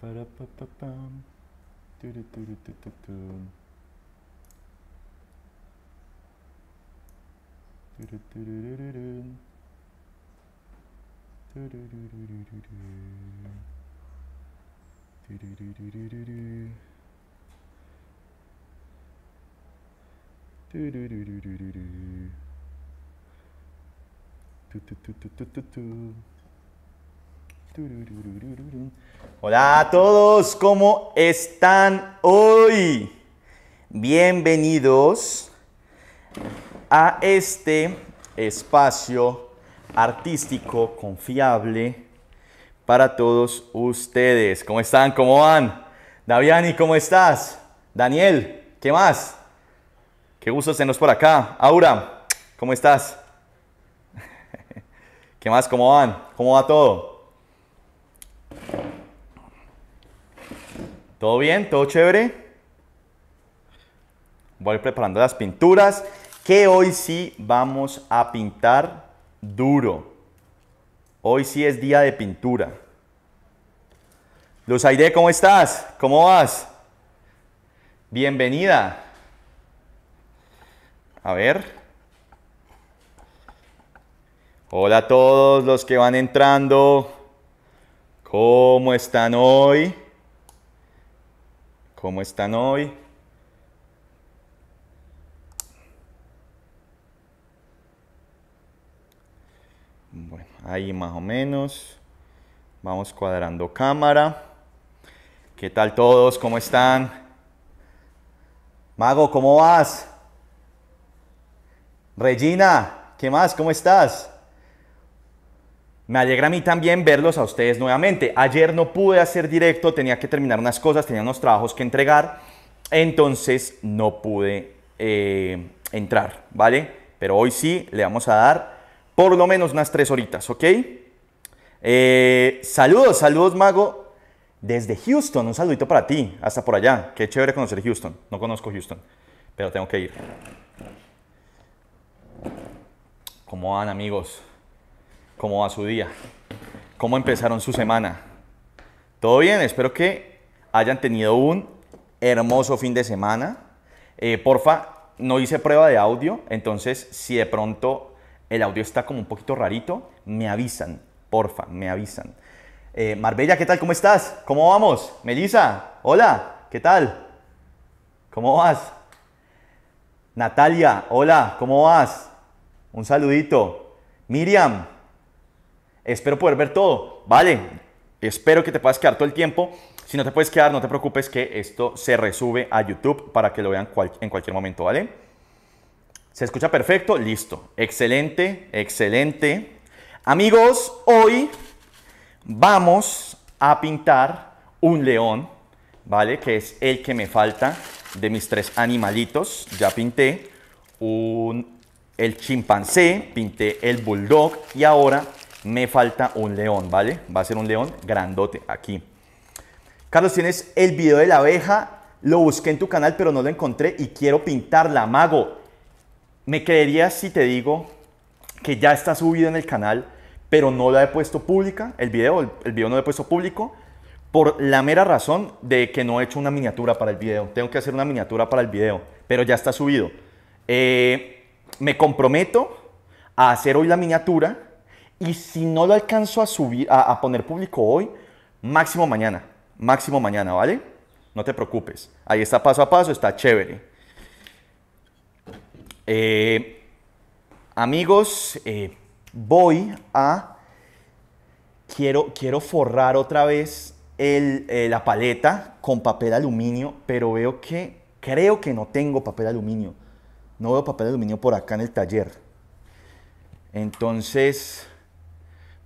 Ba-da-ba-ba-bum. Do-do-do-do-do-do-do. Do-do-do-do-do-do-do. Do-do-do-do-do-do-do. Do-do-do-do-do-do-do. Do-do-do-do-do-do-do. Do-do-do-do-do-do-do. Hola a todos, ¿cómo están hoy? Bienvenidos a este espacio artístico confiable para todos ustedes. ¿Cómo están? ¿Cómo van? Daviani, ¿cómo estás? Daniel, ¿qué más? Qué gusto nos por acá. Aura, ¿cómo estás? ¿Qué más? ¿Cómo van? ¿Cómo va todo? ¿Todo bien? ¿Todo chévere? Voy a ir preparando las pinturas que hoy sí vamos a pintar duro. Hoy sí es día de pintura. Luz Aide, ¿cómo estás? ¿Cómo vas? Bienvenida. A ver. Hola a todos los que van entrando. ¿Cómo están hoy? ¿Cómo están hoy? Bueno, ahí más o menos. Vamos cuadrando cámara. ¿Qué tal todos? ¿Cómo están? Mago, ¿cómo vas? Regina, ¿qué más? ¿Cómo estás? Me alegra a mí también verlos a ustedes nuevamente. Ayer no pude hacer directo, tenía que terminar unas cosas, tenía unos trabajos que entregar, entonces no pude eh, entrar, ¿vale? Pero hoy sí le vamos a dar por lo menos unas tres horitas, ¿ok? Eh, saludos, saludos Mago desde Houston, un saludito para ti, hasta por allá. Qué chévere conocer Houston, no conozco Houston, pero tengo que ir. ¿Cómo van amigos? ¿Cómo va su día? ¿Cómo empezaron su semana? ¿Todo bien? Espero que hayan tenido un hermoso fin de semana. Eh, porfa, no hice prueba de audio, entonces si de pronto el audio está como un poquito rarito, me avisan, porfa, me avisan. Eh, Marbella, ¿qué tal? ¿Cómo estás? ¿Cómo vamos? Melissa, hola, ¿qué tal? ¿Cómo vas? Natalia, hola, ¿cómo vas? Un saludito. Miriam, Espero poder ver todo, ¿vale? Espero que te puedas quedar todo el tiempo. Si no te puedes quedar, no te preocupes que esto se resube a YouTube para que lo vean en cualquier momento, ¿vale? ¿Se escucha perfecto? Listo. Excelente, excelente. Amigos, hoy vamos a pintar un león, ¿vale? Que es el que me falta de mis tres animalitos. Ya pinté el chimpancé, pinté el bulldog y ahora me falta un león, ¿vale? Va a ser un león grandote aquí. Carlos, tienes el video de la abeja. Lo busqué en tu canal, pero no lo encontré y quiero pintarla, mago. ¿Me creerías si te digo que ya está subido en el canal, pero no lo he puesto público, El video, el, video no lo he puesto público por la mera razón de que no he hecho una miniatura para el video. Tengo que hacer una miniatura para el video, pero ya está subido. Eh, me comprometo a hacer hoy la miniatura y si no lo alcanzo a subir, a, poner público hoy, máximo mañana, máximo mañana, ¿vale? No te preocupes. Ahí está paso a paso, está chévere. Eh, amigos, eh, voy a... Quiero, quiero forrar otra vez eh, la paleta con papel aluminio, pero veo que... Creo que no tengo papel aluminio. No veo papel aluminio por acá en el taller. Entonces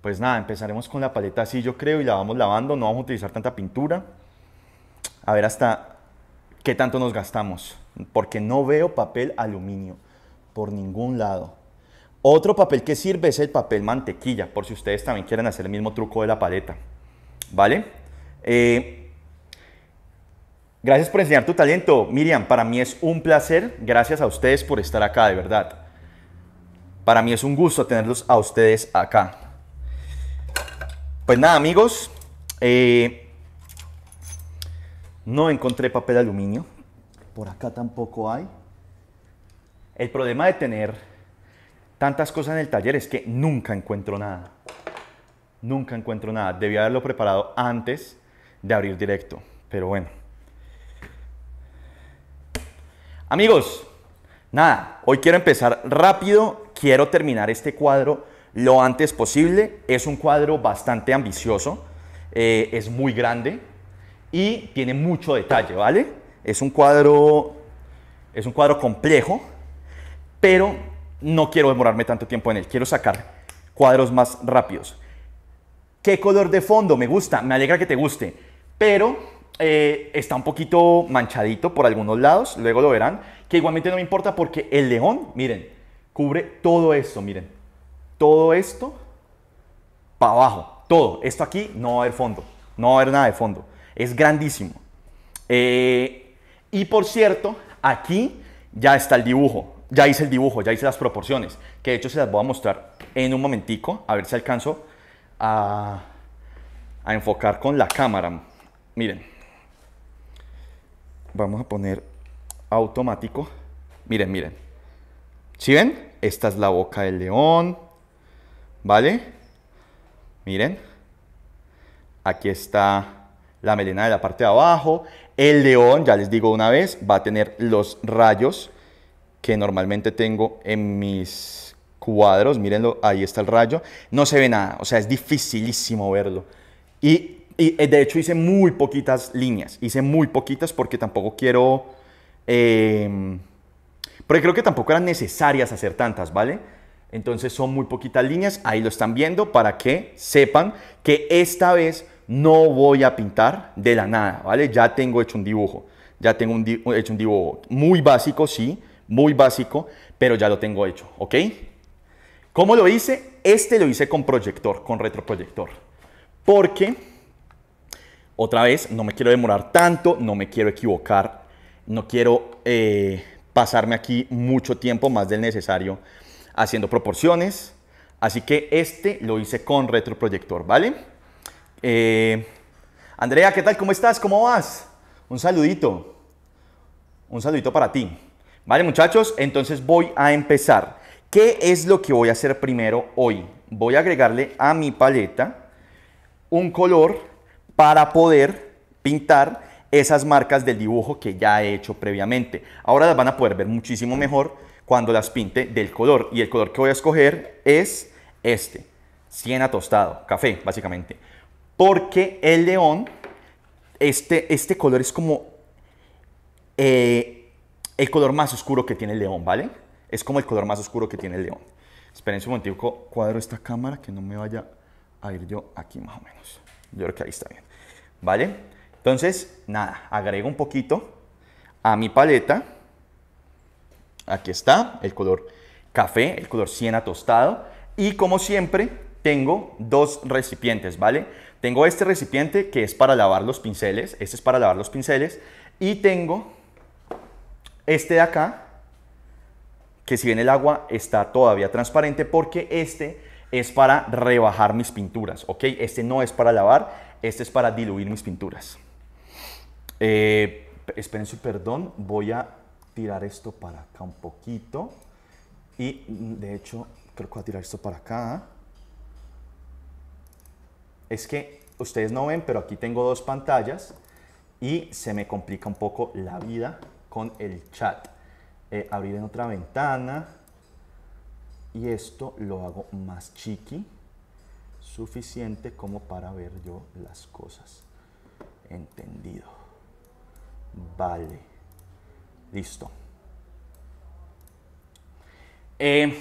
pues nada, empezaremos con la paleta así yo creo y la vamos lavando, no vamos a utilizar tanta pintura. A ver hasta qué tanto nos gastamos, porque no veo papel aluminio por ningún lado. Otro papel que sirve es el papel mantequilla, por si ustedes también quieren hacer el mismo truco de la paleta, ¿vale? Eh, gracias por enseñar tu talento, Miriam, para mí es un placer, gracias a ustedes por estar acá, de verdad. Para mí es un gusto tenerlos a ustedes acá. Pues nada, amigos. Eh, no encontré papel de aluminio. Por acá tampoco hay. El problema de tener tantas cosas en el taller es que nunca encuentro nada. Nunca encuentro nada. Debía haberlo preparado antes de abrir directo. Pero bueno. Amigos, nada. Hoy quiero empezar rápido. Quiero terminar este cuadro lo antes posible. Es un cuadro bastante ambicioso, eh, es muy grande y tiene mucho detalle, ¿vale? Es un cuadro, es un cuadro complejo, pero no quiero demorarme tanto tiempo en él. Quiero sacar cuadros más rápidos. ¿Qué color de fondo? Me gusta, me alegra que te guste, pero eh, está un poquito manchadito por algunos lados, luego lo verán, que igualmente no me importa porque el león, miren, cubre todo esto, miren todo esto para abajo, todo. Esto aquí no va a haber fondo, no va a haber nada de fondo. Es grandísimo. Eh, y por cierto, aquí ya está el dibujo, ya hice el dibujo, ya hice las proporciones, que de hecho se las voy a mostrar en un momentico, a ver si alcanzo a, a enfocar con la cámara. Miren, vamos a poner automático. Miren, miren. ¿Sí ven? Esta es la boca del león. ¿Vale? Miren. Aquí está la melena de la parte de abajo. El león, ya les digo una vez, va a tener los rayos que normalmente tengo en mis cuadros. Mírenlo, ahí está el rayo. No se ve nada, o sea, es dificilísimo verlo. Y, eh, de hecho hice muy poquitas líneas. Hice muy poquitas porque tampoco quiero... Em, porque creo que tampoco eran necesarias hacer tantas, ¿vale? Entonces son muy poquitas líneas, ahí lo están viendo para que sepan que esta vez no voy a pintar de la nada, ¿vale? Ya tengo hecho un dibujo, ya tengo hecho un dibujo muy básico, sí, muy básico, pero ya lo tengo hecho, ¿ok? ¿Cómo lo hice? Este lo hice con proyector, con retroproyector, porque, otra vez, no me quiero demorar tanto, no me quiero equivocar, no quiero eh, pasarme aquí mucho tiempo más del necesario haciendo proporciones. Así que este lo hice con retroproyector, ¿vale? Eh, Andrea, ¿qué tal? ¿Cómo estás? ¿Cómo vas? Un saludito. Un saludito para ti. Vale, muchachos, entonces voy a empezar. ¿Qué es lo que voy a hacer primero hoy? Voy a agregarle a mi paleta un color para poder pintar esas marcas del dibujo que ya he hecho previamente. Ahora las van a poder ver muchísimo mejor cuando las pinte del color. Y el color que voy a escoger es este, siena tostado, café básicamente. Porque el león, este, este color es como eh, el color más oscuro que tiene el león, ¿vale? Es como el color más oscuro que tiene el león. Esperen un momentico, cuadro esta cámara que no me vaya a ir yo aquí más o menos. Yo creo que ahí está bien, ¿vale? Entonces, nada, agrego un poquito a mi paleta Aquí está el color café, el color siena tostado. Y como siempre, tengo dos recipientes, ¿vale? Tengo este recipiente que es para lavar los pinceles, este es para lavar los pinceles, y tengo este de acá, que si bien el agua está todavía transparente, porque este es para rebajar mis pinturas, ¿ok? Este no es para lavar, este es para diluir mis pinturas. Eh, esperen su perdón, voy a tirar esto para acá un poquito. Y mm, de hecho, creo que voy a tirar esto para acá. Es que ustedes no ven, pero aquí tengo dos pantallas y se me complica un poco la vida con el chat. Eh, abrir en otra ventana y esto lo hago más chiqui, suficiente como para ver yo las cosas. Entendido. Vale. Listo. Eh,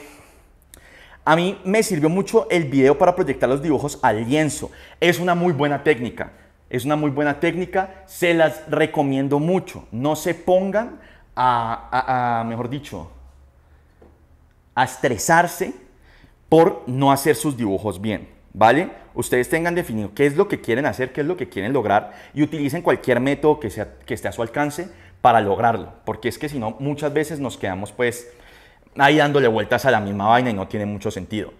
a mí me sirvió mucho el video para proyectar los dibujos al lienzo. Es una muy buena técnica. Es una muy buena técnica. Se las recomiendo mucho. No se pongan a, mejor dicho, a estresarse por no hacer sus dibujos bien. ¿Vale? Ustedes tengan definido qué es lo que quieren hacer, qué es lo que quieren lograr y utilicen cualquier método que, que esté a su alcance para lograrlo, porque es que si no, muchas veces nos quedamos pues ahí dándole vueltas a la misma vaina y no tiene mucho sentido.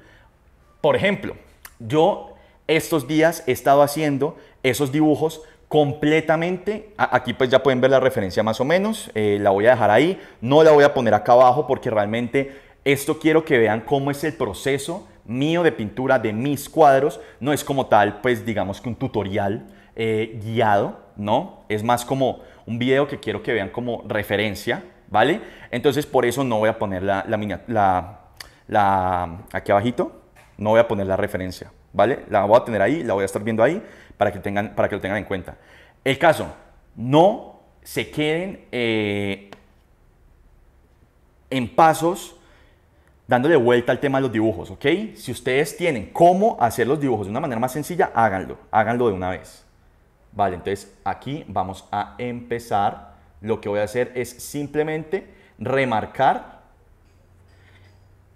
Por ejemplo, yo estos días he estado haciendo esos dibujos completamente, aquí pues ya pueden ver la referencia más o menos, eh, la voy a dejar ahí, no la voy a poner acá abajo porque realmente esto quiero que vean cómo es el proceso mío de pintura de mis cuadros, no es como tal pues digamos que un tutorial eh, guiado, ¿no? Es más como un video que quiero que vean como referencia, ¿vale? Entonces por eso no voy a poner la, la, la, aquí abajito, no voy a poner la referencia, ¿vale? La voy a tener ahí, la voy a estar viendo ahí para que, tengan, para que lo tengan en cuenta. El caso, no se queden eh, en pasos dándole vuelta al tema de los dibujos, ¿ok? Si ustedes tienen cómo hacer los dibujos de una manera más sencilla, háganlo, háganlo de una vez. Vale, entonces aquí vamos a empezar. Lo que voy a hacer es simplemente remarcar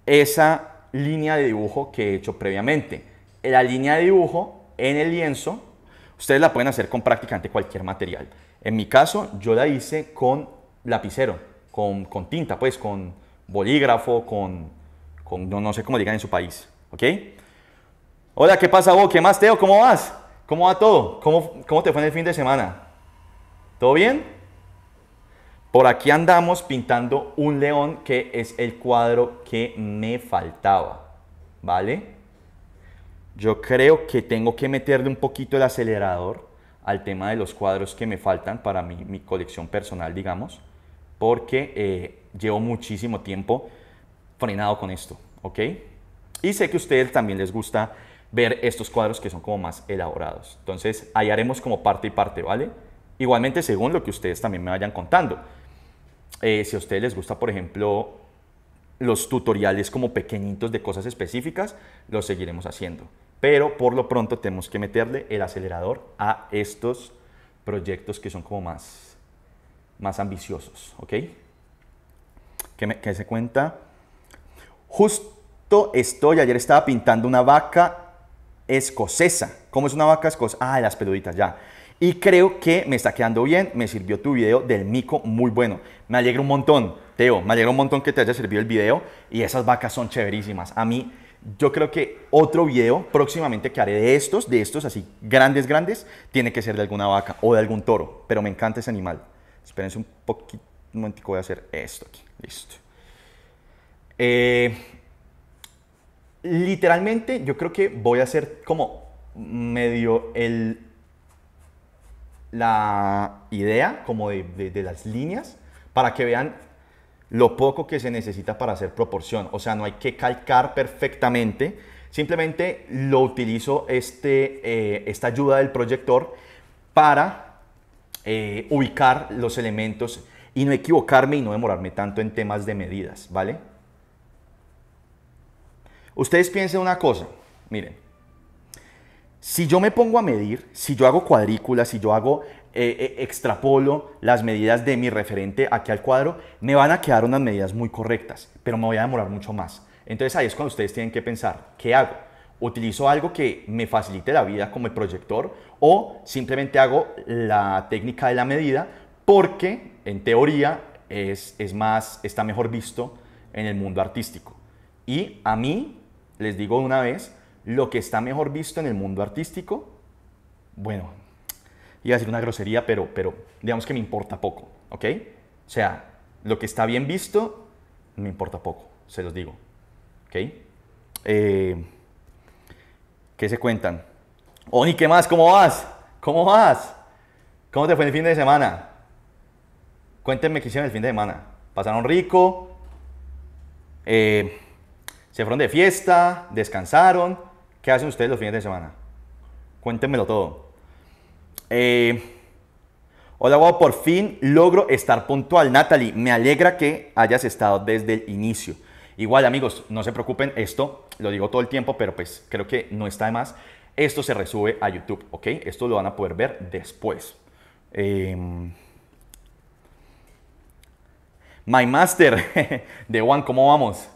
esa línea de dibujo que he hecho previamente. La línea de dibujo en el lienzo, ustedes la pueden hacer con prácticamente cualquier material. En mi caso, yo la hice con lapicero, con, con tinta, pues con bolígrafo, con, no, sé cómo digan en su país. ¿Ok? Hola, ¿qué pasa vos? ¿Qué más, Teo? ¿Cómo vas? ¿Cómo va todo? ¿Cómo, ¿Cómo te fue en el fin de semana? ¿Todo bien? Por aquí andamos pintando un león que es el cuadro que me faltaba, ¿vale? Yo creo que tengo que meterle un poquito el acelerador al tema de los cuadros que me faltan para mi, mi colección personal, digamos, porque eh, llevo muchísimo tiempo frenado con esto, ¿ok? Y sé que a ustedes también les gusta ver estos cuadros que son como más elaborados. Entonces, ahí haremos como parte y parte, ¿vale? Igualmente, según lo que ustedes también me vayan contando. Eh, si a ustedes les gusta, por ejemplo, los tutoriales como pequeñitos de cosas específicas, los seguiremos haciendo. Pero por lo pronto tenemos que meterle el acelerador a estos proyectos que son como más, más ambiciosos, ¿ok? qué se cuenta? Justo estoy, ayer estaba pintando una vaca escocesa. ¿Cómo es una vaca escocesa? Ah, las peluditas, ya. Y creo que me está quedando bien, me sirvió tu video del mico muy bueno. Me alegra un montón, Teo, me alegra un montón que te haya servido el video y esas vacas son chéverísimas. A mí, yo creo que otro video próximamente que haré de estos, de estos así grandes, grandes, tiene que ser de alguna vaca o de algún toro, pero me encanta ese animal. Espérense un poquito, un voy a hacer esto aquí, listo. Eh, literalmente yo creo que voy a hacer como medio el la idea como de, las líneas para que vean lo poco que se necesita para hacer proporción. O sea, no hay que calcar perfectamente. Simplemente lo utilizo este, eh, esta ayuda del proyector para eh, ubicar los elementos y no equivocarme y no demorarme tanto en temas de medidas, ¿vale? Ustedes piensen una cosa, miren, si yo me pongo a medir, si yo hago cuadrículas, si yo hago eh, eh, extrapolo las medidas de mi referente aquí al cuadro, me van a quedar unas medidas muy correctas, pero me voy a demorar mucho más. Entonces ahí es cuando ustedes tienen que pensar, ¿qué hago? ¿Utilizo algo que me facilite la vida como el proyector o simplemente hago la técnica de la medida porque en teoría es, es más, está mejor visto en el mundo artístico? Y a mí les digo una vez, lo que está mejor visto en el mundo artístico, bueno, iba a decir una grosería, pero, pero digamos que me importa poco, ¿ok? O sea, lo que está bien visto, me importa poco, se los digo, ¿ok? Eh, ¿Qué se cuentan? Oni, oh, ¿qué más? ¿Cómo vas? ¿Cómo vas? ¿Cómo te fue el fin de semana? Cuéntenme qué hicieron el fin de semana. ¿Pasaron rico? Eh, se fueron de fiesta, descansaron. ¿Qué hacen ustedes los fines de semana? Cuéntenmelo todo. Eh, hola, Guau, por fin logro estar puntual. Natalie, me alegra que hayas estado desde el inicio. Igual, amigos, no se preocupen, esto lo digo todo el tiempo, pero pues creo que no está de más. Esto se resuelve a YouTube, ¿ok? Esto lo van a poder ver después. Em, My Master, de Juan, ¿cómo vamos?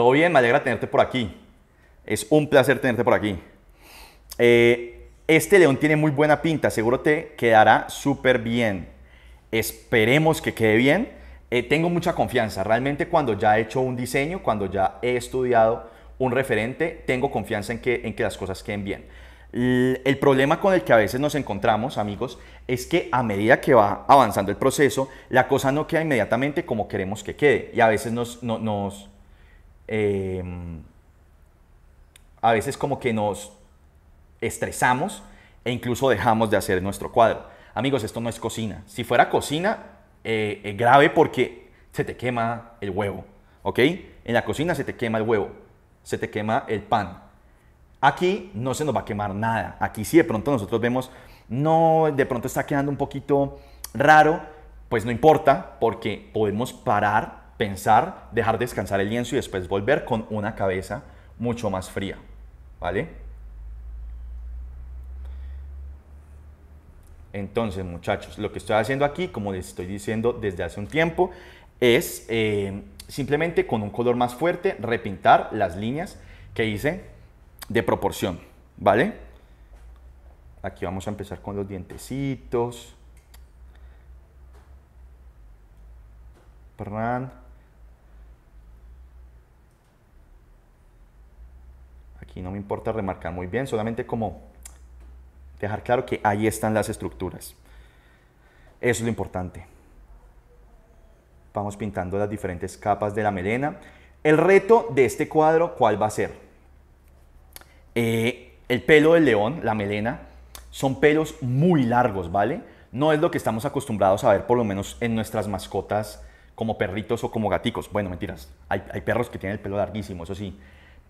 Todo bien, me alegra tenerte por aquí. Es un placer tenerte por aquí. Eh, este león tiene muy buena pinta, seguro te quedará súper bien. Esperemos que quede bien. Eh, tengo mucha confianza. Realmente cuando ya he hecho un diseño, cuando ya he estudiado un referente, tengo confianza en que, en que las cosas queden bien. El problema con el que a veces nos encontramos, amigos, es que a medida que va avanzando el proceso, la cosa no queda inmediatamente como queremos que quede y a veces nos, nos, Em, a veces como que nos estresamos e incluso dejamos de hacer nuestro cuadro. Amigos, esto no es cocina. Si fuera cocina, eh, grave porque se te quema el huevo, ¿ok? En la cocina se te quema el huevo, se te quema el pan. Aquí no se nos va a quemar nada. Aquí sí de pronto nosotros vemos, no, de pronto está quedando un poquito raro, pues no importa porque podemos parar pensar, dejar descansar el lienzo y después volver con una cabeza mucho más fría. ¿Vale? Entonces, muchachos, lo que estoy haciendo aquí, como les estoy diciendo desde hace un tiempo, es eh, simplemente con un color más fuerte repintar las líneas que hice de proporción, ¿vale? Aquí vamos a empezar con los dientecitos. Perdón. no me importa remarcar muy bien, solamente como dejar claro que ahí están las estructuras. Eso es lo importante. Vamos pintando las diferentes capas de la melena. El reto de este cuadro, ¿cuál va a ser? Eh, el pelo del león, la melena, son pelos muy largos, ¿vale? No es lo que estamos acostumbrados a ver, por lo menos en nuestras mascotas como perritos o como gaticos. Bueno, mentiras, hay, hay perros que tienen el pelo larguísimo, eso sí.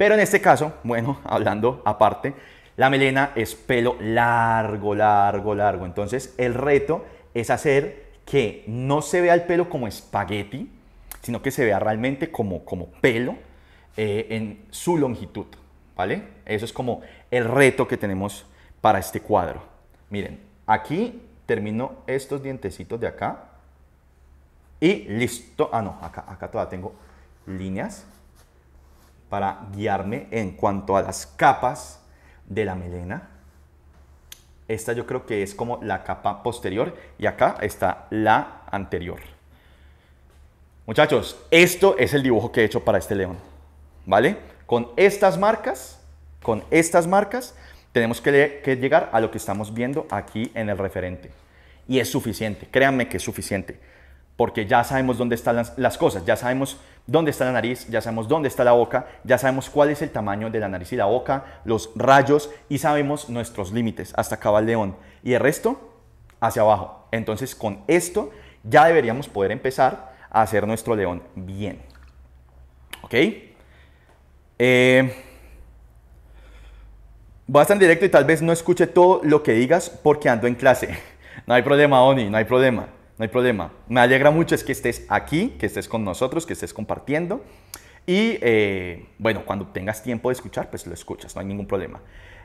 Pero en este caso, bueno, hablando aparte, la melena es pelo largo, largo, largo. Entonces el reto es hacer que no se vea el pelo como espagueti, sino que se vea realmente como, como pelo eh, en su longitud. ¿Vale? Eso es como el reto que tenemos para este cuadro. Miren, aquí termino estos dientecitos de acá. Y listo. Ah, no, acá, acá todavía tengo líneas para guiarme en cuanto a las capas de la melena. Esta yo creo que es como la capa posterior y acá está la anterior. Muchachos, esto es el dibujo que he hecho para este león, ¿vale? Con estas marcas, con estas marcas, tenemos que, llegar a lo que estamos viendo aquí en el referente. Y es suficiente, créanme que es suficiente porque ya sabemos dónde están las, cosas, ya sabemos dónde está la nariz, ya sabemos dónde está la boca, ya sabemos cuál es el tamaño de la nariz y la boca, los rayos y sabemos nuestros límites, hasta acá va el león. Y el resto, hacia abajo. Entonces con esto ya deberíamos poder empezar a hacer nuestro león bien. ¿Ok? Eh, voy a estar en directo y tal vez no escuche todo lo que digas porque ando en clase. No hay problema, Oni, no hay problema no hay problema. Me alegra mucho es que estés aquí, que estés con nosotros, que estés compartiendo. Y eh, bueno, cuando tengas tiempo de escuchar, pues lo escuchas, no hay ningún problema.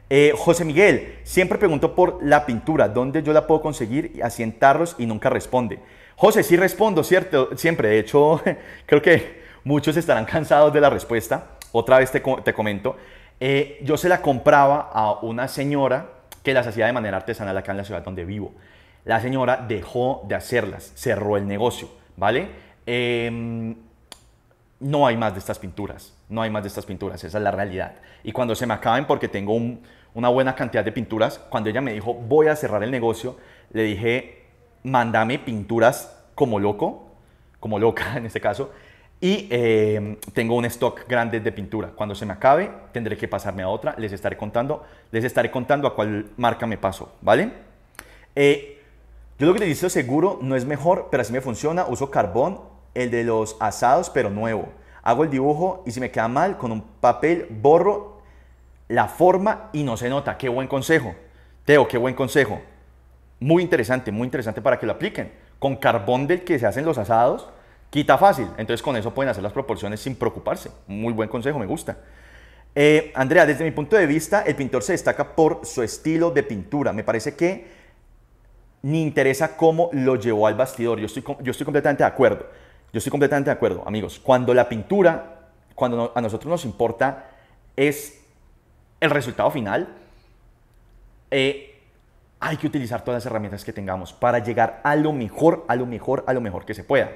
Eh, José Miguel, siempre pregunto por la pintura, ¿dónde yo la puedo conseguir? Y asientarlos y nunca responde. José, sí respondo, ¿cierto? Siempre, de hecho, creo que muchos estarán cansados de la respuesta. Otra vez te, comento, eh, yo se la compraba a una señora que las hacía de manera artesanal acá en la ciudad donde vivo. La señora dejó de hacerlas, cerró el negocio, ¿vale? Em, no hay más de estas pinturas, no hay más de estas pinturas, esa es la realidad. Y cuando se me acaben, porque tengo una buena cantidad de pinturas, cuando ella me dijo voy a cerrar el negocio, le dije, mándame pinturas como loco, como loca en este caso, y em, tengo un stock grande de pintura. Cuando se me acabe, tendré que pasarme a otra, les estaré contando, les estaré contando a cuál marca me paso, ¿vale? Eh, yo lo que utilizo seguro no es mejor, pero así me funciona. Uso carbón, el de los asados, pero nuevo. Hago el dibujo y si me queda mal, con un papel borro la forma y no se nota. Qué buen consejo. Teo, qué buen consejo. Muy interesante, muy interesante para que lo apliquen. Con carbón del que se hacen los asados, quita fácil. Entonces con eso pueden hacer las proporciones sin preocuparse. Muy buen consejo, me gusta. Eh, Andrea, desde mi punto de vista, el pintor se destaca por su estilo de pintura. Me parece que ni interesa cómo lo llevó al bastidor. Yo estoy, yo estoy completamente de acuerdo. Yo estoy completamente de acuerdo, amigos. Cuando la pintura, cuando a nosotros nos importa es el resultado final, eh, hay que utilizar todas las herramientas que tengamos para llegar a lo mejor, a lo mejor, a lo mejor que se pueda.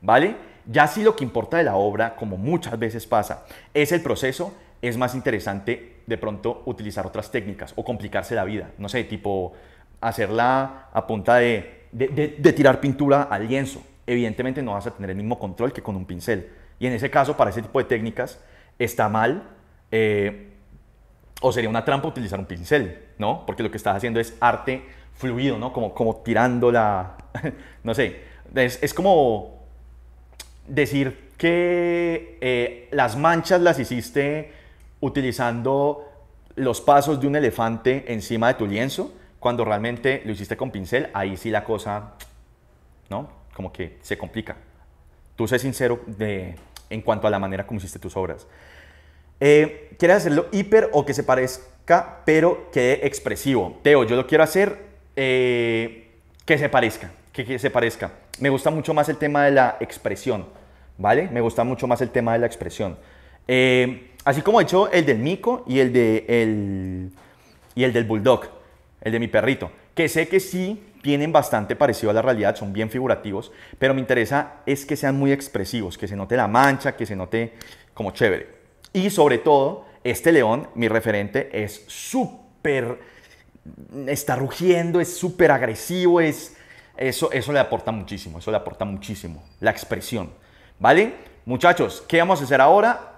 ¿Vale? Ya si lo que importa de la obra, como muchas veces pasa, es el proceso, es más interesante de pronto utilizar otras técnicas o complicarse la vida. No sé, tipo hacerla a punta de, tirar pintura al lienzo. Evidentemente no vas a tener el mismo control que con un pincel. Y en ese caso, para ese tipo de técnicas, está mal eh, o sería una trampa utilizar un pincel, ¿no? Porque lo que estás haciendo es arte fluido, ¿no? Como, como tirando la... no sé, es, como decir que eh, las manchas las hiciste utilizando los pasos de un elefante encima de tu lienzo cuando realmente lo hiciste con pincel, ahí sí la cosa, ¿no? Como que se complica. Tú sé sincero de, en cuanto a la manera como hiciste tus obras. Eh, ¿Quieres hacerlo hiper o que se parezca, pero quede expresivo? Teo, yo lo quiero hacer eh, que se parezca, que, se parezca. Me gusta mucho más el tema de la expresión, ¿vale? Me gusta mucho más el tema de la expresión. Eh, así como he hecho el del mico y el, de, y el del bulldog el de mi perrito, que sé que sí tienen bastante parecido a la realidad, son bien figurativos, pero me interesa es que sean muy expresivos, que se note la mancha, que se note como chévere. Y sobre todo, este león, mi referente, es súper, está rugiendo, es súper agresivo, es, eso, eso le aporta muchísimo, eso le aporta muchísimo, la expresión, ¿vale? Muchachos, ¿qué vamos a hacer ahora?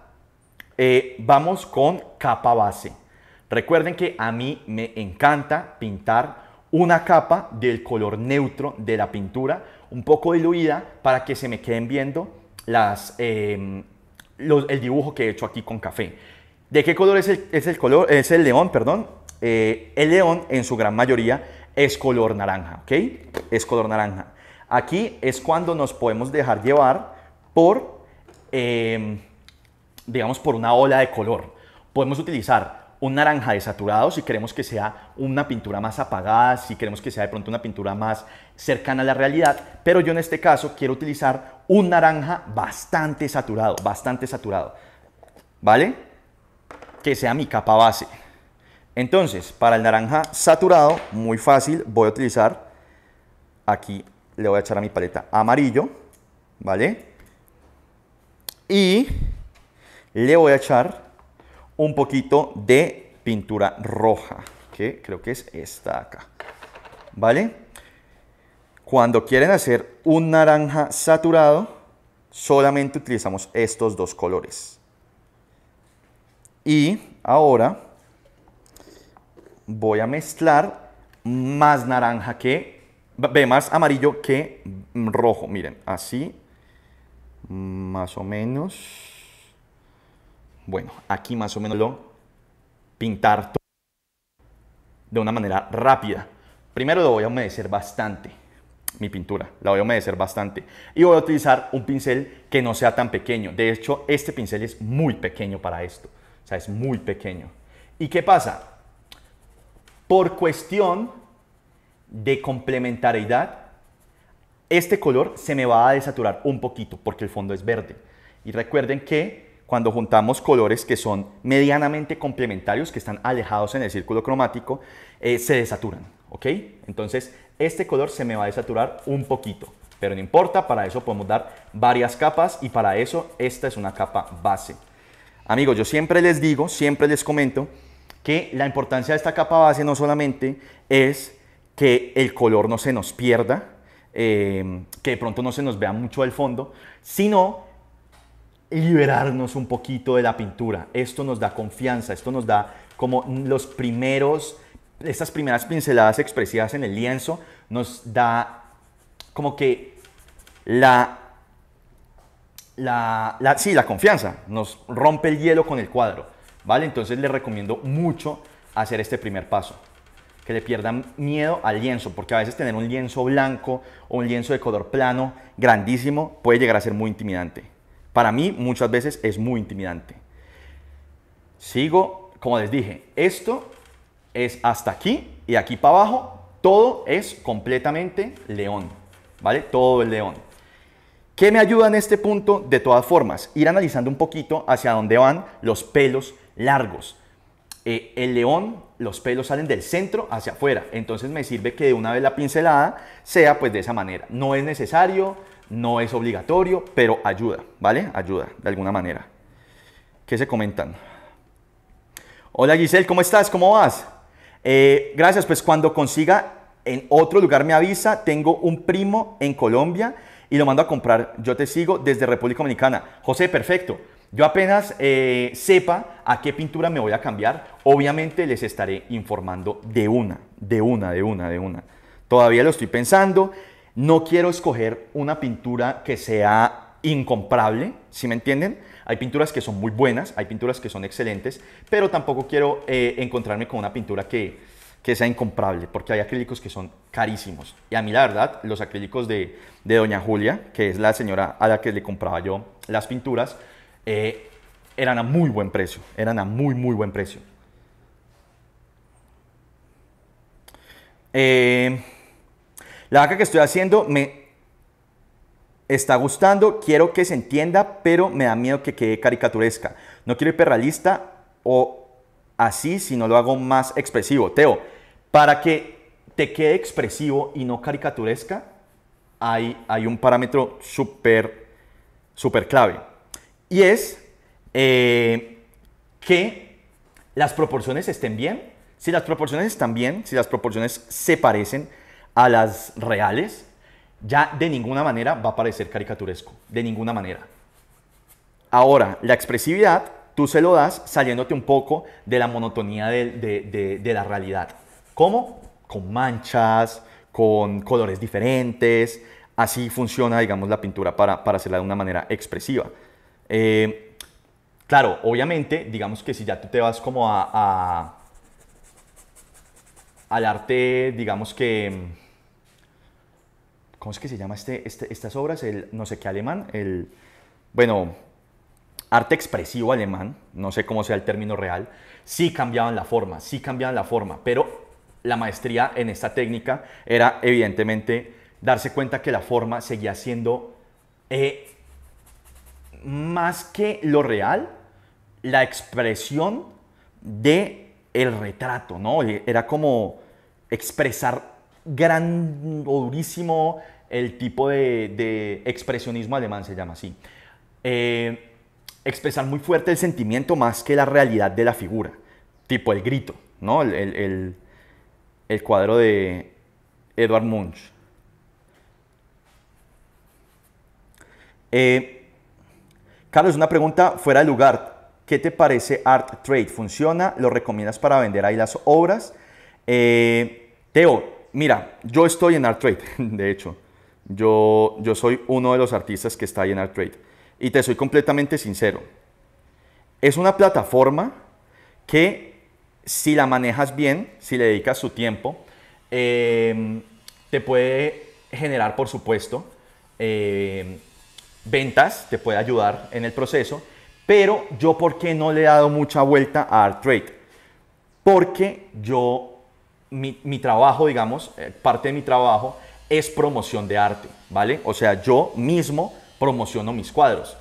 Eh, vamos con capa base. Recuerden que a mí me encanta pintar una capa del color neutro de la pintura, un poco diluida para que se me queden viendo em, el dibujo que he hecho aquí con café. ¿De qué color es el, color? Es el león, perdón. Eh, el león en su gran mayoría es color naranja, ¿ok? Es color naranja. Aquí es cuando nos podemos dejar llevar por, em, digamos, por una ola de color. Podemos utilizar un naranja desaturado, si queremos que sea una pintura más apagada, si queremos que sea de pronto una pintura más cercana a la realidad, pero yo en este caso quiero utilizar un naranja bastante saturado, bastante saturado, ¿vale? Que sea mi capa base. Entonces, para el naranja saturado, muy fácil, voy a utilizar, aquí le voy a echar a mi paleta amarillo, ¿vale? Y le voy a echar un poquito de pintura roja, que creo que es esta acá, ¿vale? Cuando quieren hacer un naranja saturado, solamente utilizamos estos dos colores. Y ahora voy a mezclar más naranja que, ve, más amarillo que rojo, miren, así, más o menos, bueno, aquí más o menos lo pintar todo de una manera rápida. Primero lo voy a humedecer bastante, mi pintura, la voy a humedecer bastante. Y voy a utilizar un pincel que no sea tan pequeño. De hecho, este pincel es muy pequeño para esto. O sea, es muy pequeño. ¿Y qué pasa? Por cuestión de complementariedad, este color se me va a desaturar un poquito porque el fondo es verde. Y recuerden que cuando juntamos colores que son medianamente complementarios, que están alejados en el círculo cromático, eh, se desaturan, ¿ok? Entonces, este color se me va a desaturar un poquito, pero no importa, para eso podemos dar varias capas y para eso esta es una capa base. Amigos, yo siempre les digo, siempre les comento que la importancia de esta capa base no solamente es que el color no se nos pierda, eh, que de pronto no se nos vea mucho el fondo, sino liberarnos un poquito de la pintura. Esto nos da confianza, esto nos da como los primeros, estas primeras pinceladas expresivas en el lienzo, nos da como que la, la, la, sí, la confianza, nos rompe el hielo con el cuadro, ¿vale? Entonces les recomiendo mucho hacer este primer paso que le pierdan miedo al lienzo, porque a veces tener un lienzo blanco o un lienzo de color plano grandísimo puede llegar a ser muy intimidante para mí muchas veces es muy intimidante. Sigo, como les dije, esto es hasta aquí y aquí para abajo, todo es completamente león, ¿vale? Todo el león. ¿Qué me ayuda en este punto? De todas formas, ir analizando un poquito hacia dónde van los pelos largos. Eh, el león, los pelos salen del centro hacia afuera, entonces me sirve que de una vez la pincelada sea pues de esa manera. No es necesario no es obligatorio, pero ayuda, ¿vale? Ayuda, de alguna manera. ¿Qué se comentan? Hola Giselle, ¿cómo estás? ¿Cómo vas? Eh, gracias, pues cuando consiga en otro lugar me avisa, tengo un primo en Colombia y lo mando a comprar, yo te sigo desde República Dominicana. José, perfecto. Yo apenas eh, sepa a qué pintura me voy a cambiar, obviamente les estaré informando de una, de una, de una, de una. Todavía lo estoy pensando. No quiero escoger una pintura que sea incomparable, si me entienden? Hay pinturas que son muy buenas, hay pinturas que son excelentes, pero tampoco quiero eh, encontrarme con una pintura que, sea incomparable, porque hay acrílicos que son carísimos. Y a mí, la verdad, los acrílicos de, Doña Julia, que es la señora a la que le compraba yo las pinturas, eh, eran a muy buen precio, eran a muy, muy buen precio. Eh, la vaca que estoy haciendo me está gustando, quiero que se entienda, pero me da miedo que quede caricaturesca. No quiero realista o así, sino lo hago más expresivo. Teo, para que te quede expresivo y no caricaturesca, hay, hay un parámetro súper, súper clave. Y es eh, que las proporciones estén bien. Si las proporciones están bien, si las proporciones se parecen, a las reales, ya de ninguna manera va a parecer caricaturesco, de ninguna manera. Ahora, la expresividad tú se lo das saliéndote un poco de la monotonía de, la realidad. ¿Cómo? Con manchas, con colores diferentes. Así funciona, digamos, la pintura para, hacerla de una manera expresiva. Eh, claro, obviamente, digamos que si ya tú te vas como a al arte, digamos que ¿cómo es que se llama este, este, estas obras? El no sé qué alemán, el, bueno, arte expresivo alemán, no sé cómo sea el término real, sí cambiaban la forma, sí cambiaban la forma, pero la maestría en esta técnica era evidentemente darse cuenta que la forma seguía siendo eh, más que lo real, la expresión de el retrato, ¿no? Era como expresar gran durísimo el tipo de, expresionismo alemán se llama así. Eh, expresar muy fuerte el sentimiento más que la realidad de la figura, tipo el grito, ¿no? El, cuadro de Edward Munch. Eh, Carlos, una pregunta fuera de lugar. ¿Qué te parece Art Trade? ¿Funciona? ¿Lo recomiendas para vender ahí las obras? Eh, Teo, mira, yo estoy en Art Trade, de hecho. Yo, soy uno de los artistas que está ahí en Trade Y te soy completamente sincero. Es una plataforma que si la manejas bien, si le dedicas su tiempo, em, te puede generar, por supuesto, em, ventas, te puede ayudar en el proceso, pero yo por qué no le he dado mucha vuelta a Art Trade? Porque yo, mi trabajo, digamos, eh, parte de mi trabajo es promoción de arte, ¿vale? O sea, yo mismo promociono mis cuadros.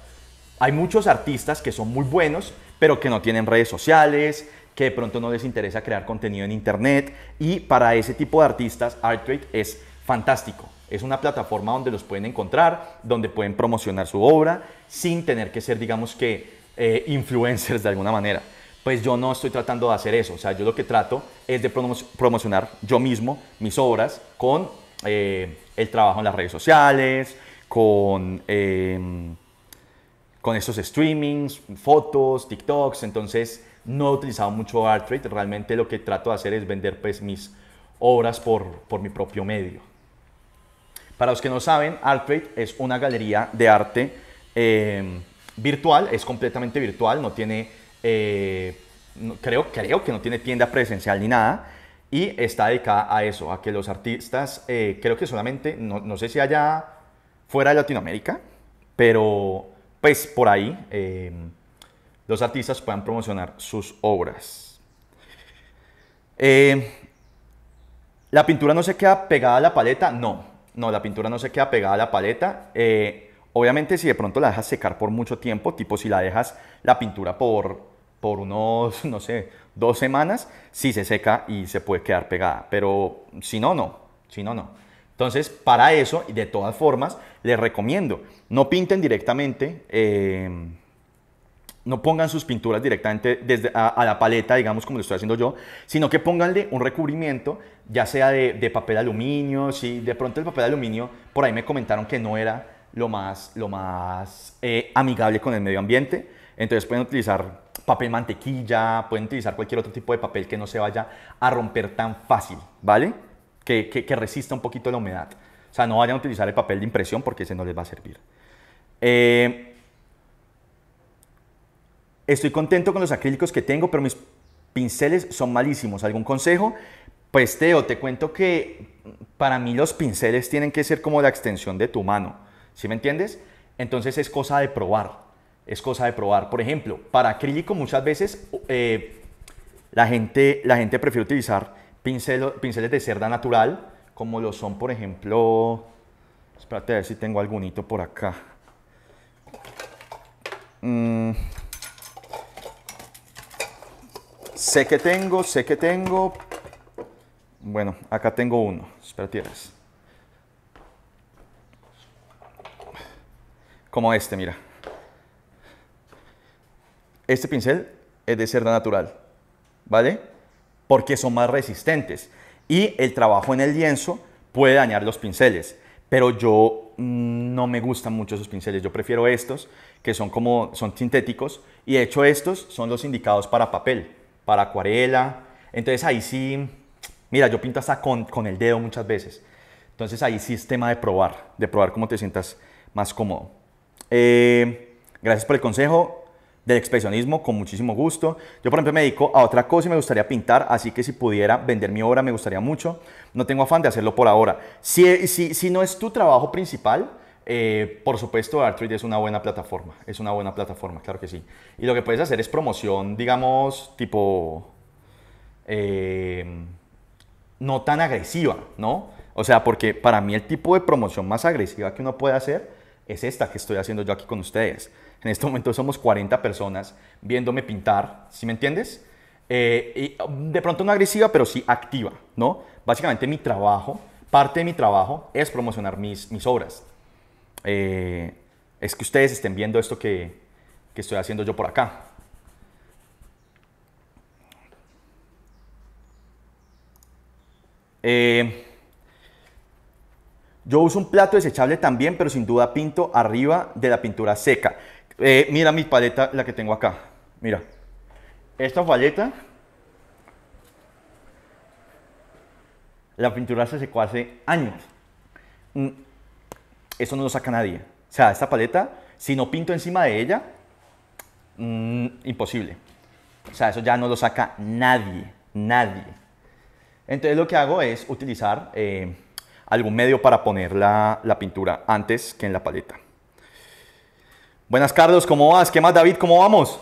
Hay muchos artistas que son muy buenos, pero que no tienen redes sociales, que de pronto no les interesa crear contenido en internet y para ese tipo de artistas ArtRate es fantástico. Es una plataforma donde los pueden encontrar, donde pueden promocionar su obra sin tener que ser, digamos que, eh, influencers de alguna manera. Pues yo no estoy tratando de hacer eso. O sea, yo lo que trato es de promocionar yo mismo mis obras con eh, el trabajo en las redes sociales, con, em, con estos streamings, fotos, TikToks. Entonces no he utilizado mucho ArtRate. Realmente lo que trato de hacer es vender pues, mis obras por, mi propio medio. Para los que no saben, ArtRate es una galería de arte em, virtual, es completamente virtual, no tiene, eh, creo, creo que no tiene tienda presencial ni nada y está dedicada a eso, a que los artistas, eh, creo que solamente, no, sé si allá fuera de Latinoamérica, pero pues por ahí em, los artistas puedan promocionar sus obras. Em, ¿La pintura no se queda pegada a la paleta? No, no, la pintura no se queda pegada a la paleta. Eh, obviamente si de pronto la dejas secar por mucho tiempo, tipo si la dejas la pintura por, por unos, no sé, dos semanas, sí se seca y se puede quedar pegada, pero si no, no, si no, no. Entonces, para eso, de todas formas, les recomiendo, no pinten directamente, em, no pongan sus pinturas directamente desde a, la paleta, digamos como lo estoy haciendo yo, sino que pónganle un recubrimiento, ya sea de, de papel aluminio, si de pronto el papel aluminio, por ahí me comentaron que no era lo más, lo más eh, amigable con el medio ambiente, entonces pueden utilizar papel mantequilla, pueden utilizar cualquier otro tipo de papel que no se vaya a romper tan fácil, ¿vale? Que, que, resista un poquito la humedad. O sea, no vayan a utilizar el papel de impresión porque ese no les va a servir. Eh, estoy contento con los acrílicos que tengo, pero mis pinceles son malísimos. ¿Algún consejo? Pues Teo, te cuento que para mí los pinceles tienen que ser como la extensión de tu mano. ¿Sí me entiendes? Entonces es cosa de probar es cosa de probar. Por ejemplo, para acrílico muchas veces eh, la, gente, la gente prefiere utilizar pinceles de cerda natural, como lo son, por ejemplo, espérate a ver si tengo algunito por acá. Mm. Sé que tengo, sé que tengo. Bueno, acá tengo uno. Espérate. A Como este, mira este pincel es de cerda natural, ¿vale? Porque son más resistentes y el trabajo en el lienzo puede dañar los pinceles, pero yo mm, no me gustan mucho esos pinceles, yo prefiero estos que son como son sintéticos y de hecho estos son los indicados para papel, para acuarela, entonces ahí sí, mira, yo pinto hasta con, con el dedo muchas veces, entonces ahí sí es tema de probar, de probar cómo te sientas más cómodo. Eh, gracias por el consejo, del expresionismo con muchísimo gusto. Yo, por ejemplo, me dedico a otra cosa y me gustaría pintar, así que si pudiera vender mi obra me gustaría mucho. No tengo afán de hacerlo por ahora. Si, si, si no es tu trabajo principal, eh, por supuesto, Artrade es una buena plataforma. Es una buena plataforma, claro que sí. Y lo que puedes hacer es promoción, digamos, tipo... Eh, no tan agresiva, ¿no? O sea, porque para mí el tipo de promoción más agresiva que uno puede hacer es esta que estoy haciendo yo aquí con ustedes. En este momento somos 40 personas viéndome pintar, ¿sí me entiendes? Eh, um, de pronto no agresiva, pero sí activa, ¿no? Básicamente mi trabajo, parte de mi trabajo es promocionar mis, obras. Eh, es que ustedes estén viendo esto que, estoy haciendo yo por acá. Eh, yo uso un plato desechable también, pero sin duda pinto arriba de la pintura seca. Eh, mira mi paleta, la que tengo acá. Mira, esta paleta, la pintura se secó hace años. Mm, eso no lo saca nadie. O sea, esta paleta, si no pinto encima de ella, mm, imposible. O sea, eso ya no lo saca nadie, nadie. Entonces lo que hago es utilizar eh, algún medio para poner la pintura antes que en la paleta. Buenas, Carlos, ¿cómo vas? ¿Qué más, David? ¿Cómo vamos?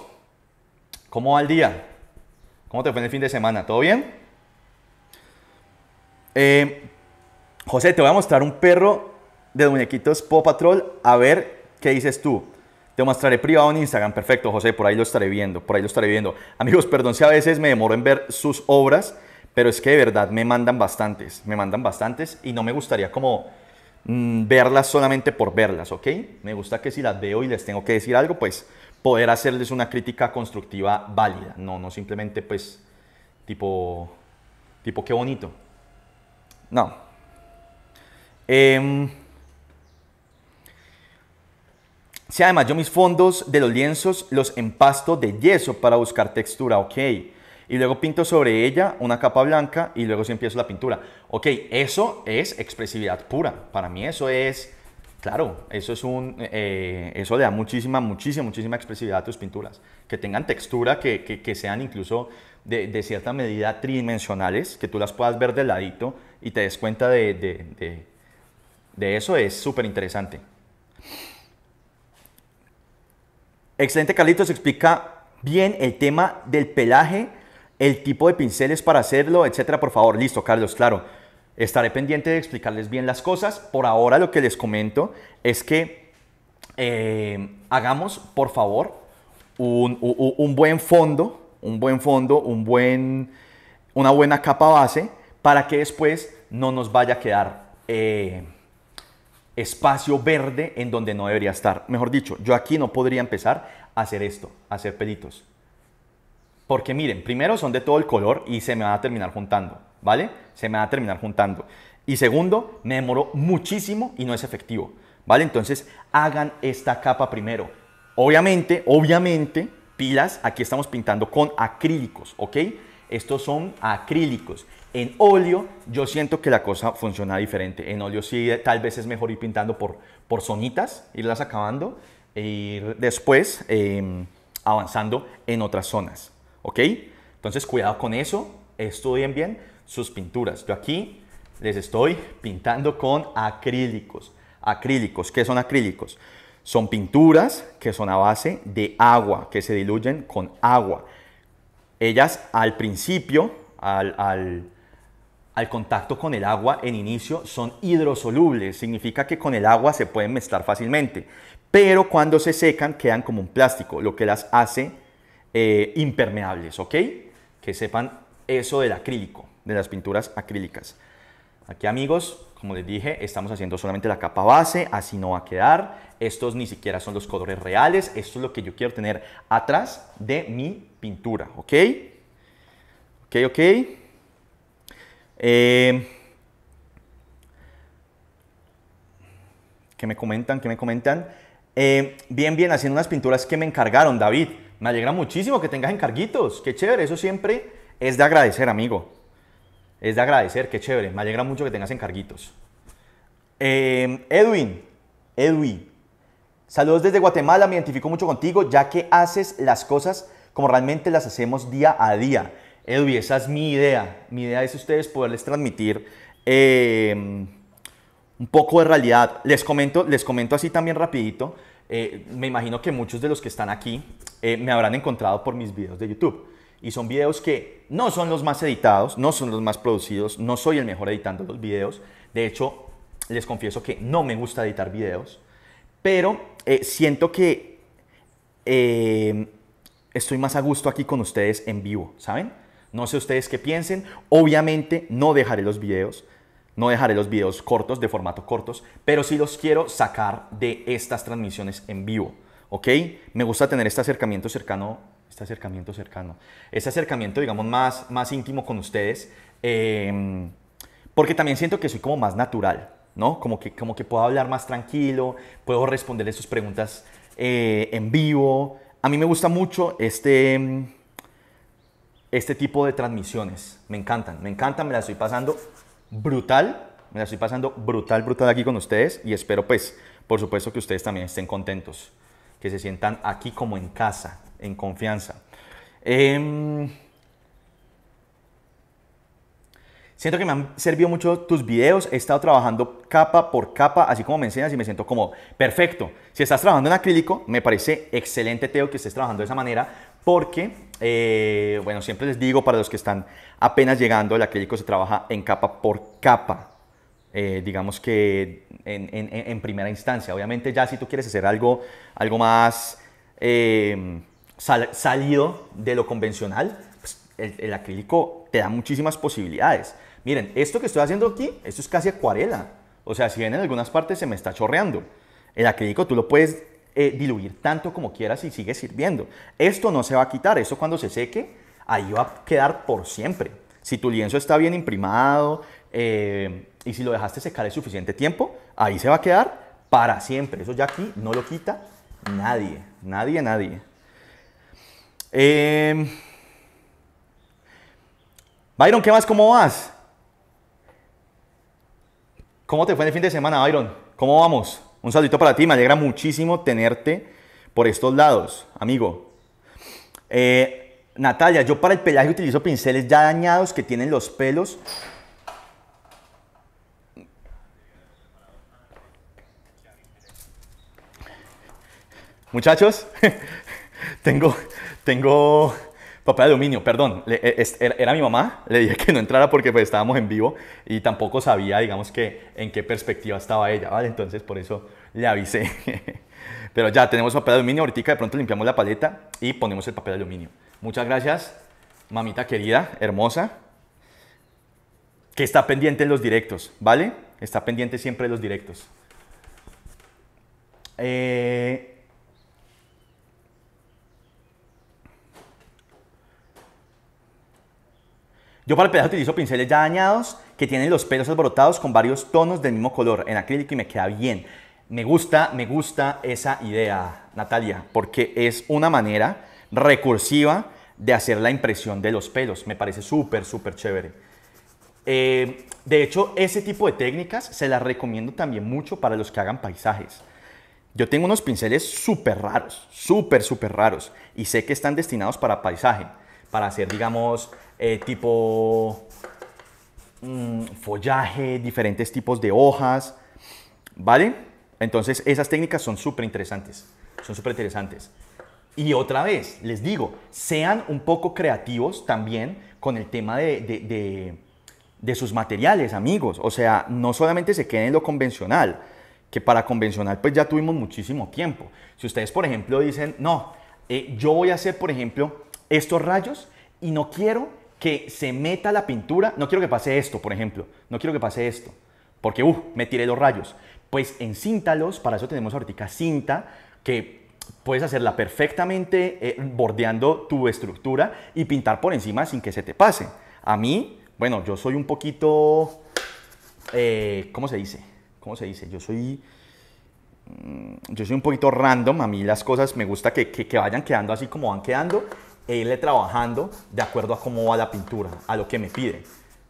¿Cómo va el día? ¿Cómo te fue el fin de semana? ¿Todo bien? Eh, José, te voy a mostrar un perro de muñequitos Pop Patrol. A ver qué dices tú. Te mostraré privado en Instagram. Perfecto, José. Por ahí lo estaré viendo. Por ahí lo estaré viendo. Amigos, perdón si a veces me demoro en ver sus obras, pero es que de verdad me mandan bastantes. Me mandan bastantes y no me gustaría como Mm, verlas solamente por verlas, ¿ok? Me gusta que si las veo y les tengo que decir algo, pues poder hacerles una crítica constructiva válida, no, no simplemente pues tipo, tipo qué bonito. No. Em, si además yo mis fondos de los lienzos los empasto de yeso para buscar textura, ok y luego pinto sobre ella una capa blanca y luego sí empiezo la pintura. Ok, eso es expresividad pura. Para mí eso es, claro, eso es un, eh, eh, eso le da muchísima, muchísima, muchísima expresividad a tus pinturas. Que tengan textura, que, sean incluso de, cierta medida tridimensionales, que tú las puedas ver del ladito y te des cuenta de, de, de eso es súper interesante. Excelente, Carlitos, explica bien el tema del pelaje el tipo de pinceles para hacerlo, etcétera, por favor. Listo, Carlos, claro. Estaré pendiente de explicarles bien las cosas. Por ahora lo que les comento es que eh, hagamos, por favor, un, buen fondo, un buen fondo, un buen, una buena capa base para que después no nos vaya a quedar eh, espacio verde en donde no debería estar. Mejor dicho, yo aquí no podría empezar a hacer esto, a hacer pelitos. Porque miren, primero son de todo el color y se me va a terminar juntando, ¿vale? Se me va a terminar juntando. Y segundo, me demoro muchísimo y no es efectivo, ¿vale? Entonces hagan esta capa primero. Obviamente, obviamente, pilas, aquí estamos pintando con acrílicos, ¿ok? Estos son acrílicos. En óleo yo siento que la cosa funciona diferente. En óleo sí eh, tal vez es mejor ir pintando por, por zonitas, irlas acabando Y después em, avanzando en otras zonas. ¿Ok? Entonces, cuidado con eso. Estudien bien sus pinturas. Yo aquí les estoy pintando con acrílicos. Acrílicos, ¿qué son acrílicos? Son pinturas que son a base de agua, que se diluyen con agua. Ellas al principio, al, al contacto con el agua en inicio, son hidrosolubles. Significa que con el agua se pueden mezclar fácilmente. Pero cuando se secan quedan como un plástico, lo que las hace eh, impermeables, ¿ok? Que sepan eso del acrílico, de las pinturas acrílicas. Aquí amigos, como les dije, estamos haciendo solamente la capa base, así no va a quedar. Estos ni siquiera son los colores reales, esto es lo que yo quiero tener atrás de mi pintura, ¿ok? Ok, ok. Que eh, ¿Qué me comentan? que me comentan? Eh, bien, bien, haciendo unas pinturas que me encargaron, David. Me alegra muchísimo que tengas encarguitos. Qué chévere, eso siempre es de agradecer, amigo. Es de agradecer, qué chévere. Me alegra mucho que tengas encarguitos. Em, Edwin, Edwin, saludos desde Guatemala. Me identifico mucho contigo ya que haces las cosas como realmente las hacemos día a día. Edwin, esa es mi idea. Mi idea es ustedes poderles transmitir em, un poco de realidad. Les comento, les comento así también rapidito. Eh, me imagino que muchos de los que están aquí eh, me habrán encontrado por mis videos de YouTube. Y son videos que no son los más editados, no son los más producidos, no soy el mejor editando los videos. De hecho, les confieso que no me gusta editar videos, pero eh, siento que estoy más a gusto aquí con ustedes en vivo, ¿saben? No sé ustedes qué piensen. Obviamente no dejaré los videos. No dejaré los videos cortos, de formato cortos, pero sí los quiero sacar de estas transmisiones en vivo. ¿Ok? Me gusta tener este acercamiento cercano, este acercamiento cercano, este acercamiento, digamos, más, más íntimo con ustedes, em, porque también siento que soy como más natural, ¿no? Como que, como que puedo hablar más tranquilo, puedo responderles sus preguntas eh, en vivo. A mí me gusta mucho este em, este tipo de transmisiones. Me encantan, me encantan, me las estoy pasando brutal. Me la estoy pasando brutal, brutal aquí con ustedes y espero pues, por supuesto, que ustedes también estén contentos, que se sientan aquí como en casa, en confianza. Em, siento que me han servido mucho tus videos, he estado trabajando capa por capa, así como me enseñas y me siento como perfecto. Si estás trabajando en acrílico, me parece excelente, Teo, que estés trabajando de esa manera, porque, eh, bueno, siempre les digo para los que están apenas llegando, el acrílico se trabaja en capa por capa. Eh, digamos que en, primera instancia. Obviamente ya si tú quieres hacer algo, algo más eh, salido de lo convencional, pues, el, acrílico te da muchísimas posibilidades. Miren, esto que estoy haciendo aquí, esto es casi acuarela. O sea, si bien en algunas partes se me está chorreando. El acrílico tú lo puedes eh, diluir tanto como quieras y sigue sirviendo. Esto no se va a quitar, esto cuando se seque, ahí va a quedar por siempre. Si tu lienzo está bien imprimado eh, y si lo dejaste secar el suficiente tiempo, ahí se va a quedar para siempre. Eso ya aquí no lo quita nadie, nadie, nadie. Em, Byron, ¿qué más? ¿Cómo vas? ¿Cómo te fue el fin de semana, Byron? ¿Cómo vamos? Un saludito para ti, me alegra muchísimo tenerte por estos lados, amigo. Eh, Natalia, yo para el pelaje utilizo pinceles ya dañados que tienen los pelos. Muchachos, tengo, tengo Papel de aluminio, perdón, e, era mi mamá, le dije que no entrara porque pues estábamos en vivo y tampoco sabía, digamos que, en qué perspectiva estaba ella, ¿vale? Entonces por eso le avisé. Pero ya tenemos papel de aluminio, ahorita de pronto limpiamos la paleta y ponemos el papel de aluminio. Muchas gracias, mamita querida, hermosa, que está pendiente en los directos, ¿vale? Está pendiente siempre de los directos. Eh, Yo para el pedazo utilizo pinceles ya dañados que tienen los pelos alborotados con varios tonos del mismo color en acrílico y me queda bien. Me gusta, me gusta esa idea, Natalia, porque es una manera recursiva de hacer la impresión de los pelos. Me parece súper, súper chévere. Eh, de hecho, ese tipo de técnicas se las recomiendo también mucho para los que hagan paisajes. Yo tengo unos pinceles súper raros, súper, súper raros, y sé que están destinados para paisaje para hacer, digamos, eh, tipo mm, follaje, diferentes tipos de hojas, ¿vale? Entonces, esas técnicas son súper interesantes, son súper interesantes. Y otra vez, les digo, sean un poco creativos también con el tema de, sus materiales, amigos. O sea, no solamente se queden en lo convencional, que para convencional pues ya tuvimos muchísimo tiempo. Si ustedes, por ejemplo, dicen, no, eh, yo voy a hacer, por ejemplo, estos rayos y no quiero que se meta la pintura, no quiero que pase esto, por ejemplo, no quiero que pase esto, porque uh, me tiré los rayos. Pues encíntalos, para eso tenemos ahorita cinta, que puedes hacerla perfectamente eh, bordeando tu estructura y pintar por encima sin que se te pase. A mí, bueno, yo soy un poquito, eh, ¿cómo se dice? ¿Cómo se dice? Yo soy mm, yo soy un poquito random, a mí las cosas me gusta que, vayan quedando así como van quedando e irle trabajando de acuerdo a cómo va la pintura, a lo que me piden,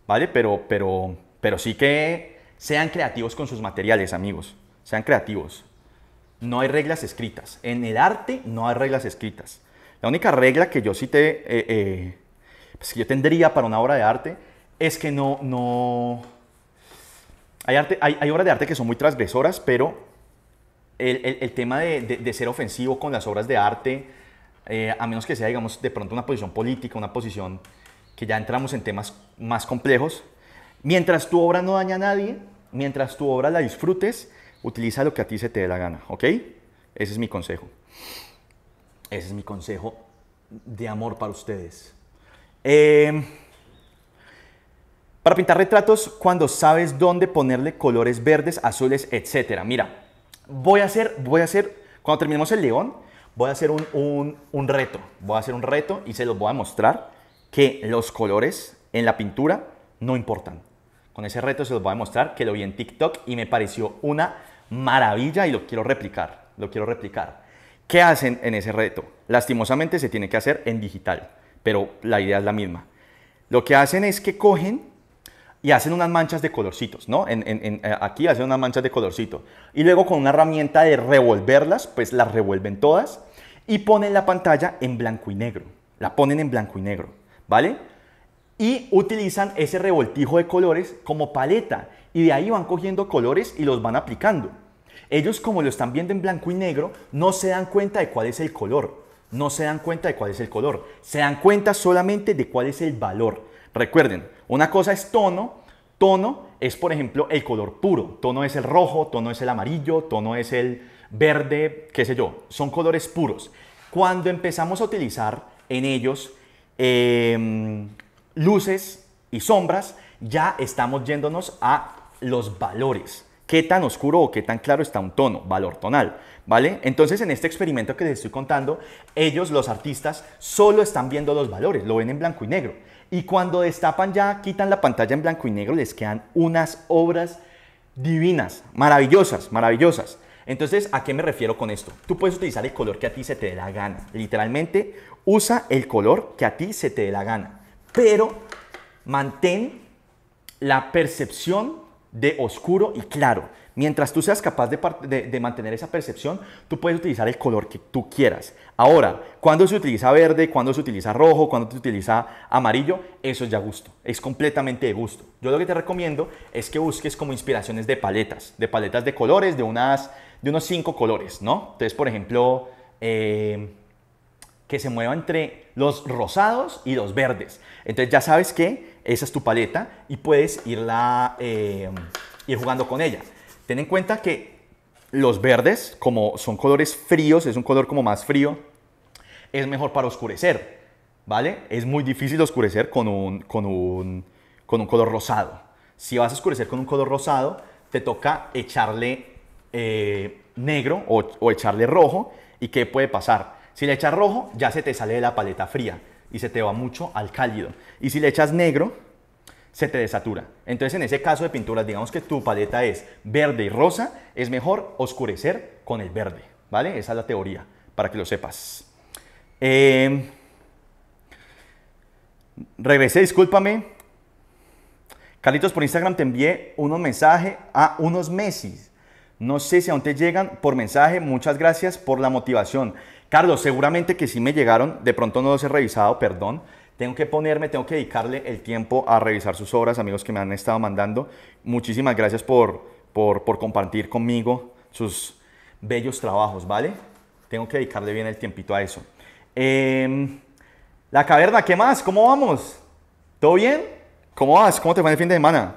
¿vale? Pero, pero, pero sí que sean creativos con sus materiales, amigos, sean creativos. No hay reglas escritas. En el arte no hay reglas escritas. La única regla que yo sí te, eh, eh, pues, que yo tendría para una obra de arte es que no, no, hay, arte, hay, hay, obras de arte que son muy transgresoras, pero el, el, tema de, de, ser ofensivo con las obras de arte, eh, a menos que sea, digamos, de pronto una posición política, una posición que ya entramos en temas más complejos. Mientras tu obra no daña a nadie, mientras tu obra la disfrutes, utiliza lo que a ti se te dé la gana, ¿ok? Ese es mi consejo. Ese es mi consejo de amor para ustedes. Em, para pintar retratos, cuando sabes dónde ponerle colores verdes, azules, etcétera, Mira, voy a hacer, voy a hacer, cuando terminemos el león, voy a hacer un, reto. Voy a hacer un reto y se los voy a mostrar que los colores en la pintura no importan. Con ese reto se los voy a mostrar que lo vi en TikTok y me pareció una maravilla y lo quiero replicar. Lo quiero replicar. ¿Qué hacen en ese reto? Lastimosamente se tiene que hacer en digital, pero la idea es la misma. Lo que hacen es que cogen y hacen unas manchas de colorcitos, ¿no? Eh, aquí hacen unas manchas de colorcito. Y luego con una herramienta de revolverlas, pues las revuelven todas y ponen la pantalla en blanco y negro. La ponen en blanco y negro, ¿vale? Y utilizan ese revoltijo de colores como paleta y de ahí van cogiendo colores y los van aplicando. Ellos como lo están viendo en blanco y negro, no se dan cuenta de cuál es el color. No se dan cuenta de cuál es el color. Se dan cuenta solamente de cuál es el valor. Recuerden, una cosa es tono, tono es por ejemplo el color puro, tono es el rojo, tono es el amarillo, tono es el verde, qué sé yo, son colores puros. Cuando empezamos a utilizar en ellos em, luces y sombras, ya estamos yéndonos a los valores. ¿Qué tan oscuro o qué tan claro está un tono? Valor tonal, ¿vale? Entonces, en este experimento que les estoy contando, ellos, los artistas, solo están viendo los valores, lo ven en blanco y negro. Y cuando destapan ya, quitan la pantalla en blanco y negro, les quedan unas obras divinas, maravillosas, maravillosas. Entonces, ¿a qué me refiero con esto? Tú puedes utilizar el color que a ti se te dé la gana. Literalmente, usa el color que a ti se te dé la gana. Pero mantén la percepción de oscuro y claro. Mientras tú seas capaz de, de, mantener esa percepción, tú puedes utilizar el color que tú quieras. Ahora, cuando se utiliza verde, cuando se utiliza rojo, cuando se utiliza amarillo, eso es ya gusto, es completamente de gusto. Yo lo que te recomiendo es que busques como inspiraciones de paletas, de paletas de colores, de, unas, de unos cinco colores, ¿no? Entonces, por ejemplo, eh, que se mueva entre los rosados y los verdes. Entonces ya sabes que esa es tu paleta y puedes irla, eh, ir jugando con ella. Ten en cuenta que los verdes, como son colores fríos, es un color como más frío, es mejor para oscurecer, ¿vale? Es muy difícil oscurecer con un, con un, color rosado. Si vas a oscurecer con un color rosado, te toca echarle eh, negro o, o echarle rojo. ¿Y qué puede pasar? Si le echas rojo, ya se te sale de la paleta fría y se te va mucho al cálido. Y si le echas negro, se te desatura. Entonces, en ese caso de pinturas, digamos que tu paleta es verde y rosa, es mejor oscurecer con el verde, ¿vale? Esa es la teoría, para que lo sepas. Em, regresé, discúlpame. Carlitos, por Instagram te envié unos mensajes a unos meses. No sé si aún te llegan por mensaje. Muchas gracias por la motivación. Carlos, seguramente que sí me llegaron. De pronto no los he revisado, perdón. Tengo que ponerme, tengo que dedicarle el tiempo a revisar sus obras, amigos que me han estado mandando. Muchísimas gracias por, por, por compartir conmigo sus bellos trabajos, ¿vale? Tengo que dedicarle bien el tiempito a eso. Em, la caverna, ¿qué más? ¿Cómo vamos? ¿Todo bien? ¿Cómo vas? ¿Cómo te fue el fin de semana?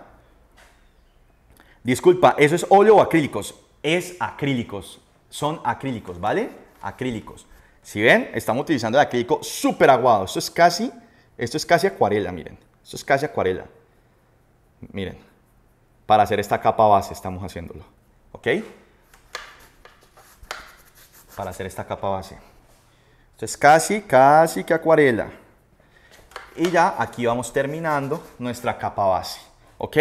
Disculpa, ¿eso es óleo o acrílicos? Es acrílicos. Son acrílicos, ¿vale? Acrílicos. Si ven, estamos utilizando el acrílico súper aguado. Esto es casi, esto es casi acuarela, miren. Esto es casi acuarela. Miren. Para hacer esta capa base estamos haciéndolo. ¿Ok? Para hacer esta capa base. Entonces casi, casi que acuarela. Y ya aquí vamos terminando nuestra capa base. ¿Ok?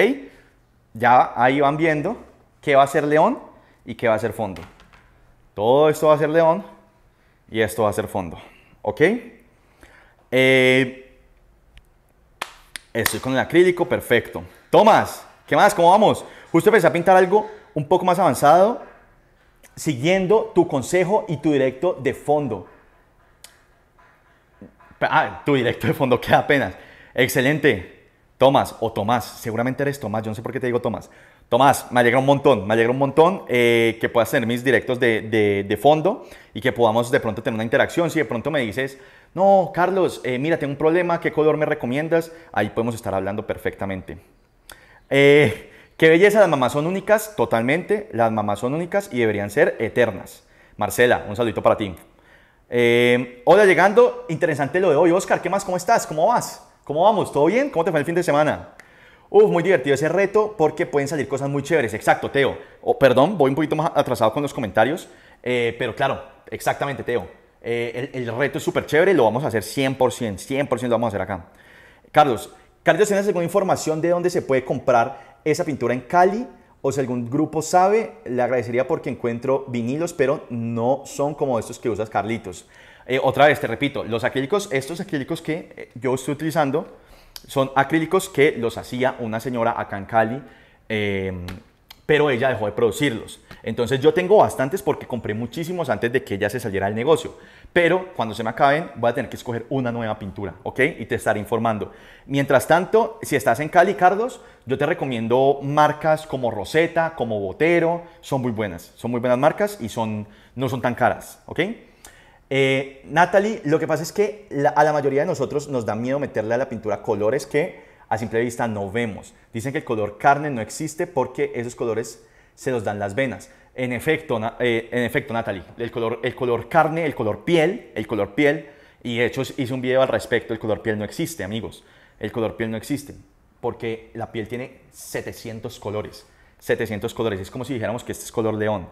Ya ahí van viendo qué va a ser león y qué va a ser fondo. Todo esto va a ser león y esto va a ser fondo. ¿Ok? Eh, estoy con el acrílico, perfecto. Tomás, ¿qué más? ¿Cómo vamos? Justo empecé a pintar algo un poco más avanzado, siguiendo tu consejo y tu directo de fondo. Ah, tu directo de fondo queda apenas. Excelente. Tomás o Tomás, seguramente eres Tomás, yo no sé por qué te digo Tomás. Tomás, me alegra un montón, me alegra un montón eh, que puedas tener mis directos de, fondo y que podamos de pronto tener una interacción. Si de pronto me dices, no, Carlos, eh, mira, tengo un problema, ¿qué color me recomiendas? Ahí podemos estar hablando perfectamente. Eh, qué belleza, las mamás son únicas, totalmente, las mamás son únicas y deberían ser eternas. Marcela, un saludito para ti. Eh, hola, llegando. Interesante lo de hoy. Oscar, ¿qué más? ¿Cómo estás? ¿Cómo vas? ¿Cómo vamos? ¿Todo bien? ¿Cómo te fue el fin de semana? Uf, muy divertido ese reto porque pueden salir cosas muy chéveres. Exacto, Teo. o perdón, voy un poquito más atrasado con los comentarios. Eh, pero claro, exactamente, Teo. Eh, el, reto es súper chévere, lo vamos a hacer 100%, 100% lo vamos a hacer acá. Carlos, Carlos, ¿tienes alguna información de dónde se puede comprar esa pintura en Cali? o si algún grupo sabe, le agradecería porque encuentro vinilos, pero no son como estos que usas Carlitos. Eh, otra vez, te repito, los acrílicos, estos acrílicos que eh, yo estoy utilizando, son acrílicos que los hacía una señora acá en Cali, em, pero ella dejó de producirlos. Entonces yo tengo bastantes porque compré muchísimos antes de que ella se saliera del negocio pero cuando se me acaben voy a tener que escoger una nueva pintura, ¿ok? Y te estaré informando. Mientras tanto, si estás en Cali, Carlos, yo te recomiendo marcas como Rosetta, como Botero, son muy buenas, son muy buenas marcas y son, no son tan caras, ¿ok? Eh, Natalie, lo que pasa es que a la mayoría de nosotros nos da miedo meterle a la pintura colores que a simple vista no vemos. Dicen que el color carne no existe porque esos colores se nos dan las venas. En efecto, eh, en efecto Natalie, el color, el color carne, el color piel, el color piel, y de hecho hice un video al respecto, el color piel no existe, amigos. El color piel no existe, porque la piel tiene 700 colores. 700 colores, es como si dijéramos que este es color león.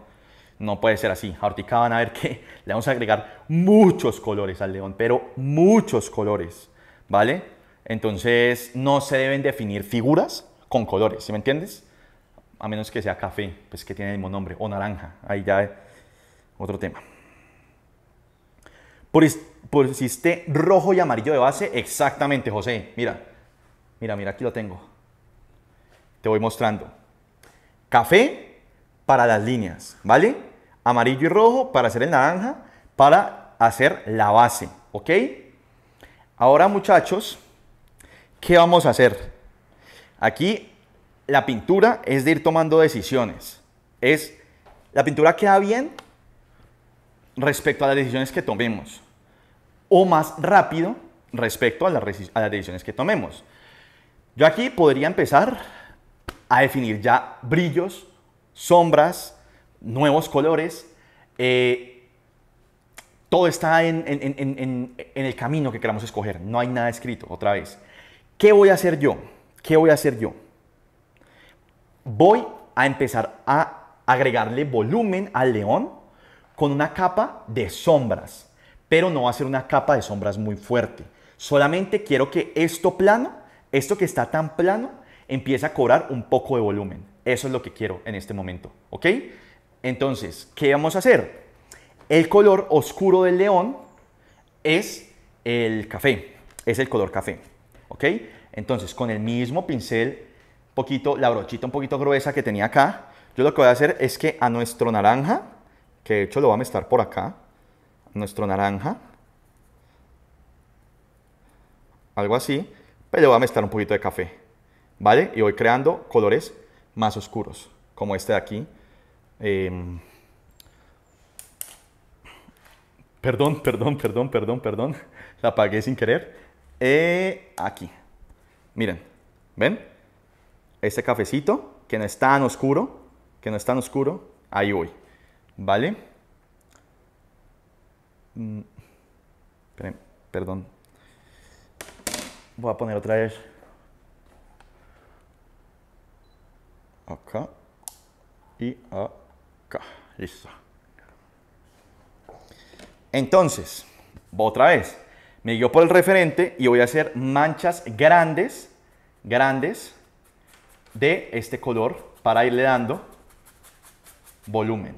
No puede ser así. Ahorita van a ver que le vamos a agregar muchos colores al león, pero muchos colores, ¿vale? Entonces no se deben definir figuras con colores, me entiendes? a menos que sea café, pues que tiene el mismo nombre, o naranja, ahí ya otro tema. Por, si esté rojo y amarillo de base, exactamente, José, mira, mira, mira, aquí lo tengo. Te voy mostrando. Café para las líneas, ¿vale? Amarillo y rojo para hacer el naranja, para hacer la base, ¿ok? Ahora, muchachos, ¿qué vamos a hacer? Aquí la pintura es de ir tomando decisiones. Es la pintura queda bien respecto a las decisiones que tomemos o más rápido respecto a, las decisiones que tomemos. Yo aquí podría empezar a definir ya brillos, sombras, nuevos colores. Eh, todo está en, el camino que queramos escoger. No hay nada escrito, otra vez. ¿Qué voy a hacer yo? ¿Qué voy a hacer yo? voy a empezar a agregarle volumen al león con una capa de sombras, pero no va a ser una capa de sombras muy fuerte. Solamente quiero que esto plano, esto que está tan plano, empiece a cobrar un poco de volumen. Eso es lo que quiero en este momento, ¿ok? Entonces, ¿qué vamos a hacer? El color oscuro del león es el café, es el color café, ¿ok? Entonces, con el mismo pincel poquito, la brochita un poquito gruesa que tenía acá. Yo lo que voy a hacer es que a nuestro naranja, que de hecho lo voy a estar por acá, nuestro naranja, algo así, pero pues le voy a mezclar un poquito de café, ¿vale? Y voy creando colores más oscuros, como este de aquí. Em, perdón, perdón, perdón, perdón, perdón, la apagué sin querer. Eh, aquí, miren, ¿ven? ese cafecito, que no es tan oscuro, que no es tan oscuro, ahí voy, ¿vale? Mm, perdón. Voy a poner otra vez. Acá y acá. Listo. Entonces, otra vez. Me dio por el referente y voy a hacer manchas grandes, grandes, de este color para irle dando volumen.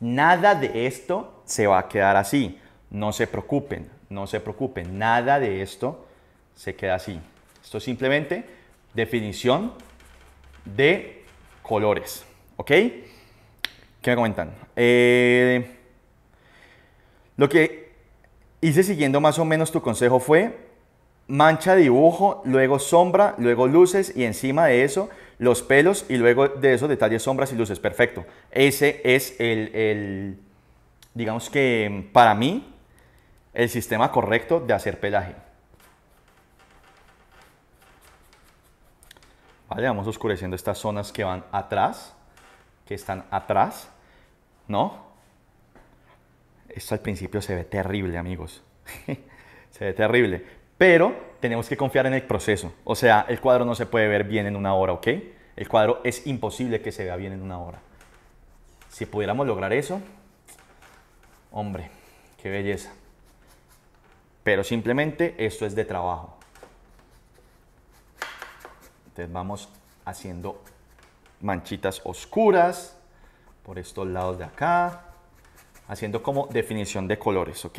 Nada de esto se va a quedar así. No se preocupen, no se preocupen. Nada de esto se queda así. Esto es simplemente definición de colores. ¿Ok? ¿Qué me comentan? Eh, lo que hice siguiendo más o menos tu consejo fue mancha dibujo, luego sombra, luego luces y encima de eso los pelos y luego de eso detalles sombras y luces. Perfecto. Ese es el, el digamos que para mí, el sistema correcto de hacer pelaje. Vale, vamos oscureciendo estas zonas que van atrás, que están atrás, ¿no? Esto al principio se ve terrible, amigos. se ve terrible pero tenemos que confiar en el proceso. O sea, el cuadro no se puede ver bien en una hora, ¿ok? El cuadro es imposible que se vea bien en una hora. Si pudiéramos lograr eso, hombre, qué belleza. Pero simplemente esto es de trabajo. Entonces vamos haciendo manchitas oscuras por estos lados de acá, haciendo como definición de colores, ¿ok?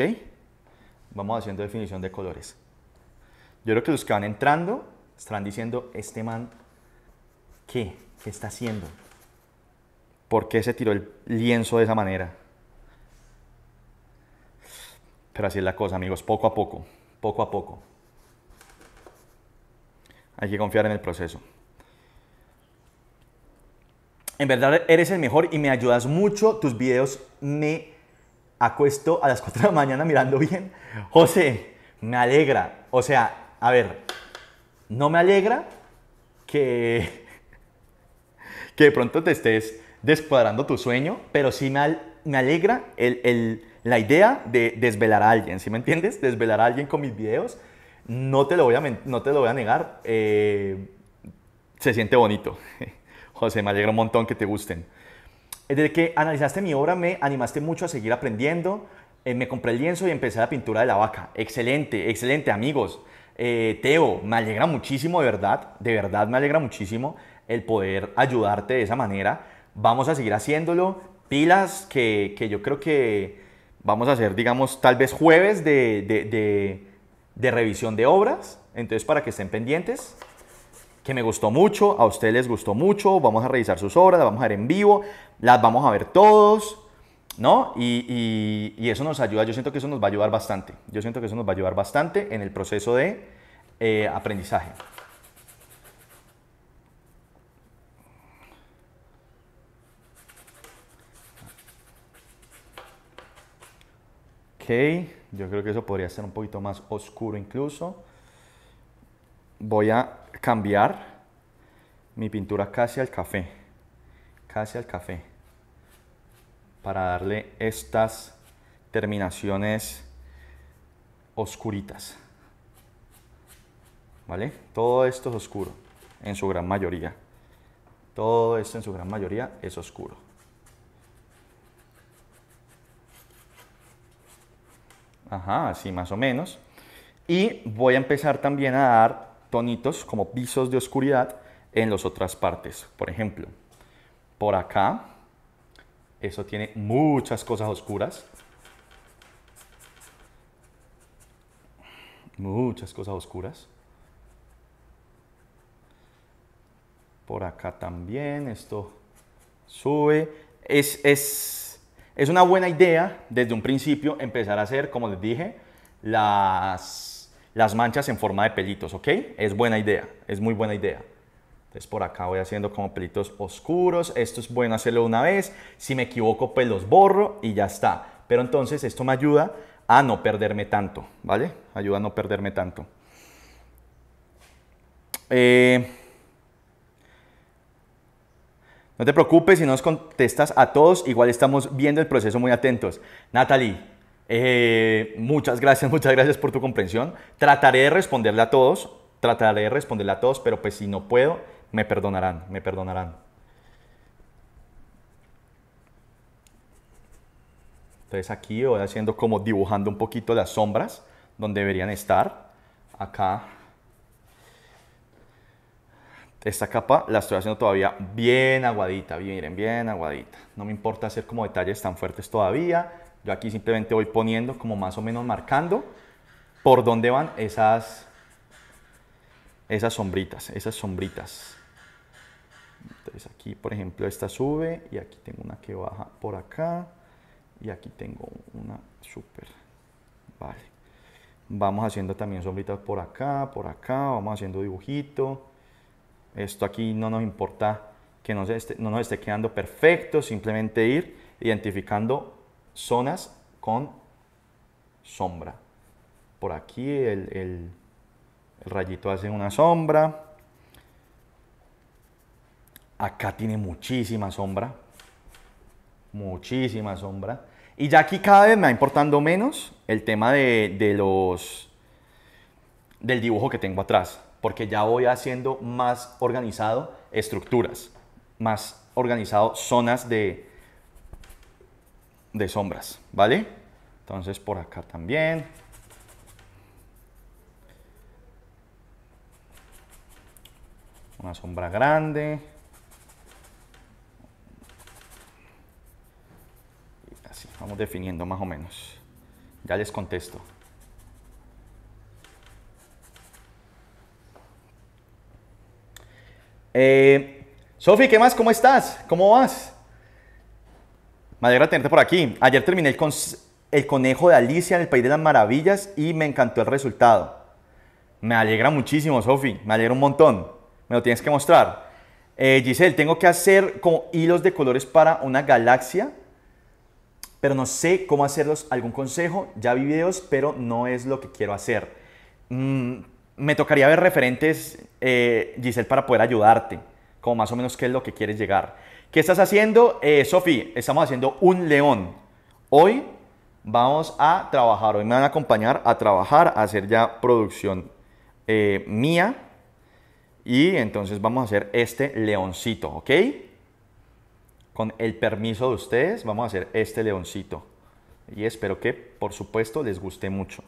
Vamos haciendo definición de colores. Yo creo que los que van entrando estarán diciendo, este man, ¿qué? ¿Qué está haciendo? ¿Por qué se tiró el lienzo de esa manera? Pero así es la cosa, amigos, poco a poco, poco a poco. Hay que confiar en el proceso. En verdad eres el mejor y me ayudas mucho. Tus videos me acuesto a las 4 de la mañana mirando bien. José, me alegra. O sea, a ver, no me alegra que, que de pronto te estés descuadrando tu sueño, pero sí me, alegra la idea de desvelar a alguien, ¿sí me entiendes? Desvelar a alguien con mis videos, no te lo voy a, no te lo voy a negar, eh, se siente bonito. José, me alegra un montón que te gusten. Desde que analizaste mi obra me animaste mucho a seguir aprendiendo, eh, me compré el lienzo y empecé la pintura de la vaca. Excelente, excelente amigos. Eh, Teo, me alegra muchísimo, de verdad, de verdad me alegra muchísimo el poder ayudarte de esa manera. Vamos a seguir haciéndolo. Pilas, que, que yo creo que vamos a hacer, digamos, tal vez jueves de, de, de, de revisión de obras. Entonces, para que estén pendientes que me gustó mucho, a ustedes les gustó mucho, vamos a revisar sus obras, las vamos a ver en vivo, las vamos a ver todos, ¿no? Y, eso nos ayuda, yo siento que eso nos va a ayudar bastante, yo siento que eso nos va a ayudar bastante en el proceso de eh, aprendizaje. Ok, yo creo que eso podría ser un poquito más oscuro incluso. Voy a cambiar mi pintura casi al café, casi al café para darle estas terminaciones oscuritas. ¿Vale? Todo esto es oscuro, en su gran mayoría. Todo esto en su gran mayoría es oscuro. Ajá, así más o menos. Y voy a empezar también a dar tonitos como pisos de oscuridad en las otras partes. Por ejemplo, por acá eso tiene muchas cosas oscuras. Muchas cosas oscuras. Por acá también, esto sube. Es, es, es una buena idea desde un principio empezar a hacer, como les dije, las, las manchas en forma de pelitos, ¿ok? Es buena idea, es muy buena idea. Es por acá voy haciendo como pelitos oscuros. Esto es bueno hacerlo una vez. Si me equivoco, pues los borro y ya está. Pero entonces esto me ayuda a no perderme tanto, ¿vale? Ayuda a no perderme tanto. Eh, no te preocupes si no nos contestas a todos, igual estamos viendo el proceso muy atentos. Natalie, eh, muchas gracias, muchas gracias por tu comprensión. Trataré de responderle a todos, trataré de responderle a todos, pero pues si no puedo, me perdonarán, me perdonarán. Entonces aquí voy haciendo como dibujando un poquito las sombras donde deberían estar. Acá esta capa la estoy haciendo todavía bien aguadita, bien, miren, bien aguadita. No me importa hacer como detalles tan fuertes todavía. Yo aquí simplemente voy poniendo como más o menos marcando por dónde van esas, esas sombritas, esas sombritas. Entonces aquí, por ejemplo, esta sube y aquí tengo una que baja por acá y aquí tengo una super. Vale. Vamos haciendo también sombritas por acá, por acá, vamos haciendo dibujito. Esto aquí no nos importa que no, nos esté quedando perfecto, simplemente ir identificando zonas con sombra. Por aquí el rayito hace una sombra, Acá tiene muchísima sombra. Muchísima sombra. Y ya aquí cada vez me va importando menos el tema de, los del dibujo que tengo atrás, porque ya voy haciendo más organizado estructuras, más organizado zonas de, de sombras, ¿vale? Entonces por acá también. Una sombra grande. Vamos definiendo más o menos. Ya les contesto. Eh, Sofi, ¿qué más? ¿Cómo estás? ¿Cómo vas? Me alegra tenerte por aquí. Ayer terminé el, el conejo de Alicia en el País de las Maravillas y me encantó el resultado. Me alegra muchísimo, Sofi. Me alegra un montón. Me lo tienes que mostrar. Eh, Giselle, tengo que hacer como hilos de colores para una galaxia pero no sé cómo hacerlos. Algún consejo, ya vi videos, pero no es lo que quiero hacer. Mm, me tocaría ver referentes, eh, Giselle, para poder ayudarte, como más o menos qué es lo que quieres llegar. ¿Qué estás haciendo? Eh, Sofi, estamos haciendo un león. Hoy vamos a trabajar, hoy me van a acompañar a trabajar, a hacer ya producción eh, mía. Y entonces vamos a hacer este leoncito, ¿ok? con el permiso de ustedes, vamos a hacer este leoncito. Y espero que, por supuesto, les guste mucho.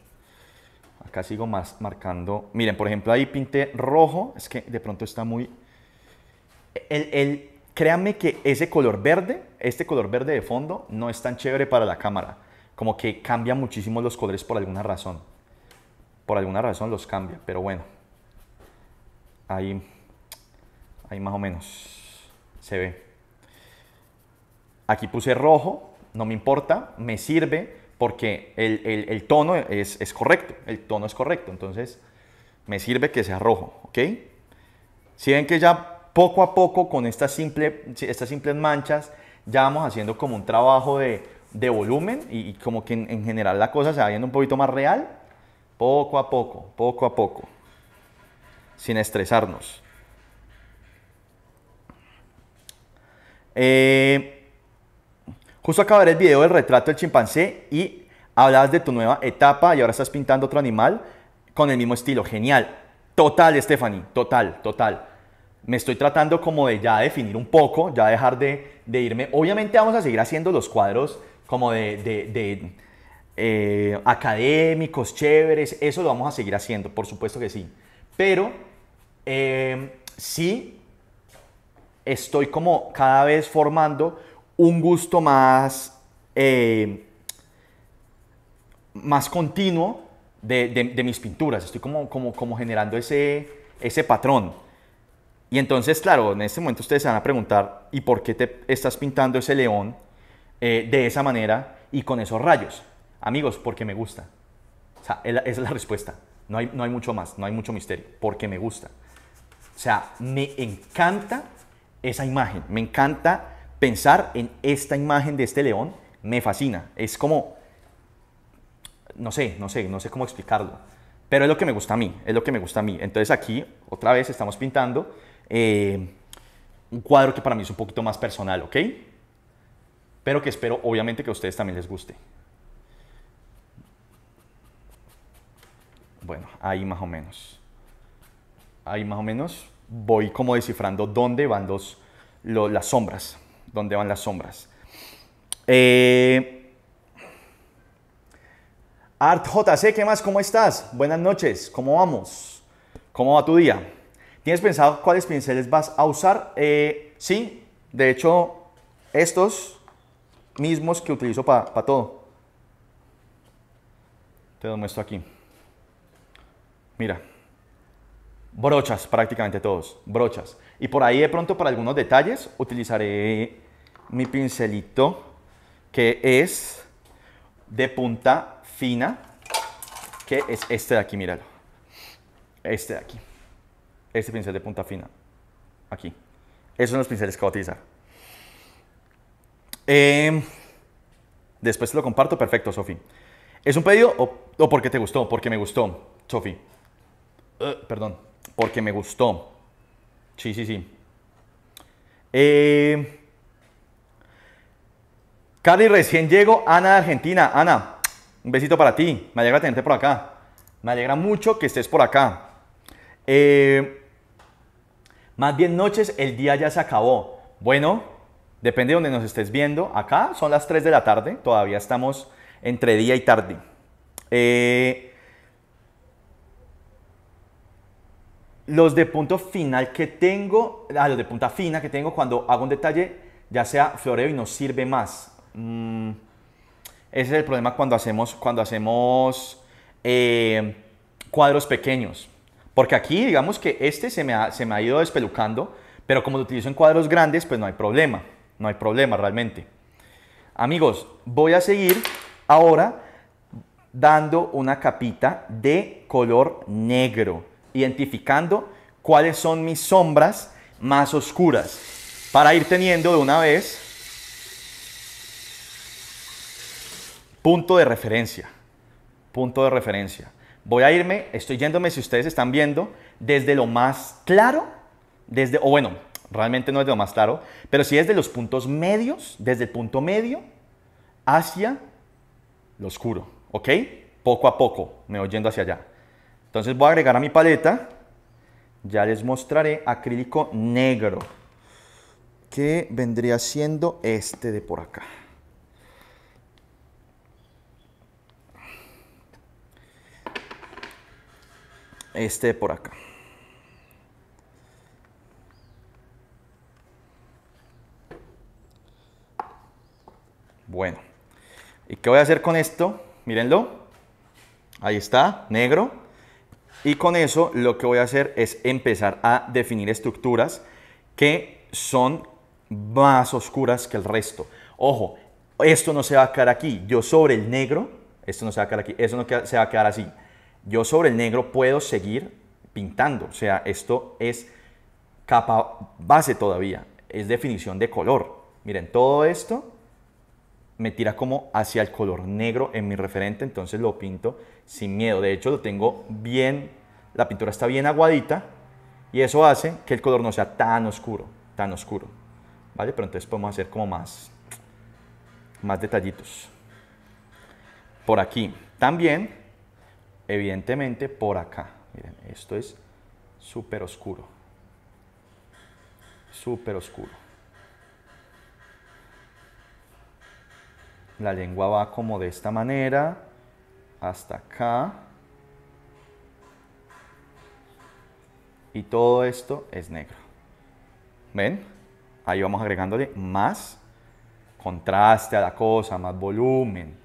Acá sigo más marcando. Miren, por ejemplo, ahí pinté rojo. Es que de pronto está muy... El, créanme que ese color verde, este color verde de fondo, no es tan chévere para la cámara. Como que cambia muchísimo los colores por alguna razón. Por alguna razón los cambia, pero bueno. Ahí, ahí más o menos se ve. Aquí puse rojo, no me importa, me sirve porque el, tono es, correcto, el tono es correcto, entonces me sirve que sea rojo, ¿ok? Si ven que ya poco a poco con estas, simple, estas simples manchas ya vamos haciendo como un trabajo de, volumen y, como que en, en general la cosa se va viendo un poquito más real, poco a poco, poco a poco, sin estresarnos. Eh, Justo acabaré el video del retrato del chimpancé y hablas de tu nueva etapa y ahora estás pintando otro animal con el mismo estilo. Genial. Total, Stephanie. Total, total. Me estoy tratando como de ya definir un poco, ya dejar de, irme. Obviamente vamos a seguir haciendo los cuadros como de, eh, académicos, chéveres. Eso lo vamos a seguir haciendo, por supuesto que sí. Pero eh, sí estoy como cada vez formando un gusto más, eh, más continuo de, mis pinturas. Estoy como, como, generando ese, ese patrón. Y entonces, claro, en este momento ustedes se van a preguntar, ¿y por qué te estás pintando ese león eh, de esa manera y con esos rayos? Amigos, porque me gusta. esa es la respuesta. No hay, no hay mucho más, no hay mucho misterio, porque me gusta. O sea, me encanta esa imagen, me encanta pensar en esta imagen de este león me fascina. Es como, no sé, no sé, no sé cómo explicarlo. Pero es lo que me gusta a mí, es lo que me gusta a mí. Entonces aquí, otra vez, estamos pintando eh, un cuadro que para mí es un poquito más personal, ¿ok? Pero que espero, obviamente, que a ustedes también les guste. Bueno, ahí más o menos. Ahí más o menos voy como descifrando dónde van las sombras. ¿Dónde van las sombras. Eh, ¿qué más? ¿Cómo estás? Buenas noches, ¿cómo vamos? ¿Cómo va tu día? ¿Tienes pensado cuáles pinceles vas a usar? Eh, sí, de hecho, estos mismos que utilizo para todo. Te lo muestro aquí. Mira brochas prácticamente todos, brochas. Y por ahí de pronto para algunos detalles utilizaré mi pincelito que es de punta fina, que es este de aquí, míralo. Este de aquí. Este pincel de punta fina. Aquí. Esos son los pinceles que voy a utilizar. Em, después te lo comparto. Perfecto, Sofi. ¿Es un pedido o, porque te gustó? Porque me gustó, Sofi. Eh, perdón porque me gustó. Sí, sí, sí. Eh, recién llego. Ana de Argentina. Ana, un besito para ti. Me alegra tenerte por acá. Me alegra mucho que estés por acá. Eh, más bien noches, el día ya se acabó. Bueno, depende de donde nos estés viendo. Acá son las 3 de la tarde. Todavía estamos entre día y tarde. Eh, los de punto final que tengo, ah, los de punta fina que tengo cuando hago un detalle, ya sea floreo y no sirve más. Mm, ese es el problema cuando hacemos, cuando hacemos eh, cuadros pequeños. Porque aquí, digamos que este se me, ha, se me ha ido despelucando, pero como lo utilizo en cuadros grandes, pues no hay problema. No hay problema realmente. Amigos, voy a seguir ahora dando una capita de color negro identificando cuáles son mis sombras más oscuras para ir teniendo de una vez punto de referencia. Punto de referencia. Voy a irme, estoy yéndome, si ustedes están viendo, desde lo más claro, desde, o bueno, realmente no es de lo más claro, pero sí desde los puntos medios, desde el punto medio hacia lo oscuro, ¿ok? Poco a poco me voy yendo hacia allá. Entonces voy a agregar a mi paleta, ya les mostraré acrílico negro, que vendría siendo este de por acá. Este de por acá. Bueno, ¿y qué voy a hacer con esto? Mírenlo. Ahí está, negro. Y con eso lo que voy a hacer es empezar a definir estructuras que son más oscuras que el resto. Ojo, esto no se va a quedar aquí. Yo sobre el negro, esto no se va a quedar aquí, eso no se va a quedar así. Yo sobre el negro puedo seguir pintando. O sea, esto es capa base todavía. Es definición de color. Miren, todo esto me tira como hacia el color negro en mi referente, entonces lo pinto sin miedo. De hecho, lo tengo bien, la pintura está bien aguadita y eso hace que el color no sea tan oscuro, tan oscuro. ¿Vale? Pero entonces podemos hacer como más, más detallitos. Por aquí. También, evidentemente, por acá. Miren, esto es súper oscuro. Súper oscuro. La lengua va como de esta manera, hasta acá. Y todo esto es negro. ¿Ven? Ahí vamos agregándole más contraste a la cosa, más volumen.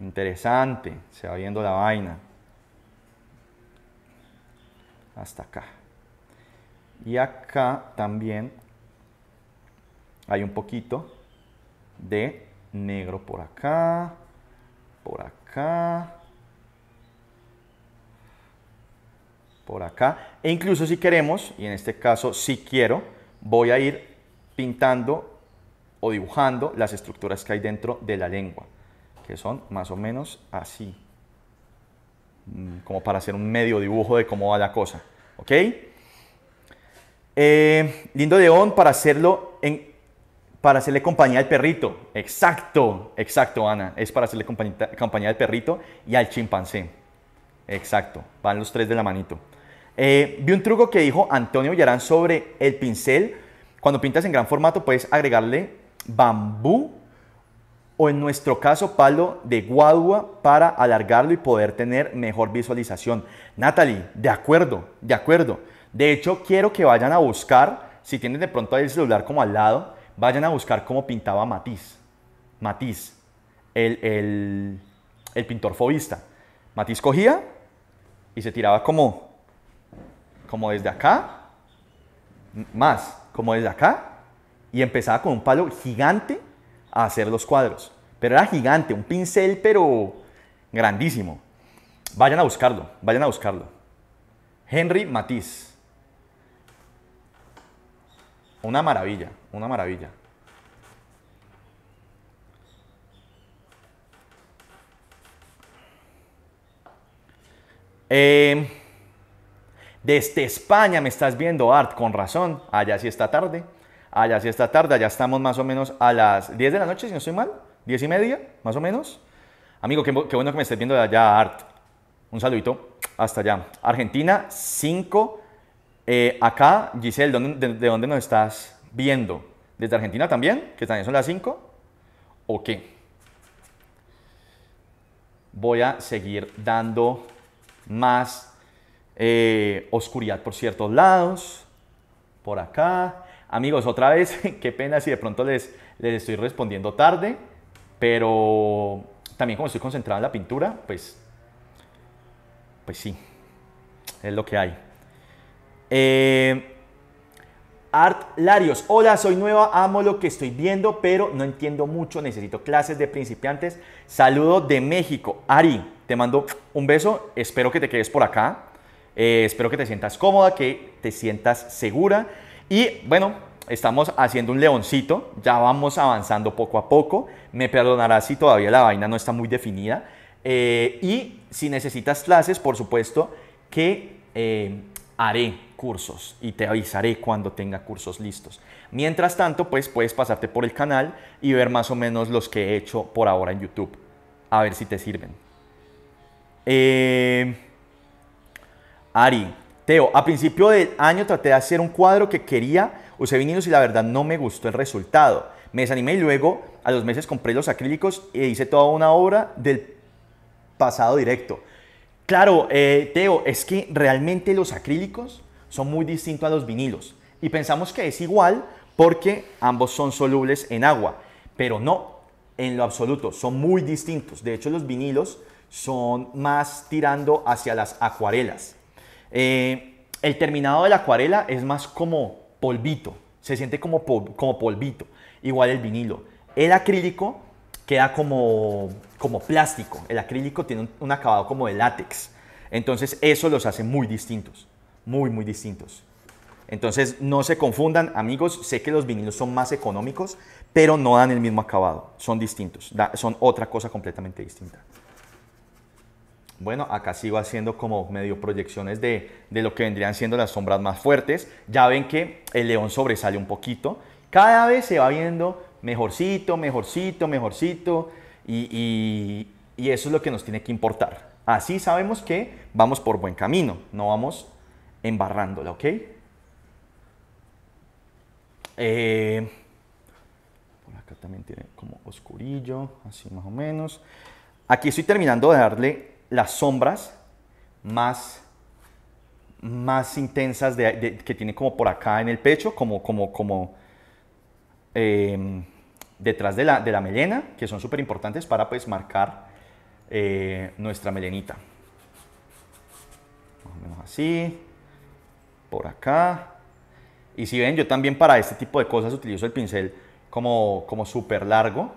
Interesante, se va viendo la vaina. Hasta acá. Y acá también hay un poquito de negro por acá, por acá, por acá. E incluso si queremos, y en este caso si quiero, voy a ir pintando o dibujando las estructuras que hay dentro de la lengua, que son más o menos así, mm, como para hacer un medio dibujo de cómo va la cosa. ¿Ok? lindo eh, lindo león, para hacerlo para hacerle compañía al perrito. Exacto, exacto, Ana. Es para hacerle compañía al perrito y al chimpancé. Exacto, van los tres de la manito. Eh, vi un truco que dijo Antonio Yarán sobre el pincel. Cuando pintas en gran formato puedes agregarle bambú o en nuestro caso palo de guadua para alargarlo y poder tener mejor visualización. Natalie, de acuerdo, de acuerdo. De hecho, quiero que vayan a buscar, si tienen de pronto ahí el celular como al lado, Vayan a buscar cómo pintaba Matisse. Matisse, el, pintor fobista. Matisse cogía y se tiraba como, como desde acá, más, como desde acá, y empezaba con un palo gigante a hacer los cuadros. Pero era gigante, un pincel, pero grandísimo. Vayan a buscarlo, vayan a buscarlo. Henry Matisse. Una maravilla una maravilla. Eh, desde España me estás viendo, Art, con razón. Allá sí está tarde. Allá sí está tarde. Allá estamos más o menos a las 10 de la noche, si no estoy mal. 10 y media, más o menos. Amigo, qué, bueno que me estés viendo de allá, Art. Un saludito. Hasta allá. Argentina, 5. Eh, acá, Giselle, de, de, dónde nos estás viendo? ¿Desde Argentina también? ¿Que también son las 5? ¿O qué? Voy a seguir dando más eh, oscuridad por ciertos lados, por acá. Amigos, otra vez, qué pena si de pronto les, les estoy respondiendo tarde, pero también como estoy concentrado en la pintura, pues, pues sí, es lo que hay. Eh, Art Larios, hola, soy nueva, amo lo que estoy viendo, pero no entiendo mucho, necesito clases de principiantes. Saludo de México. Ari, te mando un beso, espero que te quedes por acá, eh, espero que te sientas cómoda, que te sientas segura. Y bueno, estamos haciendo un leoncito, ya vamos avanzando poco a poco, me perdonarás si todavía la vaina no está muy definida. Eh, y si necesitas clases, por supuesto que eh, haré cursos y te avisaré cuando tenga cursos listos. Mientras tanto, pues puedes pasarte por el canal y ver más o menos los que he hecho por ahora en YouTube. A ver si te sirven. Eh, Ari, Teo, a principio del año traté de hacer un cuadro que quería, usé vinilos y la verdad no me gustó el resultado. Me desanimé y luego a los meses compré los acrílicos e hice toda una obra del pasado directo. Claro, eh, Teo, es que realmente los acrílicos son muy distintos a los vinilos. Y pensamos que es igual porque ambos son solubles en agua, pero no, en lo absoluto, son muy distintos. De hecho, los vinilos son más tirando hacia las acuarelas. Eh, el terminado de la acuarela es más como polvito, se siente como, como polvito, igual el vinilo. El acrílico queda como, como plástico, el acrílico tiene un acabado como de látex, entonces eso los hace muy distintos muy, muy distintos. Entonces, no se confundan, amigos, sé que los vinilos son más económicos, pero no dan el mismo acabado, son distintos, son otra cosa completamente distinta. Bueno, acá sigo haciendo como medio proyecciones de, lo que vendrían siendo las sombras más fuertes. Ya ven que el león sobresale un poquito. Cada vez se va viendo mejorcito, mejorcito, mejorcito. y eso es lo que nos tiene que importar. Así sabemos que vamos por buen camino, no vamos embarrándola, ¿ok? Eh, por acá también tiene como oscurillo, así más o menos. Aquí estoy terminando de darle las sombras más, más intensas que tiene como por acá en el pecho, como, como, como em, detrás de la, melena, que son súper importantes para pues marcar eh, nuestra melenita. Más o menos así por acá. Y si ven, yo también para este tipo de cosas utilizo el pincel como, como súper largo,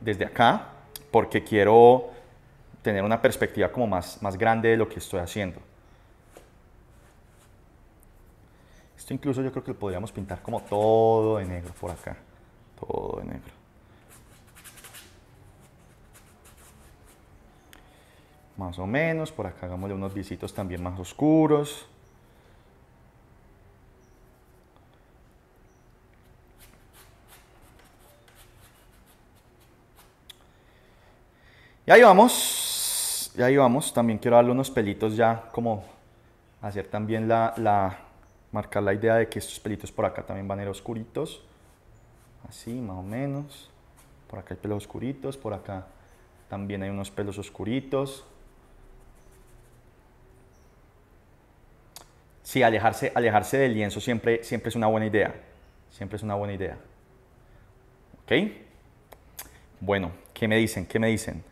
desde acá, porque quiero tener una perspectiva como más, más grande de lo que estoy haciendo. Esto incluso yo creo que lo podríamos pintar como todo de negro por acá. Todo de negro. Más o menos, por acá hagámosle unos visitos también más oscuros. Y ahí vamos, y ahí vamos. También quiero darle unos pelitos ya como hacer también la, la, marcar la idea de que estos pelitos por acá también van a ir oscuritos. Así, más o menos. Por acá hay pelos oscuritos, por acá también hay unos pelos oscuritos. Sí, alejarse, alejarse del lienzo siempre, siempre es una buena idea. Siempre es una buena idea. ¿Ok? Bueno, ¿qué me dicen? ¿Qué me dicen?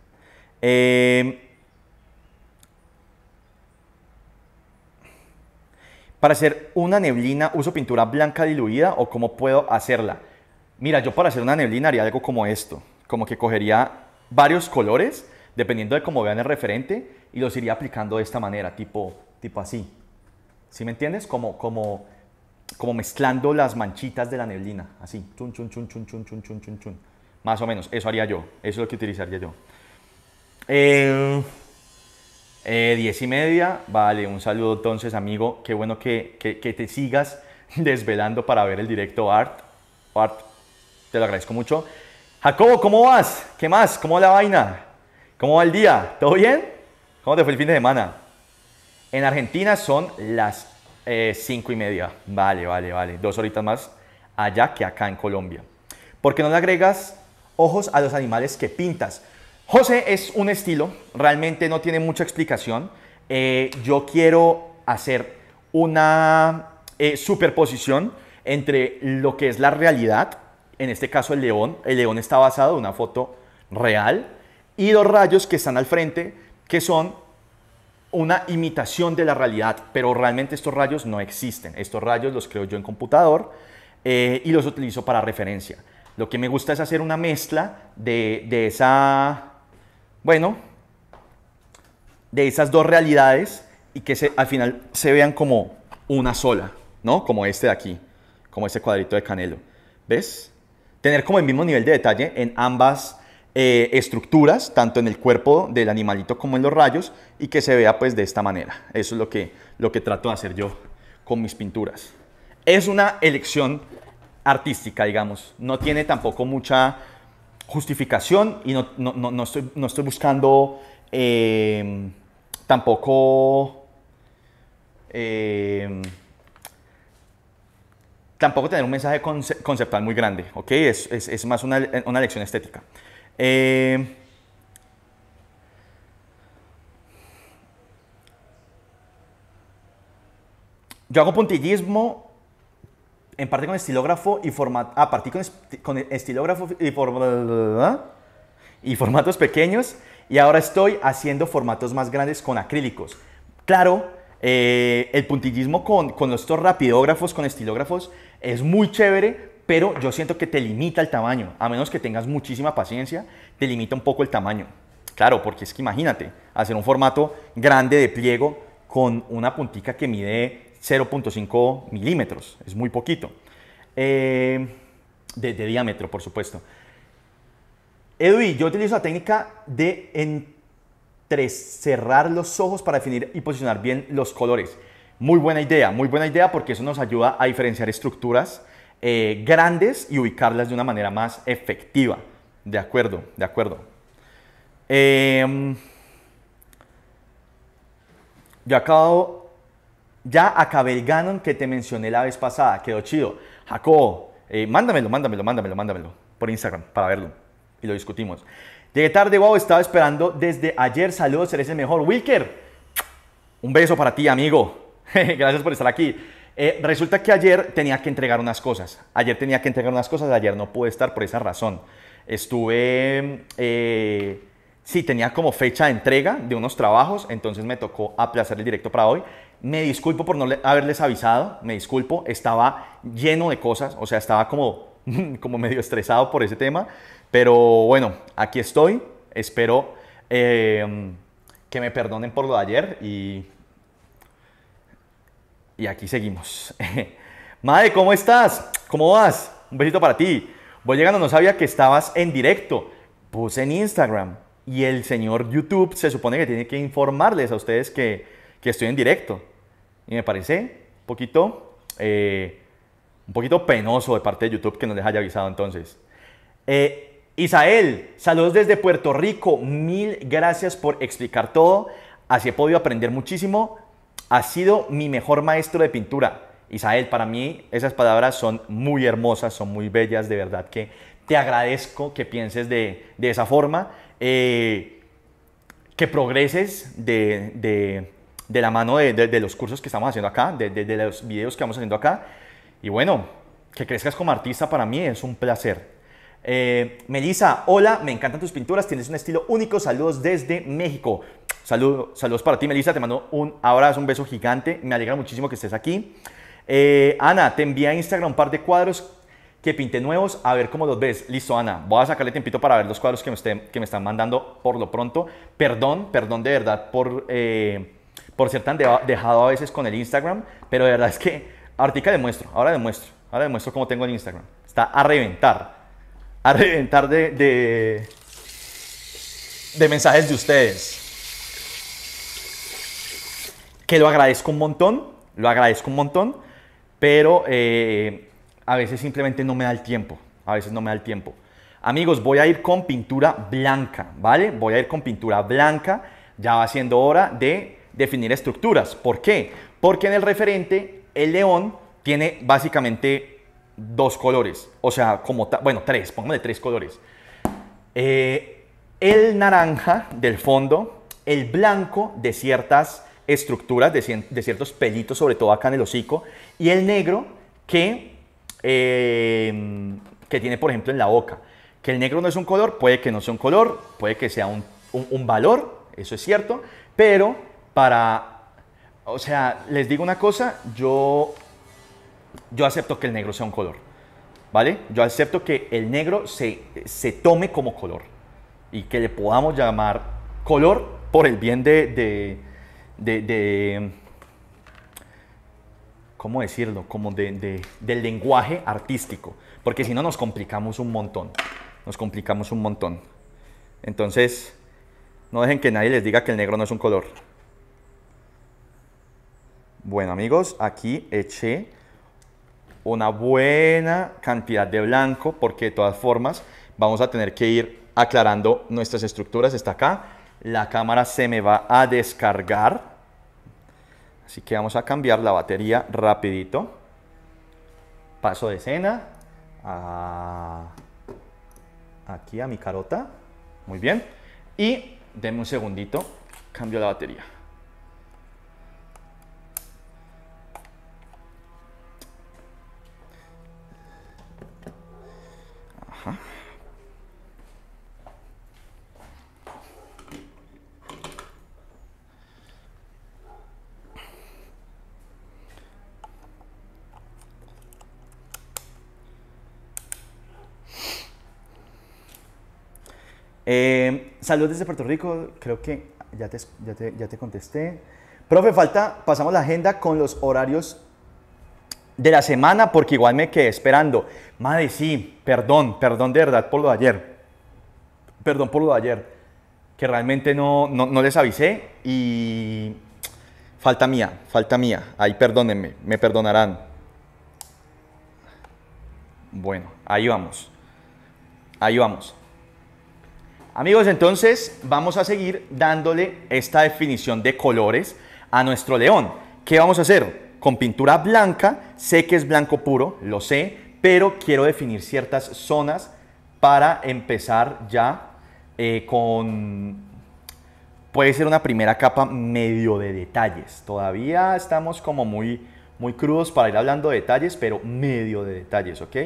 Em, para hacer una neblina, ¿uso pintura blanca diluida o cómo puedo hacerla? Mira, yo para hacer una neblina haría algo como esto, como que cogería varios colores, dependiendo de cómo vean el referente, y los iría aplicando de esta manera, tipo, tipo así. ¿Sí me entiendes? Como, como, como mezclando las manchitas de la neblina, así, chun, chun, chun, chun, chun, chun, chun, chun, más o menos, eso haría yo, eso es lo que utilizaría yo. Eh, diez y media, vale, un saludo entonces amigo, qué bueno que, que, te sigas desvelando para ver el directo Art. Art, te lo agradezco mucho. Jacobo, ¿cómo vas? ¿Qué más? ¿Cómo va la vaina? ¿Cómo va el día? ¿Todo bien? ¿Cómo te fue el fin de semana? En Argentina son las 5 eh, cinco y media. Vale, vale, vale. Dos horitas más allá que acá en Colombia. ¿Por qué no le agregas ojos a los animales que pintas? José es un estilo, realmente no tiene mucha explicación. Eh, yo quiero hacer una eh, superposición entre lo que es la realidad, en este caso el león, el león está basado en una foto real, y los rayos que están al frente, que son una imitación de la realidad, pero realmente estos rayos no existen. Estos rayos los creo yo en computador eh, y los utilizo para referencia. Lo que me gusta es hacer una mezcla de, de esa bueno, de esas dos realidades y que al final se vean como una sola, ¿no? Como este de aquí, como ese cuadrito de Canelo. ¿Ves? Tener como el mismo nivel de detalle en ambas eh, estructuras, tanto en el cuerpo del animalito como en los rayos, y que se vea pues de esta manera. Eso es lo que, lo que trato de hacer yo con mis pinturas. Es una elección artística, digamos. No tiene tampoco mucha justificación y no, no, no, estoy, buscando eh, tampoco... Eh, tampoco tener un mensaje conceptual muy grande, ¿ok? Es, más una, una, lección estética. Eh, yo hago puntillismo en parte con estilógrafo y a ah, partir con, con y, y formatos pequeños y ahora estoy haciendo formatos más grandes con acrílicos. Claro, eh, el puntillismo con, con estos rapidógrafos, con estilógrafos, es muy chévere, pero yo siento que te limita el tamaño, a menos que tengas muchísima paciencia, te limita un poco el tamaño. Claro, porque es que imagínate, hacer un formato grande de pliego con una puntica que mide 0.5 milímetros, es muy poquito, eh, de, diámetro, por supuesto. Edu yo utilizo la técnica de entrecerrar los ojos para definir y posicionar bien los colores. Muy buena idea, muy buena idea porque eso nos ayuda a diferenciar estructuras eh, grandes y ubicarlas de una manera más efectiva. De acuerdo, de acuerdo. Em, yo acabo ya acabé el Ganon que te mencioné la vez pasada, quedó chido. Jacobo, eh, mándamelo, mándamelo, mándamelo, mándamelo por Instagram para verlo y lo discutimos. Llegué tarde, wow, estaba esperando desde ayer. Saludos, eres el mejor. Wilker, un beso para ti, amigo. Gracias por estar aquí. Eh, resulta que ayer tenía que entregar unas cosas. Ayer tenía que entregar unas cosas, ayer no pude estar por esa razón. Estuve, eh, sí, tenía como fecha de entrega de unos trabajos, entonces me tocó aplazar el directo para hoy me disculpo por no haberles avisado, me disculpo, estaba lleno de cosas, o sea, estaba como, como medio estresado por ese tema, pero bueno, aquí estoy, espero em, que me perdonen por lo de ayer y, y aquí seguimos. Madre, ¿cómo estás? ¿Cómo vas? Un besito para ti. Voy llegando, no sabía que estabas en directo. Puse en Instagram y el señor YouTube se supone que tiene que informarles a ustedes que estoy en directo. Y me parece un poquito, eh, un poquito penoso de parte de YouTube que no les haya avisado entonces. Eh, Isael, saludos desde Puerto Rico. Mil gracias por explicar todo. Así he podido aprender muchísimo. Ha sido mi mejor maestro de pintura. Isael, para mí esas palabras son muy hermosas, son muy bellas, de verdad que te agradezco que pienses de, esa forma, eh, que progreses de, de la mano de, de, los cursos que estamos haciendo acá, de, los videos que vamos haciendo acá. Y bueno, que crezcas como artista para mí es un placer. Melisa, eh, Melissa, hola, me encantan tus pinturas, tienes un estilo único, saludos desde México. saludo saludos para ti, Melisa. te mando un abrazo, un beso gigante, me alegra muchísimo que estés aquí. Eh, Ana, te envía a Instagram un par de cuadros que pinté nuevos, a ver cómo los ves. Listo, Ana, voy a sacarle tiempito para ver los cuadros que me, que me están mandando por lo pronto. Perdón, perdón de verdad por... Eh, por ser tan dejado a veces con el Instagram, pero de verdad es que ahorita demuestro, ahora demuestro, ahora demuestro cómo tengo el Instagram. Está a reventar, a reventar de, de, mensajes de ustedes. Que lo agradezco un montón, lo agradezco un montón, pero eh, a veces simplemente no me da el tiempo, a veces no me da el tiempo. Amigos, voy a ir con pintura blanca, ¿vale? Voy a ir con pintura blanca. Ya va siendo hora de definir estructuras. ¿Por qué? Porque en el referente, el león tiene básicamente dos colores, o sea, como, bueno, tres, de tres colores. Eh, el naranja del fondo, el blanco de ciertas estructuras, de, ciertos pelitos, sobre todo acá en el hocico, y el negro que, eh, que tiene, por ejemplo, en la boca. Que el negro no es un color, puede que no sea un color, puede que sea un valor, eso es cierto, pero para... O sea, les digo una cosa, yo, yo acepto que el negro sea un color, ¿vale? Yo acepto que el negro se, tome como color y que le podamos llamar color por el bien de, de, ¿cómo decirlo? Como del lenguaje artístico, porque si no nos complicamos un montón, nos complicamos un montón. Entonces, no dejen que nadie les diga que el negro no es un color. Bueno amigos, aquí eché una buena cantidad de blanco porque de todas formas vamos a tener que ir aclarando nuestras estructuras. Está acá, la cámara se me va a descargar. Así que vamos a cambiar la batería rapidito. Paso de escena aquí a mi carota. Muy bien. Y denme un segundito, cambio la batería. Eh, saludos desde Puerto Rico, creo que ya te, ya te, ya te contesté. Profe, falta, pasamos la agenda con los horarios de la semana porque igual me quedé esperando. Madre, sí, perdón, perdón de verdad por lo de ayer. Perdón por lo de ayer, que realmente no, no les avisé y falta mía, falta mía. Ahí perdónenme, me perdonarán. Bueno, ahí vamos. Ahí vamos. Amigos, entonces vamos a seguir dándole esta definición de colores a nuestro león. ¿Qué vamos a hacer? Con pintura blanca, sé que es blanco puro, lo sé, pero quiero definir ciertas zonas para empezar ya eh, con... Puede ser una primera capa medio de detalles. Todavía estamos como muy, muy crudos para ir hablando de detalles, pero medio de detalles, ¿ok?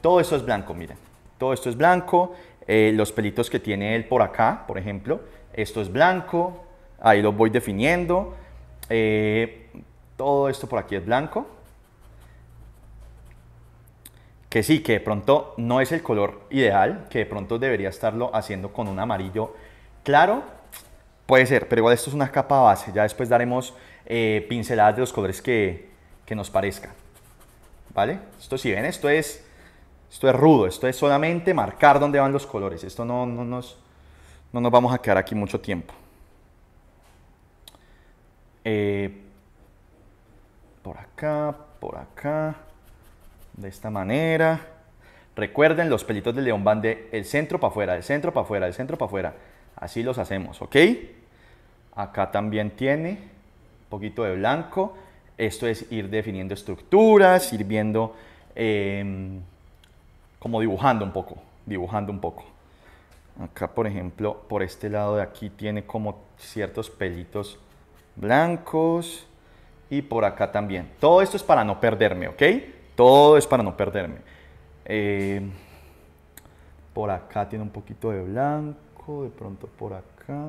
Todo esto es blanco, miren. Todo esto es blanco eh, los pelitos que tiene él por acá, por ejemplo. Esto es blanco, ahí lo voy definiendo. Eh, todo esto por aquí es blanco. Que sí, que de pronto no es el color ideal, que de pronto debería estarlo haciendo con un amarillo claro. Puede ser, pero igual esto es una capa base. Ya después daremos eh, pinceladas de los colores que, que nos parezca. ¿Vale? Esto si ven, esto es esto es rudo, esto es solamente marcar dónde van los colores. Esto no, nos, nos vamos a quedar aquí mucho tiempo. Eh, por acá, por acá, de esta manera. Recuerden, los pelitos del león van de el centro para afuera, del centro para afuera, del centro para afuera. Así los hacemos, ¿ok? Acá también tiene un poquito de blanco. Esto es ir definiendo estructuras, ir viendo... Em, como dibujando un poco, dibujando un poco. Acá, por ejemplo, por este lado de aquí tiene como ciertos pelitos blancos y por acá también. Todo esto es para no perderme, ¿ok? Todo es para no perderme. Eh, por acá tiene un poquito de blanco, de pronto por acá.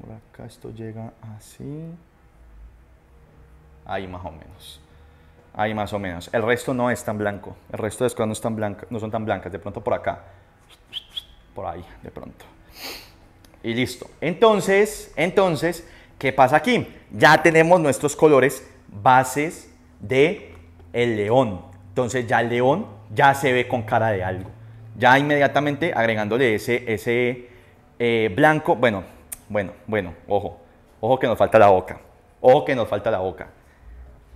Por acá esto llega así. Ahí más o menos ahí más o menos. El resto no es tan blanco, el resto de escuelas no, es no son tan blancas, de pronto por acá, por ahí, de pronto. Y listo. Entonces, entonces, ¿qué pasa aquí? Ya tenemos nuestros colores bases de el león. Entonces ya el león ya se ve con cara de algo. Ya inmediatamente agregándole ese, ese eh, blanco, bueno, bueno, bueno, ojo, ojo que nos falta la boca, ojo que nos falta la boca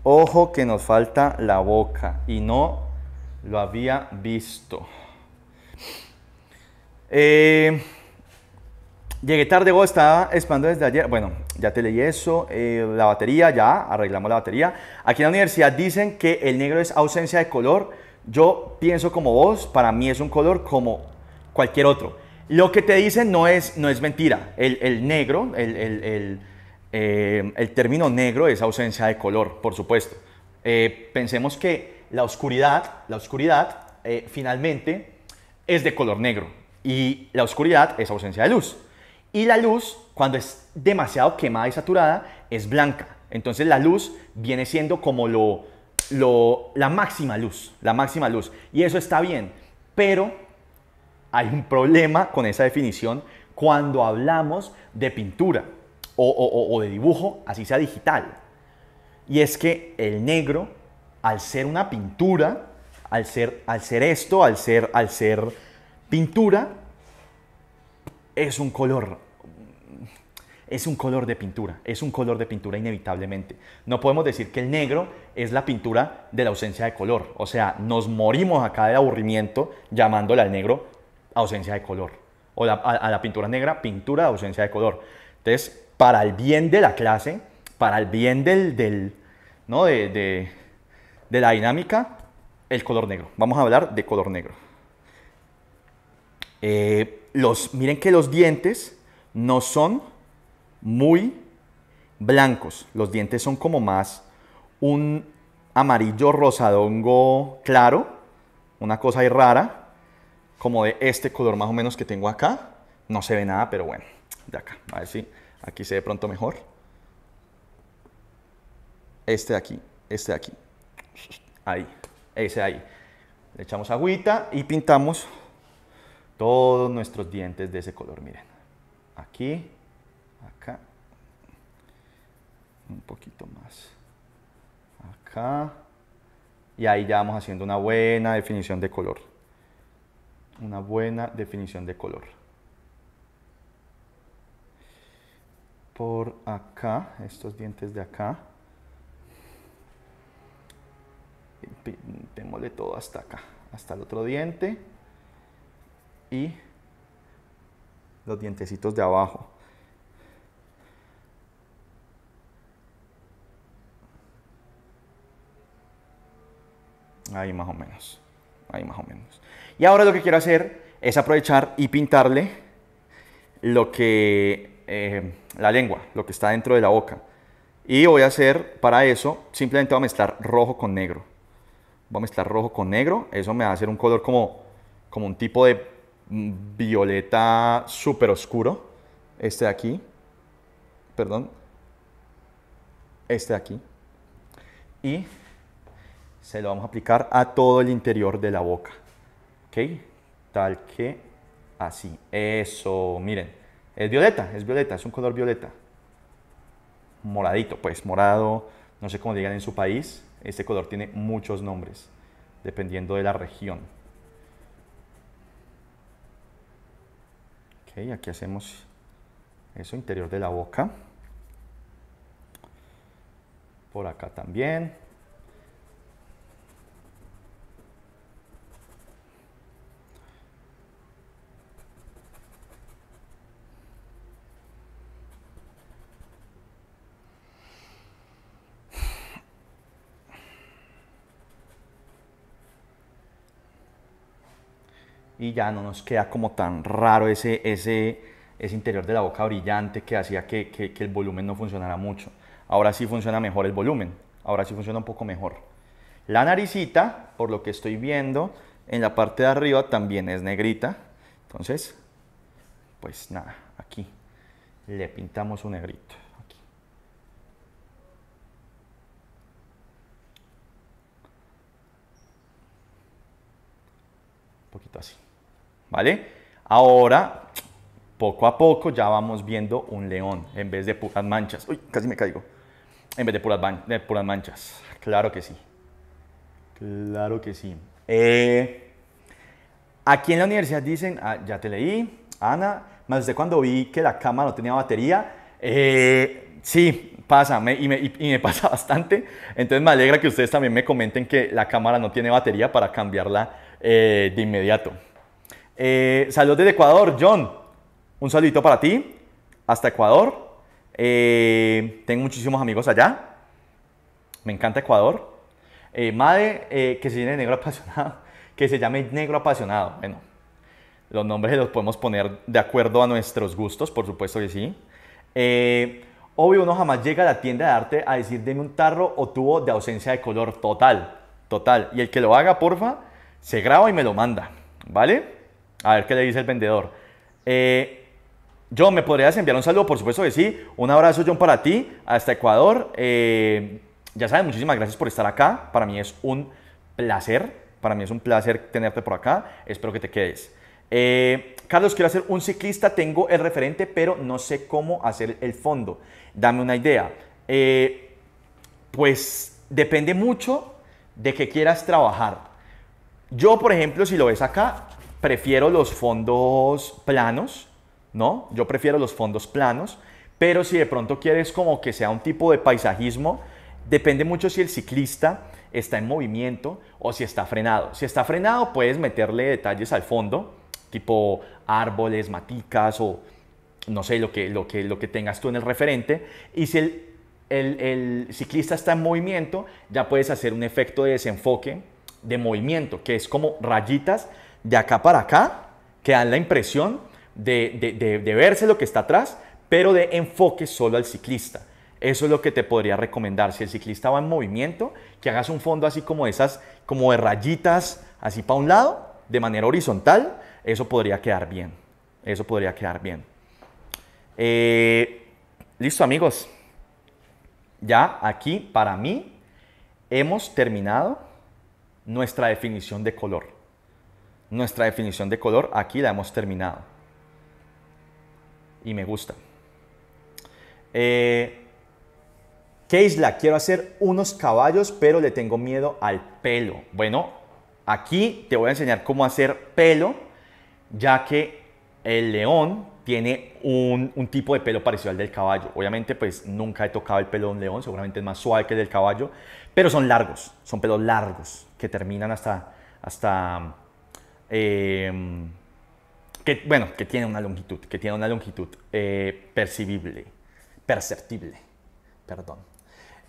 ojo que nos falta la boca y no lo había visto. Eh, llegué tarde, vos estaba esperando desde ayer. Bueno, ya te leí eso. Eh, la batería, ya arreglamos la batería. Aquí en la universidad dicen que el negro es ausencia de color. Yo pienso como vos, para mí es un color como cualquier otro. Lo que te dicen no es, no es mentira. El, negro, el eh, el término negro es ausencia de color, por supuesto. Eh, pensemos que la oscuridad, la oscuridad eh, finalmente es de color negro y la oscuridad es ausencia de luz. Y la luz, cuando es demasiado quemada y saturada, es blanca. Entonces la luz viene siendo como la máxima luz, la máxima luz. Y eso está bien, pero hay un problema con esa definición cuando hablamos de pintura o, de dibujo, así sea digital. Y es que el negro, al ser una pintura, al ser, al ser esto, al ser, al ser pintura, es un color. Es un color de pintura, es un color de pintura inevitablemente. No podemos decir que el negro es la pintura de la ausencia de color. O sea, nos morimos acá de aburrimiento llamándole al negro ausencia de color. O a, a la pintura negra, pintura de ausencia de color. Entonces, para el bien de la clase, para el bien del, del de, la dinámica, el color negro. Vamos a hablar de color negro. Eh, los, miren que los dientes no son muy blancos. Los dientes son como más un amarillo rosadongo claro, una cosa ahí rara, como de este color más o menos que tengo acá. No se ve nada, pero bueno, de acá. A ver si Aquí se ve pronto mejor. Este de aquí, este de aquí. Ahí, ese de ahí. Le echamos agüita y pintamos todos nuestros dientes de ese color. Miren, aquí, acá, un poquito más, acá. Y ahí ya vamos haciendo una buena definición de color. Una buena definición de color. por acá, estos dientes de acá. Démosle todo hasta acá, hasta el otro diente y los dientecitos de abajo. Ahí más o menos, ahí más o menos. Y ahora lo que quiero hacer es aprovechar y pintarle lo que eh, la lengua, lo que está dentro de la boca. Y voy a hacer para eso, simplemente voy a mezclar rojo con negro. Voy a mezclar rojo con negro, eso me va a hacer un color como, como un tipo de mm, violeta súper oscuro. Este de aquí, perdón, este de aquí. Y se lo vamos a aplicar a todo el interior de la boca. ¿Ok? Tal que así. Eso, miren. Es violeta, es violeta, es un color violeta. Moradito, pues morado, no sé cómo digan en su país. Este color tiene muchos nombres, dependiendo de la región. Ok, aquí hacemos eso, interior de la boca. Por acá también. ya no nos queda como tan raro ese, ese, ese interior de la boca brillante que hacía que, el volumen no funcionara mucho. Ahora sí funciona mejor el volumen, ahora sí funciona un poco mejor. La naricita, por lo que estoy viendo, en la parte de arriba también es negrita. Entonces, pues nada, aquí le pintamos un negrito. Un poquito así. Ahora, poco a poco ya vamos viendo un león en vez de puras manchas. Uy, casi me caigo. En vez de puras, manchas. Claro que sí. Claro que sí. Eh, aquí en la universidad dicen, ah, ya te leí, Ana, más de cuando vi que la cámara no tenía batería, eh, sí, pasa y, me, pasa bastante. Entonces me alegra que ustedes también me comenten que la cámara no tiene batería para cambiarla eh, de inmediato. Eh, saludos desde Ecuador, John. Un saludito para ti, hasta Ecuador. Eh, tengo muchísimos amigos allá. Me encanta Ecuador. Eh, Made, eh, que se llame Negro Apasionado. Que se llame Negro Apasionado. Bueno, los nombres los podemos poner de acuerdo a nuestros gustos, por supuesto que sí. obvio, uno jamás llega a la tienda de arte a decir, deme un tarro o tubo de ausencia de color. Total, total. Y el que lo haga, porfa, se graba y me lo manda. ¿Vale? A ver qué le dice el vendedor. Eh, John, ¿me podrías enviar un saludo? Por supuesto que sí. Un abrazo, John, para ti, hasta Ecuador. Eh, ya sabes, muchísimas gracias por estar acá. Para mí es un placer. Para mí es un placer tenerte por acá. Espero que te quedes. Eh, Carlos, quiero hacer un ciclista. Tengo el referente, pero no sé cómo hacer el fondo. Dame una idea. Eh, pues depende mucho de que quieras trabajar. Yo, por ejemplo, si lo ves acá, prefiero los fondos planos, ¿no? Yo prefiero los fondos planos, pero si de pronto quieres como que sea un tipo de paisajismo, depende mucho si el ciclista está en movimiento o si está frenado. Si está frenado, puedes meterle detalles al fondo, tipo árboles, maticas o no sé, lo que, lo lo que tengas tú en el referente. Y si el, el ciclista está en movimiento, ya puedes hacer un efecto de desenfoque de movimiento, que es como rayitas de acá para acá, que dan la impresión de, verse lo que está atrás, pero de enfoque solo al ciclista. Eso es lo que te podría recomendar. Si el ciclista va en movimiento, que hagas un fondo así como esas, como de rayitas, así para un lado, de manera horizontal, eso podría quedar bien. Eso podría quedar bien. Eh, listo amigos. Ya aquí para mí hemos terminado nuestra definición de color. Nuestra definición de color aquí la hemos terminado. Y me gusta. Eh, ¿Qué isla? Quiero hacer unos caballos, pero le tengo miedo al pelo. Bueno, aquí te voy a enseñar cómo hacer pelo, ya que el león tiene un, un, tipo de pelo parecido al del caballo. Obviamente, pues nunca he tocado el pelo de un león, seguramente es más suave que el del caballo, pero son largos, son pelos largos que terminan hasta, hasta Em, que, bueno, que tiene una longitud, que tiene una longitud eh, percibible, perceptible, perdón.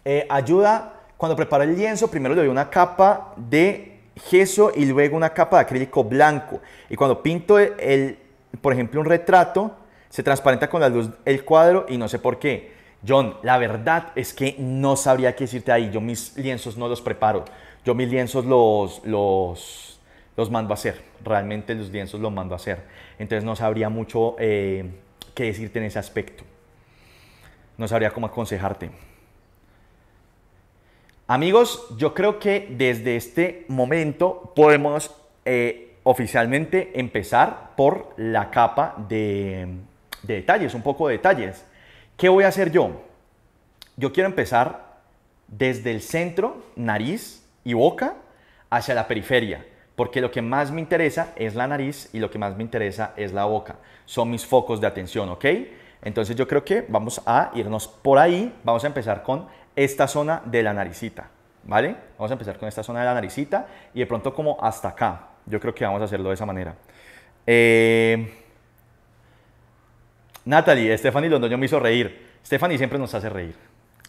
Eh, ayuda, cuando preparo el lienzo, primero le doy una capa de gesso y luego una capa de acrílico blanco. Y cuando pinto, el, por ejemplo, un retrato, se transparenta con la luz el cuadro y no sé por qué. John, la verdad es que no sabría qué decirte ahí. Yo mis lienzos no los preparo. Yo mis lienzos los, los los mando a hacer, realmente los lienzos los mando a hacer. Entonces no sabría mucho eh, qué decirte en ese aspecto. No sabría cómo aconsejarte. Amigos, yo creo que desde este momento podemos eh, oficialmente empezar por la capa de detalles, un poco de detalles. ¿Qué voy a hacer yo? Yo quiero empezar desde el centro, nariz y boca hacia la periferia porque lo que más me interesa es la nariz y lo que más me interesa es la boca. Son mis focos de atención, ¿ok? Entonces yo creo que vamos a irnos por ahí, vamos a empezar con esta zona de la naricita, ¿vale? Vamos a empezar con esta zona de la naricita y de pronto como hasta acá. Yo creo que vamos a hacerlo de esa manera. Eh, Natalie, Stephanie Londoño me hizo reír. Stephanie siempre nos hace reír.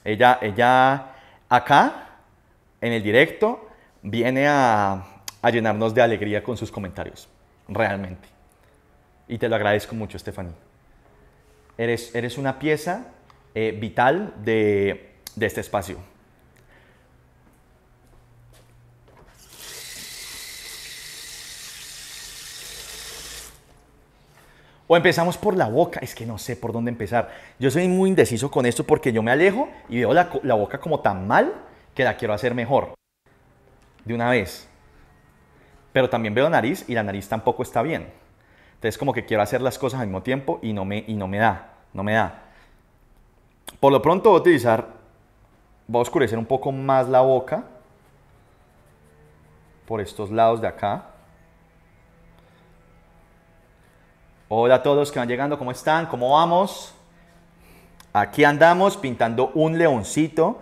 Ella, ella acá, en el directo, viene a, a llenarnos de alegría con sus comentarios, realmente. Y te lo agradezco mucho, Stephanie. Eres, eres una pieza eh, vital de, este espacio. O empezamos por la boca, es que no sé por dónde empezar. Yo soy muy indeciso con esto porque yo me alejo y veo la, la boca como tan mal que la quiero hacer mejor. De una vez, pero también veo nariz y la nariz tampoco está bien. Entonces como que quiero hacer las cosas al mismo tiempo y no me, y no me da, no me da. Por lo pronto voy a utilizar, voy a oscurecer un poco más la boca por estos lados de acá. Hola a todos que van llegando, ¿cómo están? ¿Cómo vamos? Aquí andamos pintando un leoncito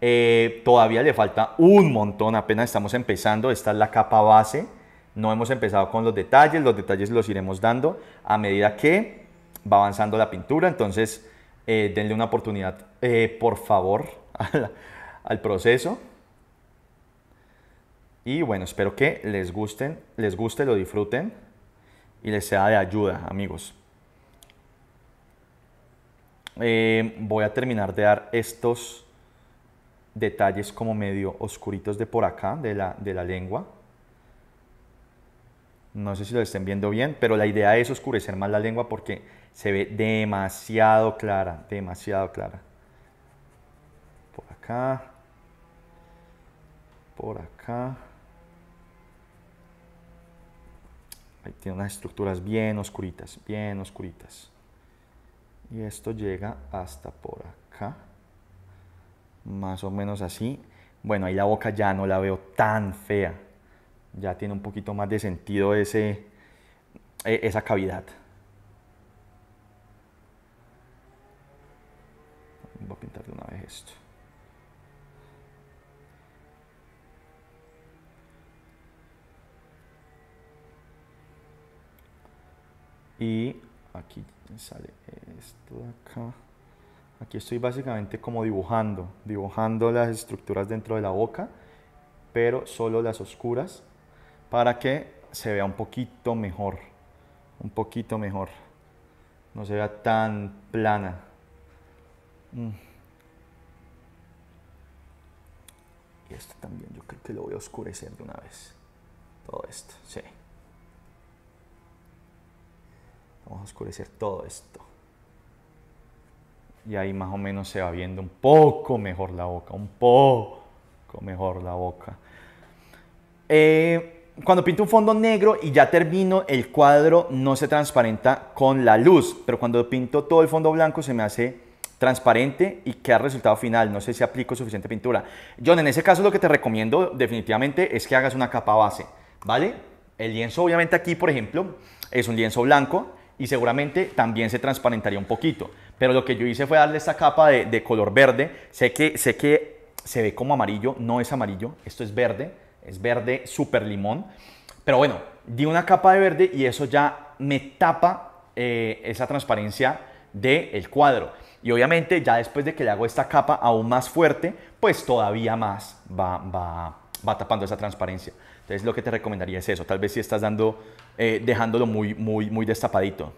eh, todavía le falta un montón, apenas estamos empezando, esta es la capa base, no hemos empezado con los detalles, los detalles los iremos dando a medida que va avanzando la pintura, entonces eh, denle una oportunidad, eh, por favor, al, proceso. Y bueno, espero que les gusten, les guste, lo disfruten y les sea de ayuda, amigos. voy a terminar de dar estos detalles como medio oscuritos de por acá, de la, de la lengua. No sé si lo estén viendo bien, pero la idea es oscurecer más la lengua porque se ve demasiado clara, demasiado clara. Por acá. Por acá. Ahí tiene unas estructuras bien oscuritas, bien oscuritas. Y esto llega hasta por acá más o menos así. Bueno, ahí la boca ya no la veo tan fea. Ya tiene un poquito más de sentido ese, e, esa cavidad. Voy a pintar de una vez esto. Y aquí sale esto de acá. Aquí estoy básicamente como dibujando, dibujando las estructuras dentro de la boca, pero solo las oscuras para que se vea un poquito mejor, un poquito mejor, no se vea tan plana. Mm. Y esto también yo creo que lo voy a oscurecer de una vez, todo esto, sí. Vamos a oscurecer todo esto y ahí más o menos se va viendo un poco mejor la boca, un poco mejor la boca. Eh, cuando pinto un fondo negro y ya termino, el cuadro no se transparenta con la luz, pero cuando pinto todo el fondo blanco se me hace transparente y queda el resultado final. No sé si aplico suficiente pintura. John, en ese caso lo que te recomiendo definitivamente es que hagas una capa base, ¿vale? El lienzo obviamente aquí, por ejemplo, es un lienzo blanco y seguramente también se transparentaría un poquito. Pero lo que yo hice fue darle esta capa de, color verde. Sé que, sé que se ve como amarillo, no es amarillo, esto es verde, es verde super limón. Pero bueno, di una capa de verde y eso ya me tapa eh, esa transparencia del cuadro. Y obviamente ya después de que le hago esta capa aún más fuerte, pues todavía más va, va, va tapando esa transparencia. Entonces lo que te recomendaría es eso, tal vez si estás dando, eh, dejándolo muy, muy, muy destapadito.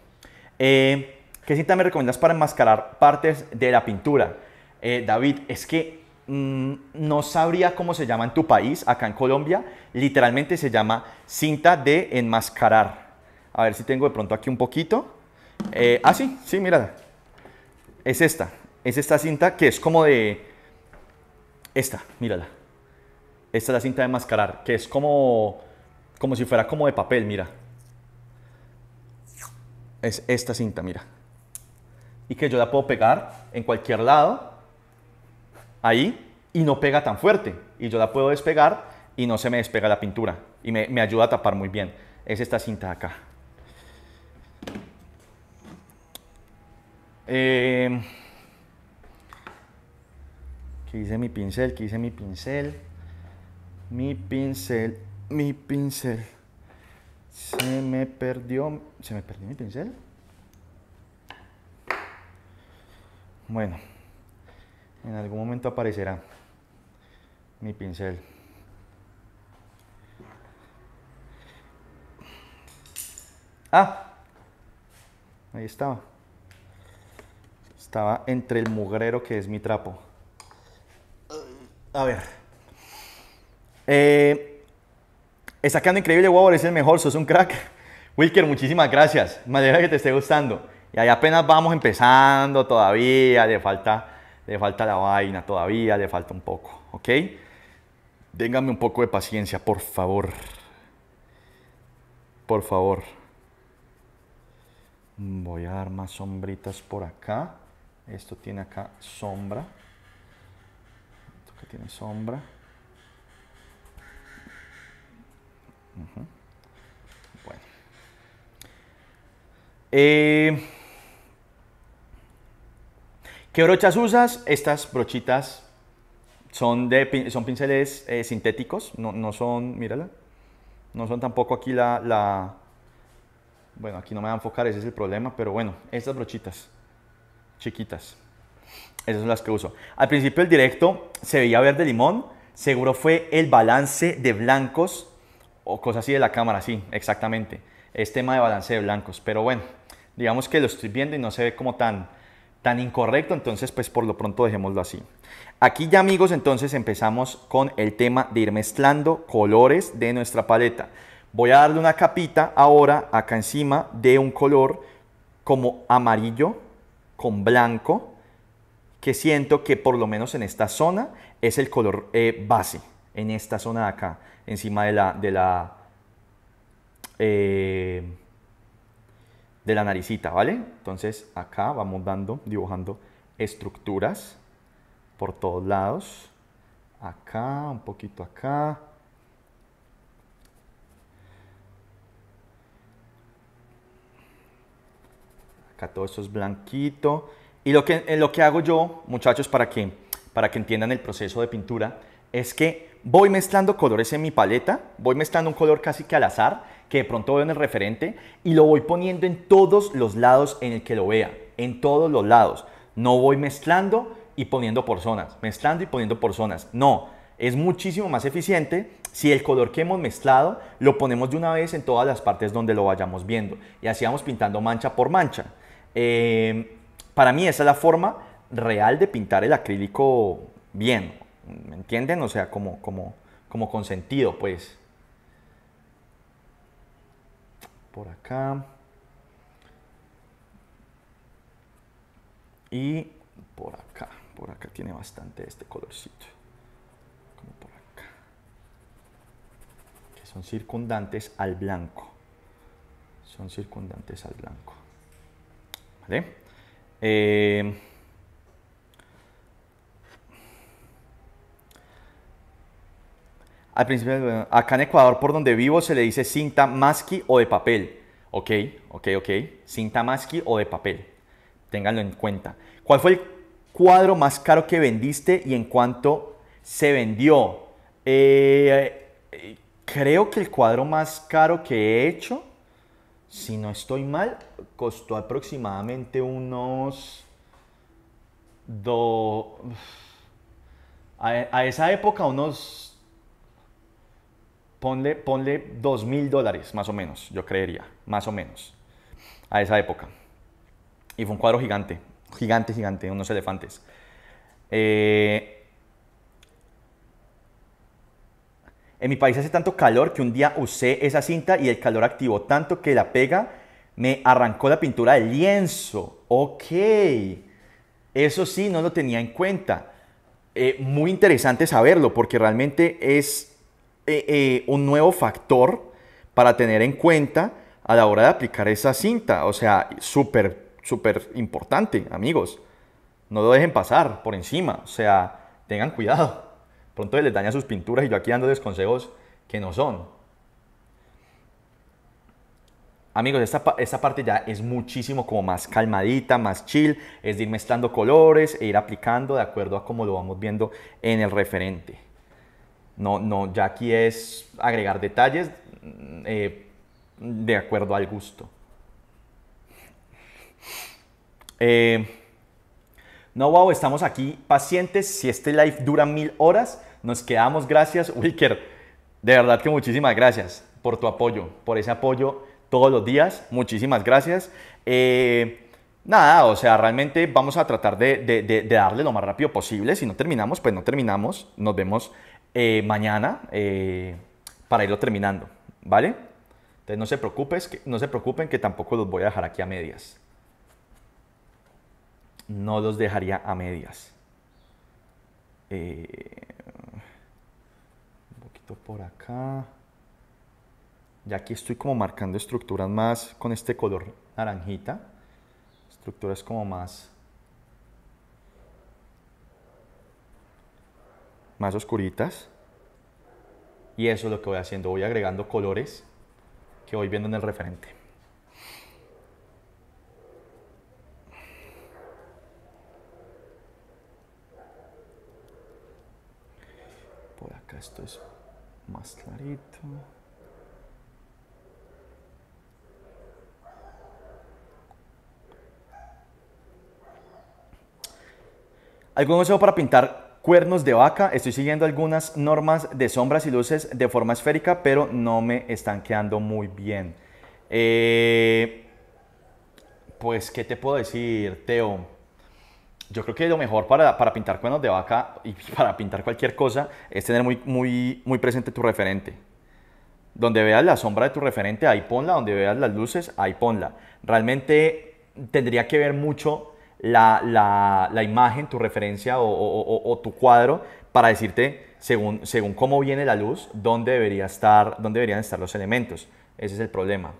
Eh, ¿Qué cinta me recomiendas para enmascarar partes de la pintura? Eh, David, es que mm, no sabría cómo se llama en tu país, acá en Colombia, literalmente se llama cinta de enmascarar. A ver si tengo de pronto aquí un poquito. Eh, ah, sí, sí, mírala. Es esta, es esta cinta que es como de... Esta, mírala. Esta es la cinta de enmascarar, que es como, como si fuera como de papel, mira. Es esta cinta, mira y que yo la puedo pegar en cualquier lado, ahí, y no pega tan fuerte. Y yo la puedo despegar y no se me despega la pintura. Y me, ayuda a tapar muy bien. Es esta cinta de acá. Em, ¿Qué hice mi pincel? ¿Qué hice mi pincel? Mi pincel, mi pincel. Se me perdió. ¿Se me perdió mi pincel? Bueno, en algún momento aparecerá mi pincel. Ah, ahí estaba. Estaba entre el mugrero que es mi trapo. A ver. Eh, está quedando increíble, wow, eres el mejor, sos un crack. Wilker, muchísimas gracias. Me alegra que te esté gustando. Y ahí apenas vamos empezando todavía, le falta, le falta la vaina todavía, le falta un poco, ¿ok? Ténganme un poco de paciencia, por favor. Por favor. Voy a dar más sombritas por acá. Esto tiene acá sombra. Esto que tiene sombra. Bueno. Eh, ¿Qué brochas usas? Estas brochitas son, de, son pinceles eh, sintéticos, no, son, mírala, no son tampoco aquí la, la, Bueno, aquí no me va a enfocar, ese es el problema, pero bueno, estas brochitas chiquitas, esas son las que uso. Al principio el directo se veía verde limón, seguro fue el balance de blancos o cosas así de la cámara, sí, exactamente. Es tema de balance de blancos, pero bueno, digamos que lo estoy viendo y no se ve como tan tan incorrecto, entonces pues por lo pronto dejémoslo así. Aquí ya amigos, entonces empezamos con el tema de ir mezclando colores de nuestra paleta. Voy a darle una capita ahora acá encima de un color como amarillo con blanco, que siento que por lo menos en esta zona es el color eh, base, en esta zona de acá, encima de la, de la eh, de la naricita, ¿vale? Entonces acá vamos dando, dibujando estructuras por todos lados. Acá, un poquito acá. Acá todo esto es blanquito. Y lo que, eh, lo que hago yo, muchachos, para que, para que entiendan el proceso de pintura, es que voy mezclando colores en mi paleta, voy mezclando un color casi que al azar, que de pronto veo en el referente y lo voy poniendo en todos los lados en el que lo vea, en todos los lados. No voy mezclando y poniendo por zonas, mezclando y poniendo por zonas. No, es muchísimo más eficiente si el color que hemos mezclado lo ponemos de una vez en todas las partes donde lo vayamos viendo y así vamos pintando mancha por mancha. Eh, para mí esa es la forma real de pintar el acrílico bien, ¿me entienden? O sea, como, como, como con sentido, pues. por acá. Y por acá, por acá tiene bastante este colorcito. Como por acá. Que son circundantes al blanco. Son circundantes al blanco. ¿Vale? Eh, Al principio, acá en Ecuador, por donde vivo, se le dice cinta masqui o de papel. Ok, ok, ok. Cinta masqui o de papel. Ténganlo en cuenta. ¿Cuál fue el cuadro más caro que vendiste y en cuánto se vendió? Eh, creo que el cuadro más caro que he hecho, si no estoy mal, costó aproximadamente unos... Do... a esa época unos ponle, ponle 2 mil dólares, más o menos, yo creería, más o menos, a esa época. Y fue un cuadro gigante, gigante, gigante, unos elefantes. Eh, en mi país hace tanto calor que un día usé esa cinta y el calor activó tanto que la pega me arrancó la pintura del lienzo. Ok, eso sí, no lo tenía en cuenta. Eh, muy interesante saberlo porque realmente es eh, eh, un nuevo factor para tener en cuenta a la hora de aplicar esa cinta. O sea, súper, súper importante, amigos. No lo dejen pasar por encima. O sea, tengan cuidado. Pronto les daña sus pinturas y yo aquí dándoles consejos que no son. Amigos, esta, esta parte ya es muchísimo como más calmadita, más chill, es de ir mezclando colores e ir aplicando de acuerdo a como lo vamos viendo en el referente. No, no, ya aquí es agregar detalles mm, eh, de acuerdo al gusto. Eh, no, wow, estamos aquí pacientes. Si este live dura mil horas, nos quedamos. Gracias, Wicker. De verdad que muchísimas gracias por tu apoyo, por ese apoyo todos los días. Muchísimas gracias. Eh, nada, o sea, realmente vamos a tratar de, de, darle lo más rápido posible. Si no terminamos, pues no terminamos. Nos vemos eh, mañana eh, para irlo terminando, ¿vale? Entonces no se, preocupes, no se preocupen que tampoco los voy a dejar aquí a medias. No los dejaría a medias. Eh, un poquito por acá. Ya aquí estoy como marcando estructuras más con este color naranjita. Estructuras como más más oscuritas. Y eso es lo que voy haciendo, voy agregando colores que voy viendo en el referente. Por acá esto es más clarito. ¿Algún consejo para pintar Cuernos de vaca, estoy siguiendo algunas normas de sombras y luces de forma esférica, pero no me están quedando muy bien. Eh, pues, ¿qué te puedo decir, Teo? Yo creo que lo mejor para, pintar cuernos de vaca y para pintar cualquier cosa es tener muy, muy, muy presente tu referente. Donde veas la sombra de tu referente, ahí ponla. Donde veas las luces, ahí ponla. Realmente tendría que ver mucho la, imagen, tu referencia o, tu cuadro para decirte, según, según cómo viene la luz, dónde, debería estar, dónde deberían estar los elementos. Ese es el problema.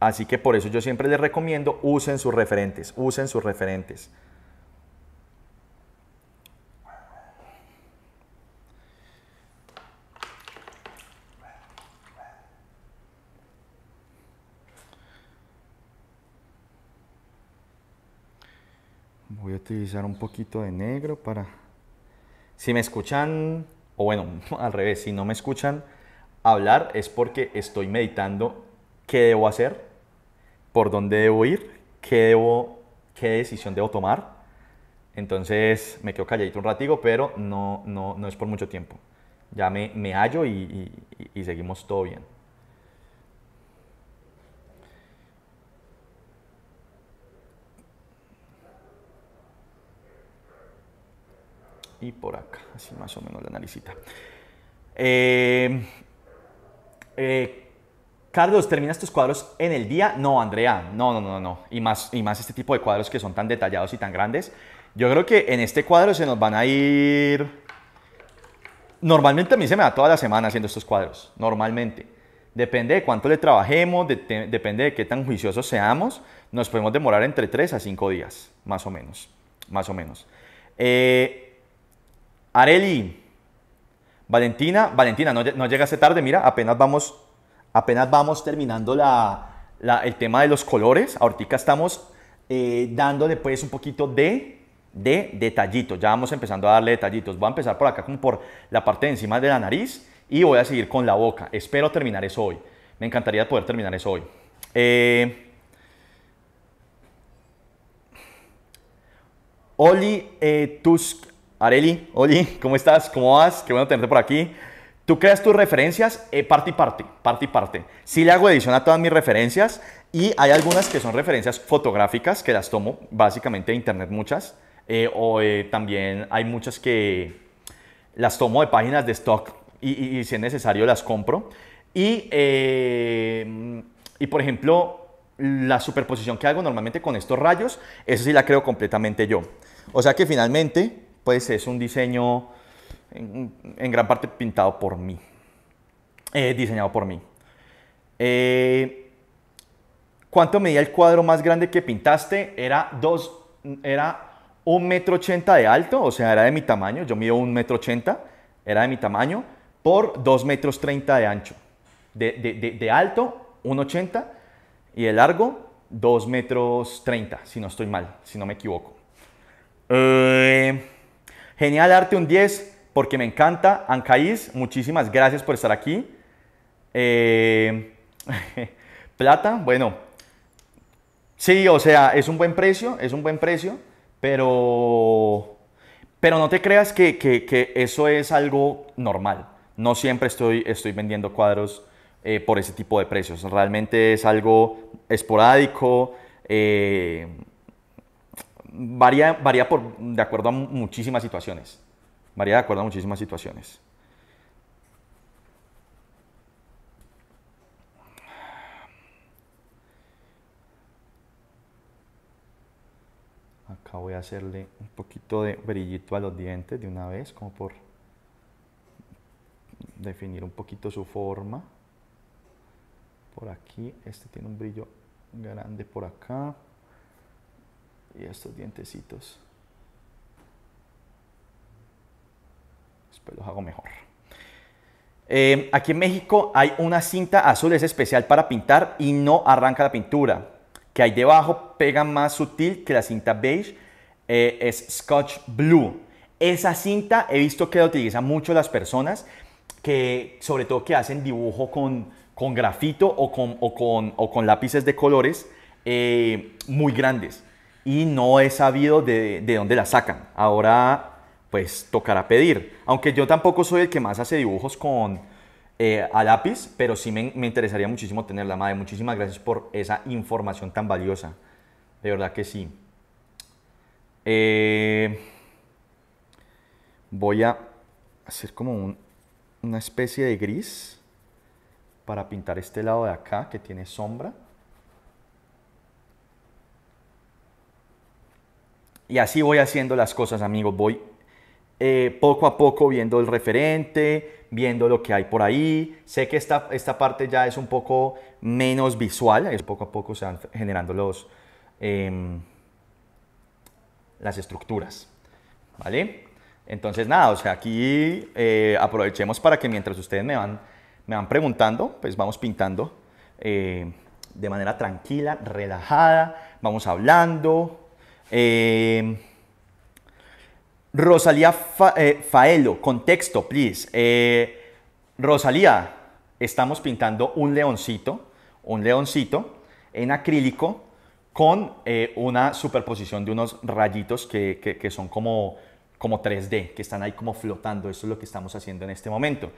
Así que por eso yo siempre les recomiendo, usen sus referentes, usen sus referentes. voy a utilizar un poquito de negro para... Si me escuchan, o bueno, al revés, si no me escuchan hablar es porque estoy meditando qué debo hacer, por dónde debo ir, qué, debo, qué decisión debo tomar. Entonces me quedo calladito un ratito, pero no, no, no es por mucho tiempo. Ya me, me hallo y seguimos todo bien. y por acá, así más o menos la naricita. Eh, eh, Carlos, ¿terminas tus cuadros en el día? No, Andrea, no, no, no, no. Y más, y más este tipo de cuadros que son tan detallados y tan grandes. Yo creo que en este cuadro se nos van a ir... Normalmente a mí se me da toda la semana haciendo estos cuadros, normalmente. Depende de cuánto le trabajemos, depende de qué tan juiciosos seamos, nos podemos demorar entre 3 a 5 días, más o menos, más o menos. Eh, Areli. Valentina, Valentina, no, no llegaste tarde, mira, apenas vamos, apenas vamos terminando el tema de los colores. Ahorita estamos eh, dándole pues un poquito de, de detallitos. Ya vamos empezando a darle detallitos. Voy a empezar por acá como por la parte de encima de la nariz y voy a seguir con la boca. Espero terminar eso hoy. Me encantaría poder terminar eso hoy. Eh, Oli eh, Tusk Areli, Oli, ¿cómo estás? ¿Cómo vas? Qué bueno tenerte por aquí. Tú creas tus referencias eh, parte y parte, parte y parte. Sí le hago edición a todas mis referencias y hay algunas que son referencias fotográficas que las tomo básicamente de internet muchas. Eh, o eh, también hay muchas que las tomo de páginas de stock y, si es necesario las compro. Y, y por ejemplo, la superposición que hago normalmente con estos rayos, eso sí la creo completamente yo. O sea que finalmente pues es un diseño en, gran parte pintado por mí, eh, diseñado por mí. Eh, ¿Cuánto medía el cuadro más grande que pintaste? Era dos, era un metro ochenta de alto, o sea, era de mi tamaño, yo mido un metro ochenta, era de mi tamaño, por dos metros treinta de ancho. De, alto, 1,80 ochenta, y de largo, dos metros treinta, si no estoy mal, si no me equivoco. Eh, Genial Arte un 10, porque me encanta. Ancaís, muchísimas gracias por estar aquí. Eh, plata, bueno. Sí, o sea, es un buen precio, es un buen precio, pero, pero no te creas que, eso es algo normal. No siempre estoy, estoy vendiendo cuadros eh, por ese tipo de precios. Realmente es algo esporádico. Eh, varía, por, de acuerdo a muchísimas situaciones. Varía de acuerdo a muchísimas situaciones. Acá voy a hacerle un poquito de brillito a los dientes de una vez, como por definir un poquito su forma. Por aquí, este tiene un brillo grande por acá y estos dientecitos. Después los hago mejor. Em, aquí en México hay una cinta azul, es especial para pintar y no arranca la pintura. Que hay debajo pega más sutil que la cinta beige, eh, es Scotch Blue. Esa cinta he visto que la utilizan mucho las personas, que sobre todo que hacen dibujo con, grafito o con, lápices de colores eh, muy grandes y no he sabido de, dónde la sacan. Ahora pues tocará pedir. Aunque yo tampoco soy el que más hace dibujos con eh, a lápiz, pero sí me, interesaría muchísimo tenerla, madre. Muchísimas gracias por esa información tan valiosa. De verdad que sí. Eh, voy a hacer como una especie de gris para pintar este lado de acá que tiene sombra. Y así voy haciendo las cosas, amigos. Voy eh, poco a poco viendo el referente, viendo lo que hay por ahí. Sé que esta, esta parte ya es un poco menos visual, es poco a poco se van generando los, em, las estructuras. ¿Vale? Entonces, nada, o sea, aquí eh, aprovechemos para que mientras ustedes me van, me van preguntando, pues vamos pintando eh, de manera tranquila, relajada, vamos hablando, Em, Rosalía eh, Faelo, contexto, please. Eh, Rosalía, estamos pintando un leoncito, un leoncito en acrílico con eh, una superposición de unos rayitos que, son como como 3D, que están ahí como flotando. Eso es lo que estamos haciendo en este momento.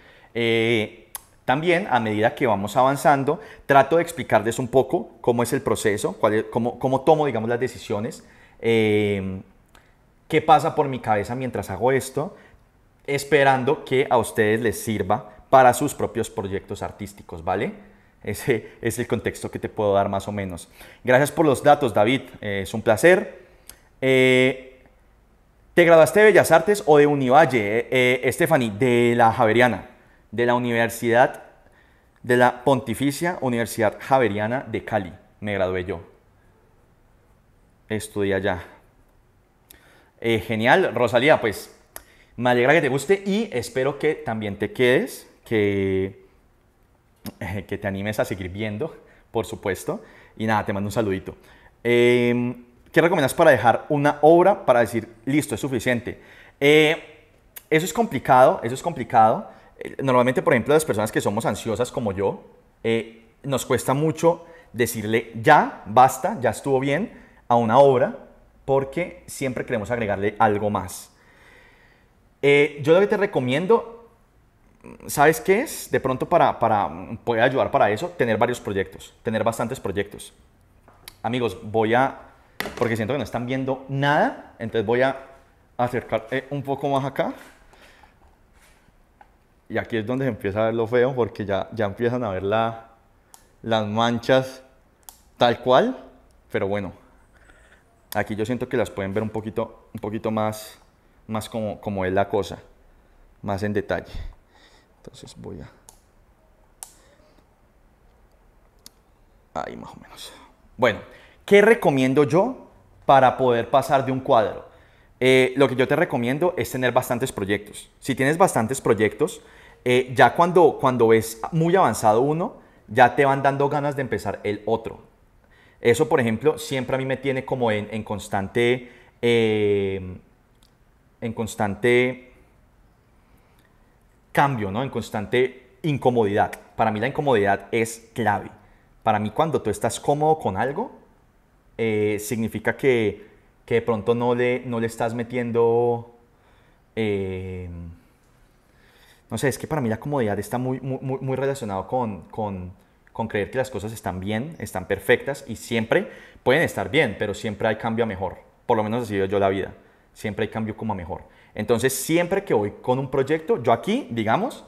también, a medida que vamos avanzando, trato de explicarles un poco cómo es el proceso, cómo, cómo, tomo, digamos, las decisiones Em, qué pasa por mi cabeza mientras hago esto, esperando que a ustedes les sirva para sus propios proyectos artísticos, ¿vale? Ese es el contexto que te puedo dar más o menos. Gracias por los datos, David. Eh, es un placer. Eh, ¿Te graduaste de Bellas Artes o de Univalle, eh, eh, Stephanie? De la Javeriana, de la Universidad, de la Pontificia Universidad Javeriana de Cali. Me gradué yo. Estudia ya. Eh, genial, Rosalía, pues me alegra que te guste y espero que también te quedes, que, que te animes a seguir viendo, por supuesto. Y nada, te mando un saludito. Em, ¿Qué recomiendas para dejar una obra para decir, listo, es suficiente? Eh, eso es complicado, eso es complicado. Eh, normalmente, por ejemplo, las personas que somos ansiosas como yo, nos cuesta mucho decirle, ya, basta, ya estuvo bien, a una obra porque siempre queremos agregarle algo más. Eh, yo lo que te recomiendo, ¿sabes qué es? De pronto para, para poder ayudar para eso, tener varios proyectos, tener bastantes proyectos. Amigos, voy a, porque siento que no están viendo nada, entonces voy a acercar eh, un poco más acá. Y aquí es donde se empieza a ver lo feo, porque ya, ya empiezan a ver las manchas tal cual, pero bueno, Aquí yo siento que las pueden ver un poquito, un poquito más, más como, es la cosa, más en detalle. Entonces voy a... Ahí más o menos. Bueno, ¿qué recomiendo yo para poder pasar de un cuadro? Eh, lo que yo te recomiendo es tener bastantes proyectos. Si tienes bastantes proyectos, eh, ya cuando, cuando es muy avanzado uno, ya te van dando ganas de empezar el otro. Eso, por ejemplo, siempre a mí me tiene como en, constante... Eh, en constante cambio, ¿no? En constante incomodidad. Para mí la incomodidad es clave. Para mí cuando tú estás cómodo con algo, eh, significa que, de pronto no le, no le estás metiendo... Eh, no sé, es que para mí la comodidad está muy, muy, relacionado con con creer que las cosas están bien, están perfectas y siempre pueden estar bien, pero siempre hay cambio a mejor. Por lo menos así veo yo la vida. Siempre hay cambio como a mejor. Entonces, siempre que voy con un proyecto, yo aquí, digamos,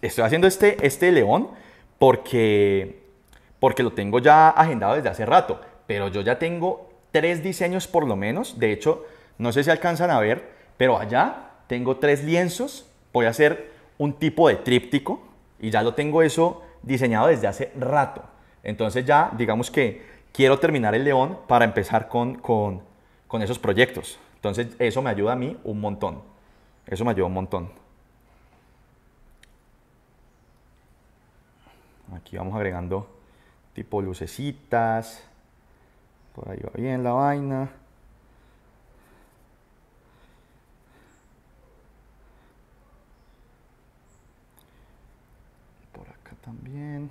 estoy haciendo este, este león porque, porque lo tengo ya agendado desde hace rato, pero yo ya tengo tres diseños por lo menos. De hecho, no sé si alcanzan a ver, pero allá tengo tres lienzos. Voy a hacer un tipo de tríptico y ya lo tengo eso diseñado desde hace rato. Entonces ya digamos que quiero terminar el león para empezar con, con, esos proyectos. Entonces eso me ayuda a mí un montón. Eso me ayuda un montón. Aquí vamos agregando tipo lucecitas. Por ahí va bien la vaina. también.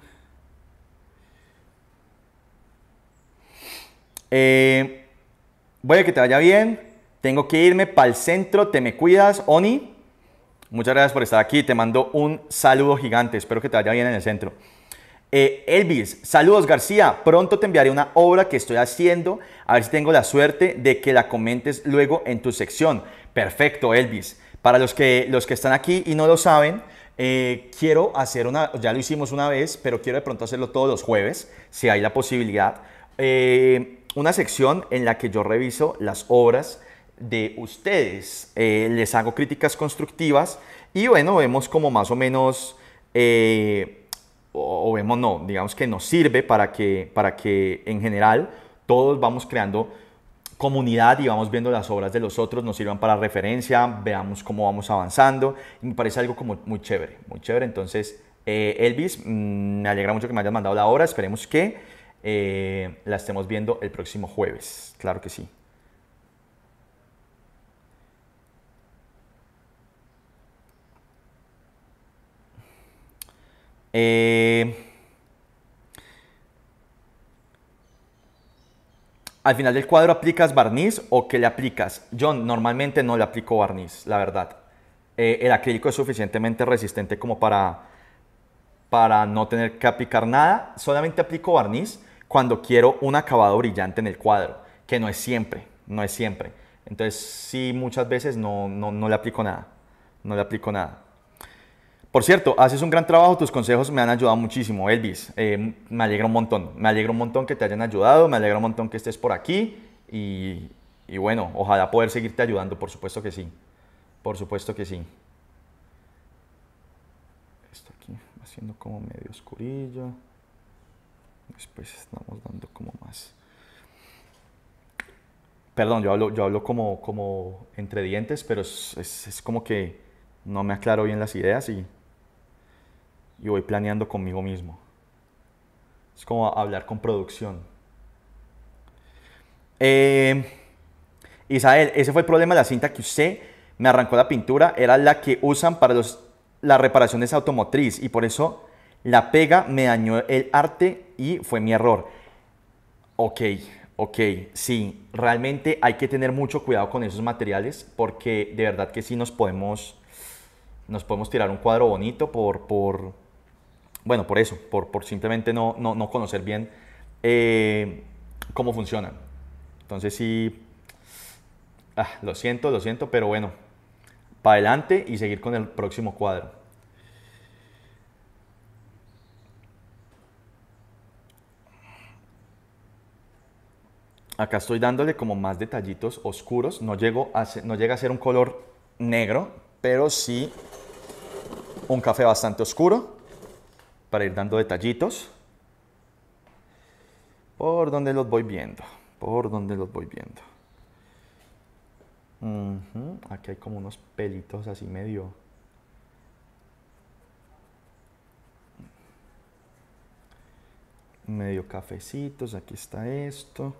Eh, a que te vaya bien. Tengo que irme para el centro. Te me cuidas, Oni. Muchas gracias por estar aquí. Te mando un saludo gigante. Espero que te vaya bien en el centro. Eh, Elvis, saludos García. Pronto te enviaré una obra que estoy haciendo. A ver si tengo la suerte de que la comentes luego en tu sección. Perfecto, Elvis. Para los que, los que están aquí y no lo saben, eh, quiero hacer una, ya lo hicimos una vez, pero quiero de pronto hacerlo todos los jueves, si hay la posibilidad. Eh, una sección en la que yo reviso las obras de ustedes, eh, les hago críticas constructivas y bueno, vemos como más o menos, o, vemos no, digamos que nos sirve para que, para que en general todos vamos creando comunidad y vamos viendo las obras de los otros, nos sirvan para referencia, veamos cómo vamos avanzando. Y me parece algo como muy chévere, muy chévere. Entonces, eh, Elvis, mm, me alegra mucho que me hayas mandado la obra. Esperemos que eh, la estemos viendo el próximo jueves. Claro que sí. Eh, Al final del cuadro aplicas barniz o qué le aplicas. Yo normalmente no le aplico barniz, la verdad. Eh, el acrílico es suficientemente resistente como para, para no tener que aplicar nada. Solamente aplico barniz cuando quiero un acabado brillante en el cuadro, que no es siempre, no es siempre. Entonces sí, muchas veces no, no, no le aplico nada, no le aplico nada. Por cierto, haces un gran trabajo, tus consejos me han ayudado muchísimo, Elvis. Eh, me alegra un montón, me alegra un montón que te hayan ayudado, me alegra un montón que estés por aquí y, bueno, ojalá poder seguirte ayudando, por supuesto que sí. Por supuesto que sí. Esto aquí haciendo como medio oscurillo. Después estamos dando como más. Perdón, yo hablo, yo hablo como, como entre dientes, pero es como que no me aclaro bien las ideas y y voy planeando conmigo mismo. Es como hablar con producción. Eh, Isabel, ese fue el problema de la cinta que usé me arrancó la pintura. Era la que usan para los, las reparaciones automotriz y por eso la pega me dañó el arte y fue mi error. Ok, ok, sí, realmente hay que tener mucho cuidado con esos materiales porque de verdad que sí nos podemos, nos podemos tirar un cuadro bonito por, por bueno, por eso, por, simplemente no, conocer bien eh, cómo funcionan. Entonces sí, ah, lo siento, lo siento, pero bueno, para adelante y seguir con el próximo cuadro. Acá estoy dándole como más detallitos oscuros, no, no llega a ser un color negro, pero sí un café bastante oscuro para ir dando detallitos por donde los voy viendo, por donde los voy viendo. Aquí hay como unos pelitos así medio... medio cafecitos, aquí está esto.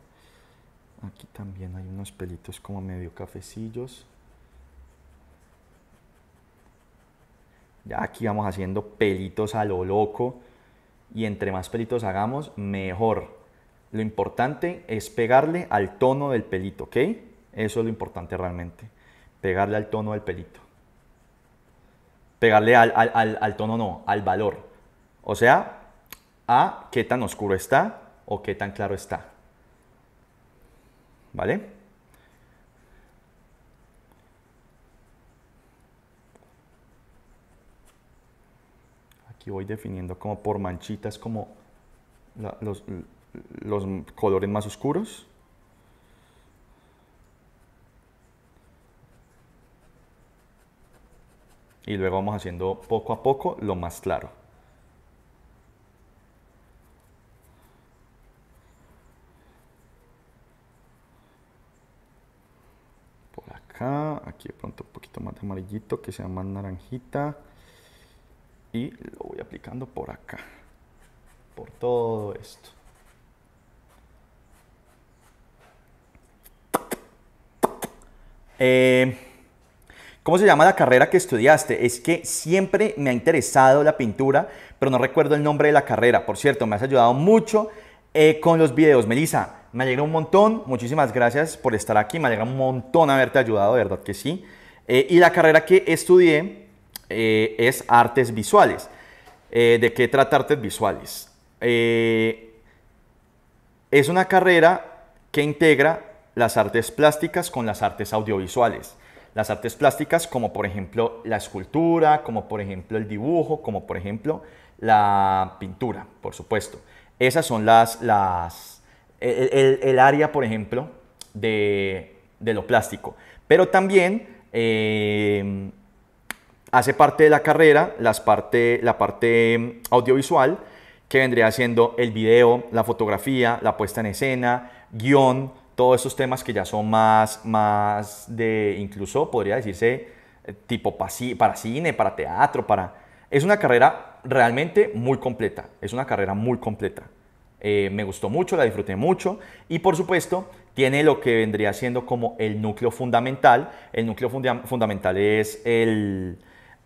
Aquí también hay unos pelitos como medio cafecillos. aquí vamos haciendo pelitos a lo loco y entre más pelitos hagamos, mejor. Lo importante es pegarle al tono del pelito, ¿ok? Eso es lo importante realmente. Pegarle al tono del pelito. Pegarle al tono, no, al valor. O sea, a qué tan oscuro está o qué tan claro está. ¿Vale? voy definiendo como por manchitas como los, los colores más oscuros. Y luego vamos haciendo poco a poco lo más claro. Por acá, aquí de pronto un poquito más de amarillito, que sea más naranjita y lo voy aplicando por acá, por todo esto. Eh, ¿Cómo se llama la carrera que estudiaste? Es que siempre me ha interesado la pintura, pero no recuerdo el nombre de la carrera. Por cierto, me has ayudado mucho eh, con los videos. Melissa, me alegra un montón. Muchísimas gracias por estar aquí. Me alegra un montón haberte ayudado, verdad que sí. Eh, y la carrera que estudié eh, es artes visuales. Eh, ¿De qué trata artes visuales? Eh, es una carrera que integra las artes plásticas con las artes audiovisuales. Las artes plásticas como por ejemplo la escultura, como por ejemplo el dibujo, como por ejemplo la pintura, por supuesto. Esas son las, las e, e, el, área, por ejemplo, de, de, lo plástico. Pero también hace parte de la carrera las parte, la parte mm, audiovisual, que vendría siendo el video, la fotografía, la puesta en escena, guión, todos esos temas que ya son más, más de, incluso podría decirse, eh, tipo para cine, para teatro, para... Es una carrera realmente muy completa, es una carrera muy completa. Eh, me gustó mucho, la disfruté mucho y por supuesto tiene lo que vendría siendo como el núcleo fundamental. El núcleo fundamental es el,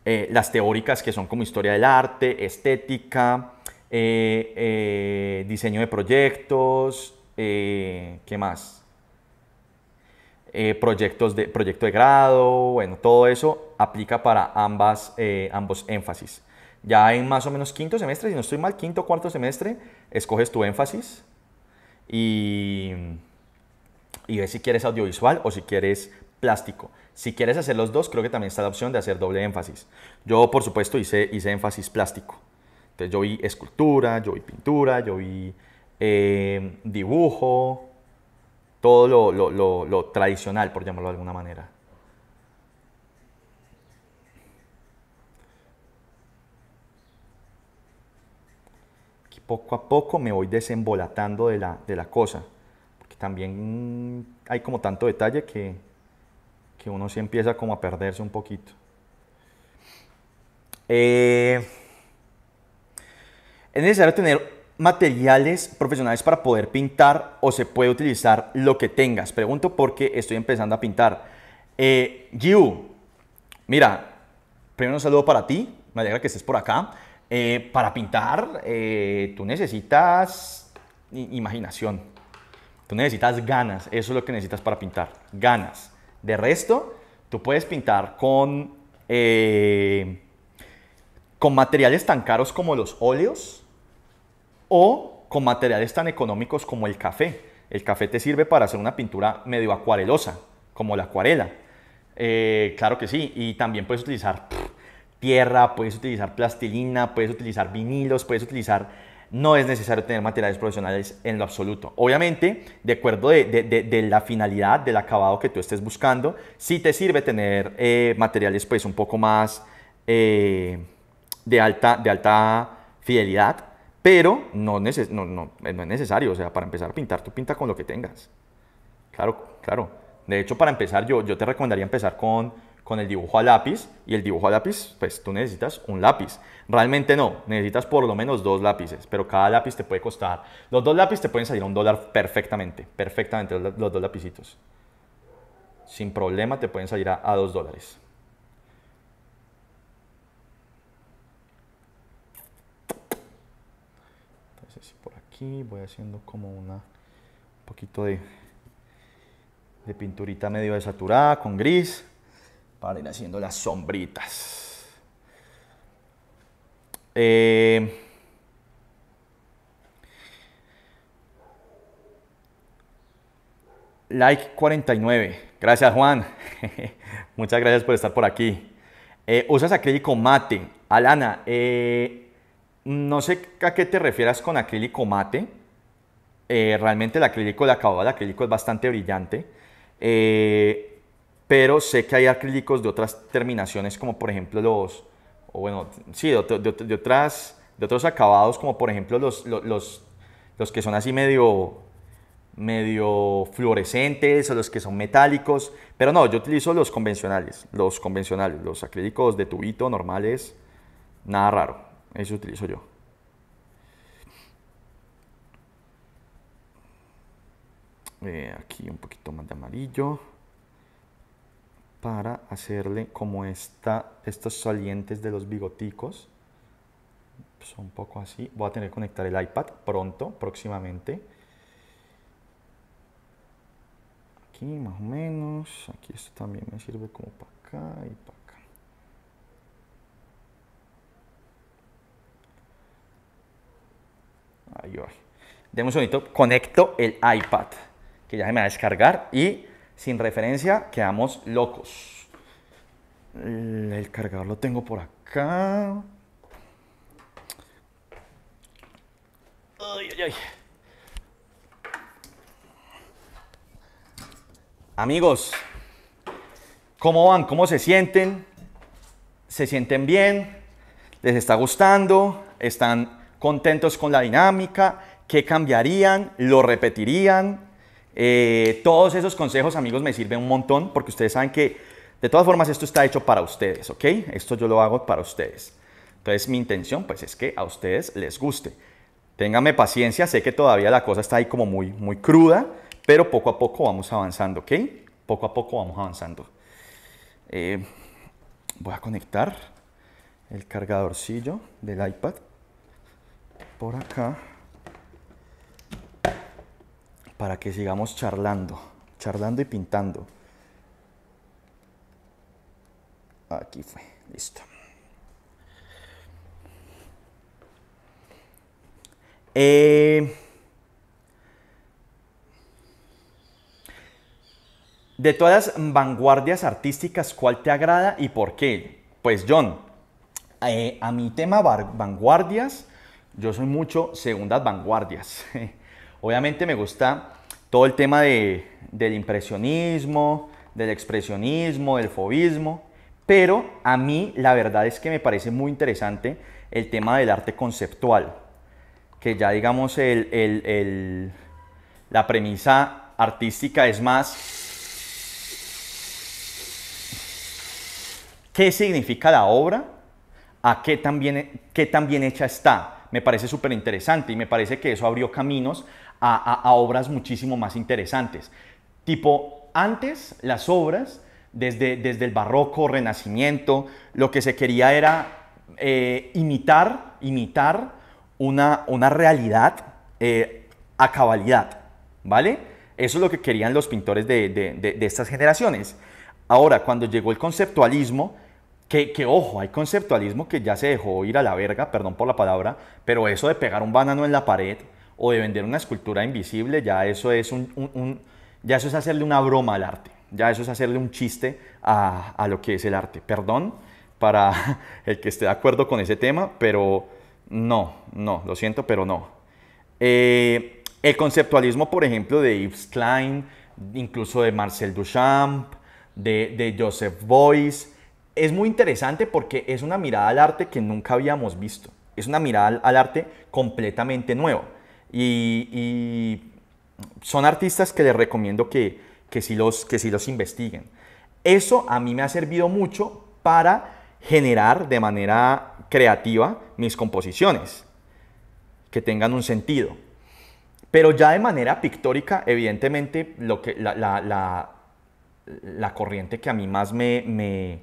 eh, las teóricas que son como historia del arte, estética, eh, eh, diseño de proyectos, ¿qué más? proyectos de, proyecto de grado, bueno, todo eso aplica para ambas, ambos énfasis. Ya en más o menos quinto semestre, si no estoy mal, quinto o cuarto semestre, escoges tu énfasis y, y ves si quieres audiovisual o si quieres plástico. Si quieres hacer los dos, creo que también está la opción de hacer doble énfasis. Yo, por supuesto, hice, hice énfasis plástico. Entonces yo vi escultura, yo vi pintura, yo vi em, dibujo, todo lo, lo, lo, tradicional, por llamarlo de alguna manera. poco a poco me voy desembolatando de la, de la cosa. Porque también hay como tanto detalle que, que uno sí empieza como a perderse un poquito. Eh, es necesario tener materiales profesionales para poder pintar o se puede utilizar lo que tengas. Pregunto porque estoy empezando a pintar. Eh, mira, primero un saludo para ti, me alegra que estés por acá. Eh, para pintar, eh, tú necesitas imaginación, tú necesitas ganas, eso es lo que necesitas para pintar, ganas. De resto, tú puedes pintar con, eh, con materiales tan caros como los óleos o con materiales tan económicos como el café. El café te sirve para hacer una pintura medio acuarelosa, como la acuarela. Eh, claro que sí, y también puedes utilizar tierra, puedes utilizar plastilina, puedes utilizar vinilos, puedes utilizar no es necesario tener materiales profesionales en lo absoluto. Obviamente, de acuerdo de, la finalidad, del acabado que tú estés buscando, sí te sirve tener eh, materiales pues un poco más eh, de, alta, de alta fidelidad, pero no, eh, no, es necesario. O sea, para empezar a pintar, tú pinta con lo que tengas. Claro, claro. De hecho, para empezar, yo te recomendaría empezar con con el dibujo a lápiz y el dibujo a lápiz, pues tú necesitas un lápiz. Realmente no, necesitas por lo menos dos lápices, pero cada lápiz te puede costar. Los dos lápices te pueden salir a un dólar perfectamente, perfectamente los, dos lapicitos. Sin problema te pueden salir a, dos dólares. Entonces por aquí voy haciendo como una, un poquito de, de pinturita medio desaturada con gris para ir haciendo las sombritas. Eh, like 49. Gracias, Juan. Muchas gracias por estar por aquí. Eh, ¿Usas acrílico mate? Alana, eh, no sé a qué te refieras con acrílico mate. realmente el acrílico, la acabado el acrílico es bastante brillante pero sé que hay acrílicos de otras terminaciones, como por ejemplo los, o bueno, sí, de, otras, de otros acabados, como por ejemplo los, que son así medio, medio fluorescentes o los que son metálicos, pero no, yo utilizo los convencionales, los convencionales, los acrílicos de tubito normales, nada raro, eso utilizo yo. Eh, aquí un poquito más de amarillo para hacerle como está estos salientes de los bigoticos. son pues un poco así. Voy a tener que conectar el iPad pronto, próximamente. Aquí más o menos. Aquí esto también me sirve como para acá y para acá. Ahí va. Demos un Conecto el iPad, que ya se me va a descargar y sin referencia quedamos locos. El cargador lo tengo por acá. Amigos, ¿cómo van? ¿Cómo se sienten? ¿Se sienten bien? ¿Les está gustando? ¿Están contentos con la dinámica? ¿Qué cambiarían? ¿Lo repetirían? Eh, todos esos consejos, amigos, me sirven un montón porque ustedes saben que de todas formas esto está hecho para ustedes, ¿ok? Esto yo lo hago para ustedes. Entonces mi intención pues es que a ustedes les guste. Ténganme paciencia, sé que todavía la cosa está ahí como muy, muy cruda, pero poco a poco vamos avanzando, ¿ok? Poco a poco vamos avanzando. Eh, voy a conectar el cargadorcillo del iPad por acá para que sigamos charlando, charlando y pintando. Aquí fue, listo. Eh, de todas las vanguardias artísticas, ¿cuál te agrada y por qué? Pues John, eh, a mi tema vanguardias, yo soy mucho segundas vanguardias. Obviamente me gusta todo el tema del impresionismo, del expresionismo, del fobismo, pero a mí la verdad es que me parece muy interesante el tema del arte conceptual, que ya digamos la premisa artística es más qué significa la obra, a qué tan bien, qué tan bien hecha está. Me parece súper interesante y me parece que eso abrió caminos a, obras muchísimo más interesantes. Tipo, antes las obras, desde, desde el barroco, renacimiento, lo que se quería era eh, imitar, imitar una, una realidad eh, a cabalidad, ¿vale? Eso es lo que querían los pintores de, estas generaciones. Ahora, cuando llegó el conceptualismo, que, que, ojo, hay conceptualismo que ya se dejó ir a la verga, perdón por la palabra, pero eso de pegar un banano en la pared, o de vender una escultura invisible, ya eso es, un, ya eso es hacerle una broma al arte, ya eso es hacerle un chiste a, a lo que es el arte. Perdón para el que esté de acuerdo con ese tema, pero no, no, lo siento, pero no. Eh, el conceptualismo, por ejemplo, de Yves Klein, incluso de Marcel Duchamp, de, de Joseph Beuys, es muy interesante porque es una mirada al arte que nunca habíamos visto. Es una mirada al arte completamente nuevo. Y, son artistas que les recomiendo que, que, sí los, que los investiguen. Eso a mí me ha servido mucho para generar de manera creativa mis composiciones, que tengan un sentido. Pero ya de manera pictórica, evidentemente, lo que, la, corriente que a mí más me,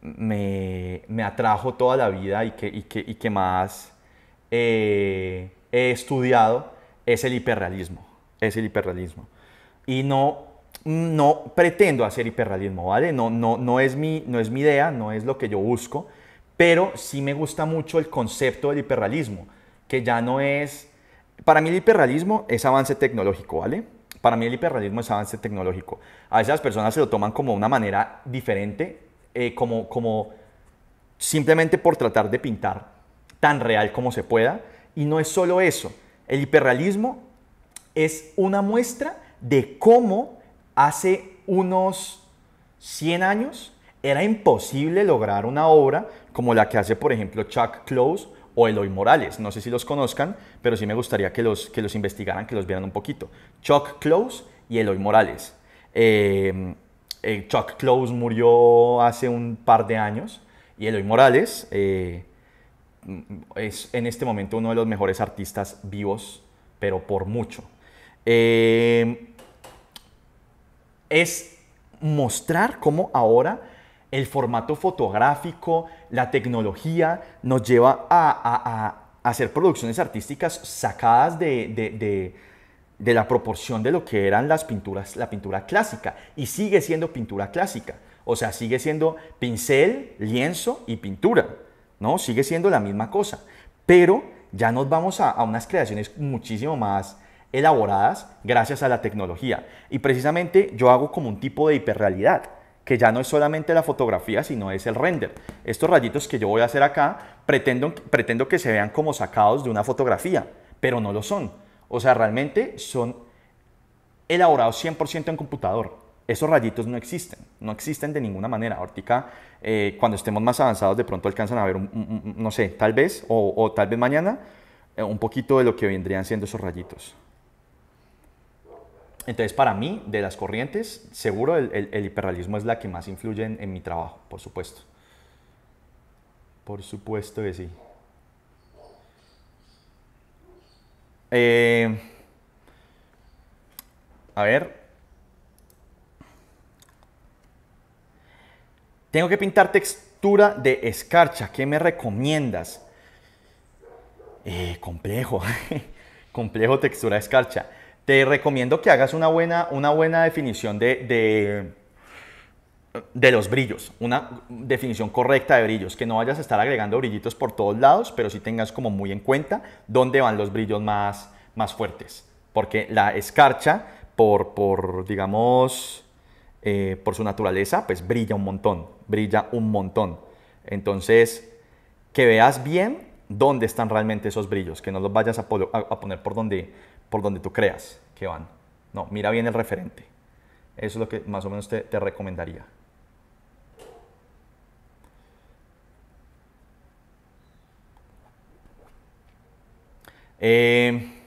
me, atrajo toda la vida y que, que, más eh, he estudiado es el hiperrealismo. Es el hiperrealismo. Y no, no pretendo hacer hiperrealismo, ¿vale? No, no, no, es mi, no es mi idea, no es lo que yo busco, pero sí me gusta mucho el concepto del hiperrealismo, que ya no es... Para mí el hiperrealismo es avance tecnológico, ¿vale? Para mí el hiperrealismo es avance tecnológico. A veces las personas se lo toman como una manera diferente, eh, como, como simplemente por tratar de pintar tan real como se pueda, y no es solo eso, el hiperrealismo es una muestra de cómo hace unos 100 años era imposible lograr una obra como la que hace, por ejemplo, Chuck Close o Eloy Morales. No sé si los conozcan, pero sí me gustaría que los, que los investigaran, que los vieran un poquito. Chuck Close y Eloy Morales. Eh, eh, Chuck Close murió hace un par de años y Eloy Morales eh, es en este momento uno de los mejores artistas vivos, pero por mucho. Eh, es mostrar cómo ahora el formato fotográfico, la tecnología nos lleva a, hacer producciones artísticas sacadas de, la proporción de lo que eran las pinturas, la pintura clásica. Y sigue siendo pintura clásica. O sea, sigue siendo pincel, lienzo y pintura. ¿no? Sigue siendo la misma cosa, pero ya nos vamos a, unas creaciones muchísimo más elaboradas gracias a la tecnología. Y precisamente yo hago como un tipo de hiperrealidad, que ya no es solamente la fotografía, sino es el render. Estos rayitos que yo voy a hacer acá, pretendo, pretendo que se vean como sacados de una fotografía, pero no lo son. O sea, realmente son elaborados 100% en computador esos rayitos no existen, no existen de ninguna manera. Ahorita, eh, cuando estemos más avanzados, de pronto alcanzan a ver, un, no sé, tal vez, o, tal vez mañana, eh, un poquito de lo que vendrían siendo esos rayitos. Entonces, para mí, de las corrientes, seguro el, hiperrealismo es la que más influye en, mi trabajo, por supuesto. Por supuesto que sí. Eh, a ver, Tengo que pintar textura de escarcha. ¿Qué me recomiendas? Eh, complejo. complejo textura de escarcha. Te recomiendo que hagas una buena, una buena definición de, de los brillos, una definición correcta de brillos, que no vayas a estar agregando brillitos por todos lados, pero sí tengas como muy en cuenta dónde van los brillos más, más fuertes, porque la escarcha por, por digamos, eh, por su naturaleza, pues brilla un montón, brilla un montón. Entonces, que veas bien dónde están realmente esos brillos, que no los vayas a, poner por donde, por donde tú creas que van. No, mira bien el referente. Eso es lo que más o menos te, te recomendaría. Eh,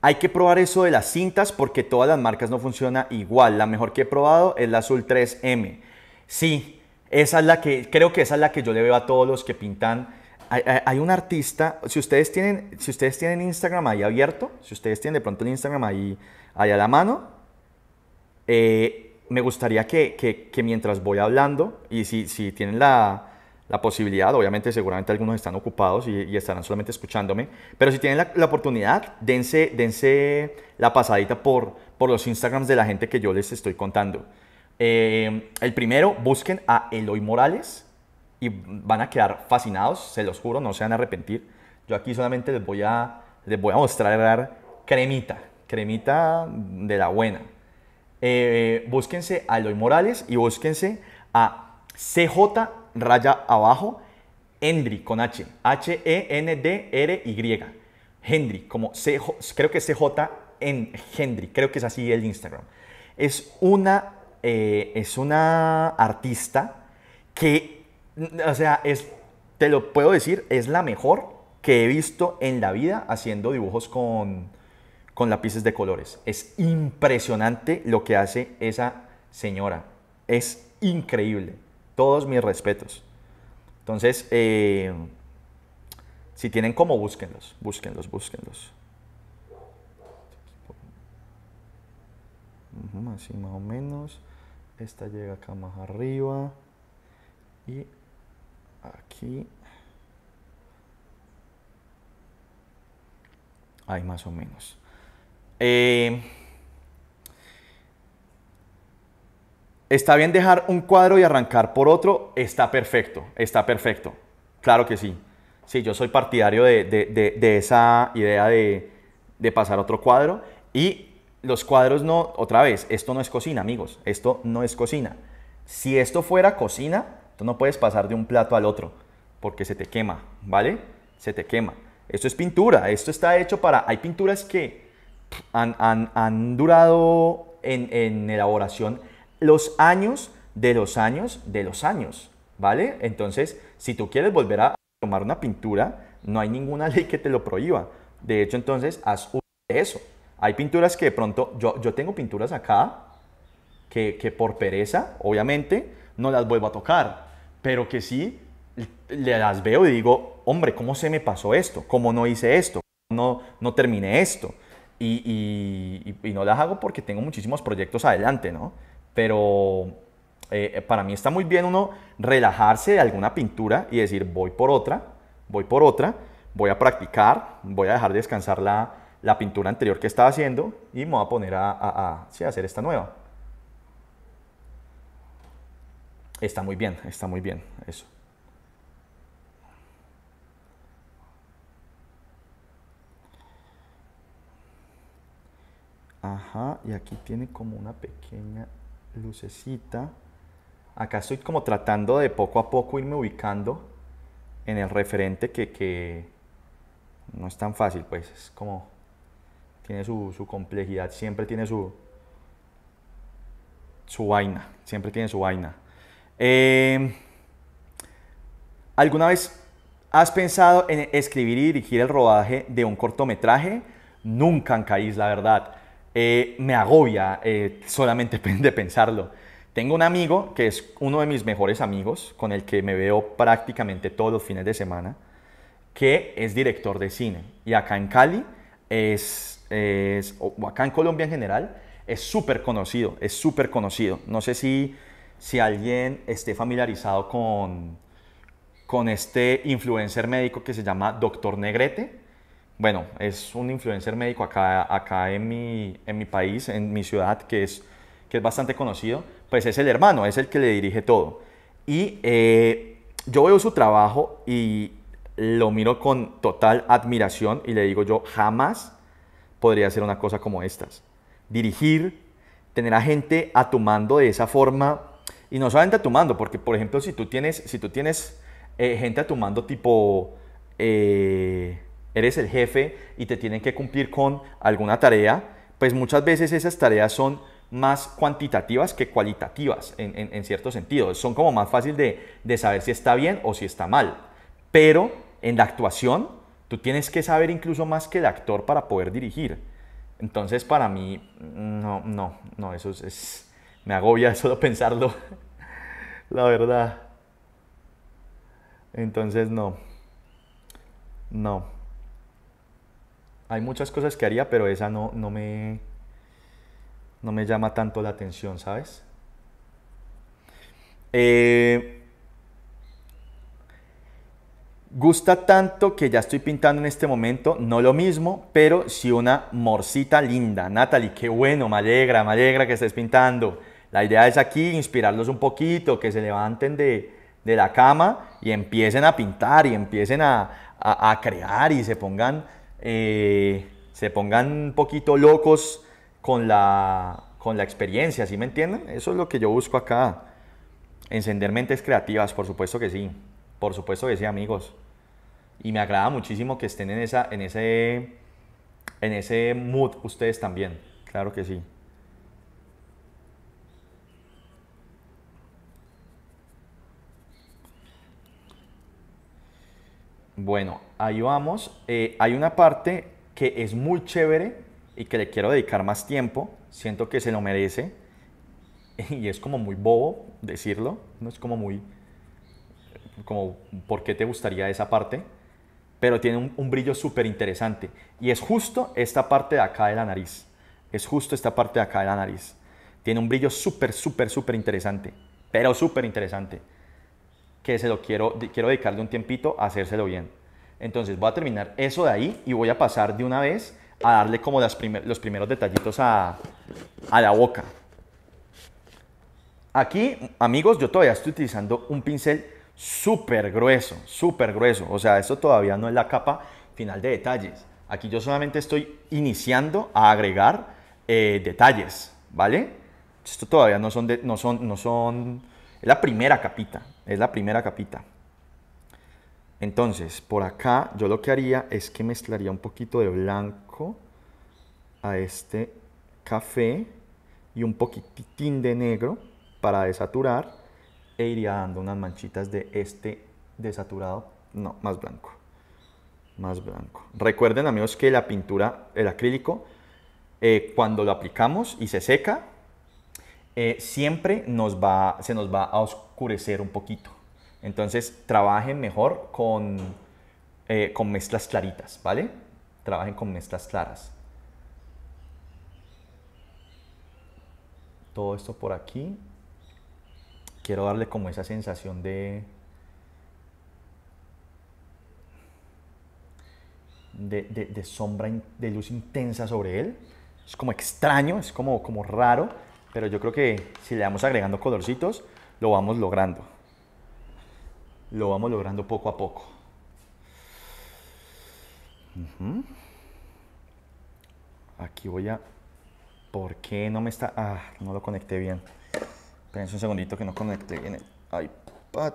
hay que probar eso de las cintas porque todas las marcas no funcionan igual. La mejor que he probado es la Azul 3M. Sí, esa es la que, creo que esa es la que yo le veo a todos los que pintan. Hay, un artista, si ustedes, tienen, si ustedes tienen Instagram ahí abierto, si ustedes tienen de pronto el Instagram ahí, a la mano, eh, me gustaría que, que, mientras voy hablando, y si, si tienen la, la posibilidad, obviamente seguramente algunos están ocupados y, estarán solamente escuchándome, pero si tienen la, oportunidad, dense, dense la pasadita por, por los Instagrams de la gente que yo les estoy contando. Eh, el primero, busquen a Eloy Morales y van a quedar fascinados, se los juro, no se van a arrepentir. Yo aquí solamente les voy a, les voy a mostrar cremita, cremita de la buena. Eh, búsquense a Eloy Morales y búsquense a CJ raya abajo, Hendry con H, H-E-N-D-R-Y. Hendry, como creo que CJ en Hendry, creo que es así el Instagram. Es una, eh, es una artista que, o sea, es, te lo puedo decir, es la mejor que he visto en la vida haciendo dibujos con, con lápices de colores. Es impresionante lo que hace esa señora. Es increíble. Todos mis respetos. Entonces, eh, si tienen como, búsquenlos, búsquenlos, búsquenlos. Así más o menos. Esta llega acá más arriba. Y aquí. Ahí más o menos. Eh, ¿Está bien dejar un cuadro y arrancar por otro? Está perfecto, está perfecto. Claro que sí. Sí, yo soy partidario de, esa idea de, pasar otro cuadro. Y los cuadros no, otra vez, esto no es cocina, amigos. Esto no es cocina. Si esto fuera cocina, tú no puedes pasar de un plato al otro, porque se te quema, ¿vale? Se te quema. Esto es pintura, esto está hecho para... Hay pinturas que han, durado en, en elaboración los años de los años de los años, ¿vale? Entonces, si tú quieres volver a tomar una pintura, no hay ninguna ley que te lo prohíba. De hecho, entonces, haz uso de eso. Hay pinturas que de pronto, yo, yo tengo pinturas acá que, que por pereza, obviamente, no las vuelvo a tocar, pero que sí las veo y digo, hombre, ¿cómo se me pasó esto? ¿Cómo no hice esto? ¿Cómo no, no terminé esto? Y, y, y, no las hago porque tengo muchísimos proyectos adelante, ¿no? pero eh, eh, para mí está muy bien uno relajarse de alguna pintura y decir voy por otra, voy por otra, voy a practicar, voy a dejar descansar la, pintura anterior que estaba haciendo y me voy a poner a, a hacer esta nueva. Está muy bien, está muy bien eso. Ajá, y aquí tiene como una pequeña lucecita. Acá estoy como tratando de poco a poco irme ubicando en el referente que, no es tan fácil, pues es como, tiene su, complejidad, siempre tiene su, su vaina, siempre tiene su vaina. Em, ¿Alguna vez has pensado en escribir y dirigir el rodaje de un cortometraje? Nunca en caís, la verdad. Eh, me agobia eh, solamente de pensarlo. Tengo un amigo que es uno de mis mejores amigos, con el que me veo prácticamente todos los fines de semana, que es director de cine. Y acá en Cali, es, o acá en Colombia en general, es súper conocido, es súper conocido. No sé si, si alguien esté familiarizado con, con este influencer médico que se llama Doctor Negrete bueno, es un influencer médico acá, acá en, mi, en mi país, en mi ciudad, que es, que es bastante conocido, pues es el hermano, es el que le dirige todo. Y eh, yo veo su trabajo y lo miro con total admiración y le digo yo, jamás podría hacer una cosa como estas. Dirigir, tener a gente a tu mando de esa forma, y no solamente a tu mando, porque por ejemplo si tú tienes, si tú tienes eh, gente a tu mando tipo... Eh, eres el jefe y te tienen que cumplir con alguna tarea, pues muchas veces esas tareas son más cuantitativas que cualitativas en, cierto sentido. Son como más fácil de, saber si está bien o si está mal. Pero en la actuación tú tienes que saber incluso más que el actor para poder dirigir. Entonces para mí, no, no, no, eso es, es me agobia solo pensarlo, la verdad. Entonces no, no hay muchas cosas que haría, pero esa no, no, me, no me llama tanto la atención, ¿sabes? Eh, gusta tanto que ya estoy pintando en este momento, no lo mismo, pero sí una morcita linda. Natalie, qué bueno, me alegra, me alegra que estés pintando. La idea es aquí inspirarlos un poquito, que se levanten de, la cama y empiecen a pintar y empiecen a crear y se pongan eh, se pongan un poquito locos con la, con la experiencia, ¿sí me entienden? Eso es lo que yo busco acá. Encender mentes creativas, por supuesto que sí. Por supuesto que sí, amigos. Y me agrada muchísimo que estén en, esa, en, ese, en ese mood ustedes también. Claro que sí. Bueno, ahí vamos. Eh, hay una parte que es muy chévere y que le quiero dedicar más tiempo. Siento que se lo merece. Y es como muy bobo decirlo. No es como muy... Como, ¿por qué te gustaría esa parte? Pero tiene un, un brillo súper interesante. Y es justo esta parte de acá de la nariz. Es justo esta parte de acá de la nariz. Tiene un brillo súper, súper, súper interesante. Pero súper interesante que se lo quiero, quiero dedicarle un tiempito a hacérselo bien. Entonces voy a terminar eso de ahí y voy a pasar de una vez a darle como los primeros detallitos a, la boca. Aquí, amigos, yo todavía estoy utilizando un pincel súper grueso, súper grueso. O sea, esto todavía no es la capa final de detalles. Aquí yo solamente estoy iniciando a agregar eh, detalles, ¿vale? Esto todavía no son, no son, no son, es la primera capita es la primera capita. Entonces, por acá yo lo que haría es que mezclaría un poquito de blanco a este café y un poquitín de negro para desaturar e iría dando unas manchitas de este desaturado, no, más blanco, más blanco. Recuerden amigos que la pintura, el acrílico, eh, cuando lo aplicamos y se seca, eh, siempre nos va, se nos va a oscurecer un poquito. Entonces, trabajen mejor eh, con, mezclas claritas, ¿vale? Trabajen con mezclas claras. Todo esto por aquí. Quiero darle como esa sensación de... De, sombra, de luz intensa sobre él. Es como extraño, es como, como raro pero yo creo que si le vamos agregando colorcitos, lo vamos logrando. Lo vamos logrando poco a poco. Aquí voy a... ¿Por qué no me está...? Ah, no lo conecté bien. Espérense un segundito que no conecté bien el iPad.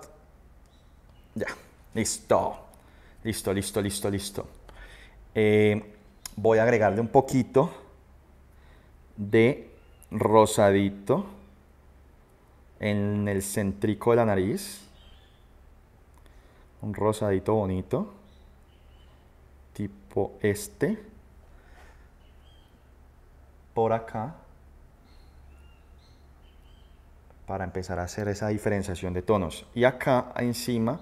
Ya, listo. Listo, listo, listo, listo. Eh, voy a agregarle un poquito de rosadito en el centrico de la nariz. Un rosadito bonito. Tipo este. Por acá. Para empezar a hacer esa diferenciación de tonos. Y acá encima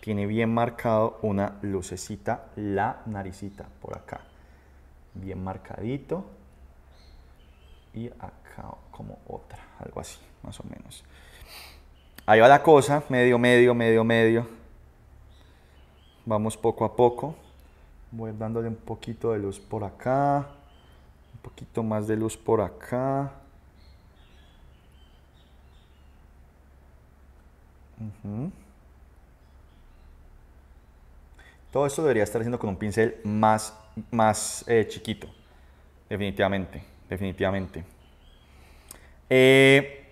tiene bien marcado una lucecita, la naricita por acá. Bien marcadito y acá como otra, algo así, más o menos. Ahí va la cosa, medio, medio, medio, medio. Vamos poco a poco. Voy dándole un poquito de luz por acá, un poquito más de luz por acá. Todo esto debería estar haciendo con un pincel más, más eh, chiquito, definitivamente definitivamente. Eh,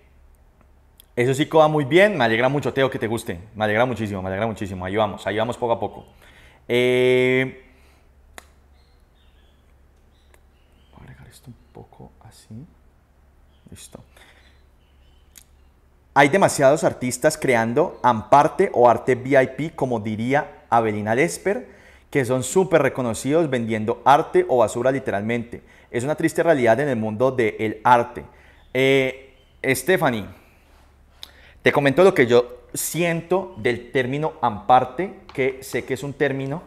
eso sí que va muy bien. Me alegra mucho, Teo, que te guste. Me alegra muchísimo, me alegra muchísimo. Ahí vamos, ahí vamos poco a poco. Eh, voy a agregar esto un poco así. Listo. Hay demasiados artistas creando amparte o arte VIP, como diría Avelina Lesper, que son súper reconocidos vendiendo arte o basura literalmente es una triste realidad en el mundo del arte. Eh, Stephanie, te comento lo que yo siento del término amparte, que sé que es un término,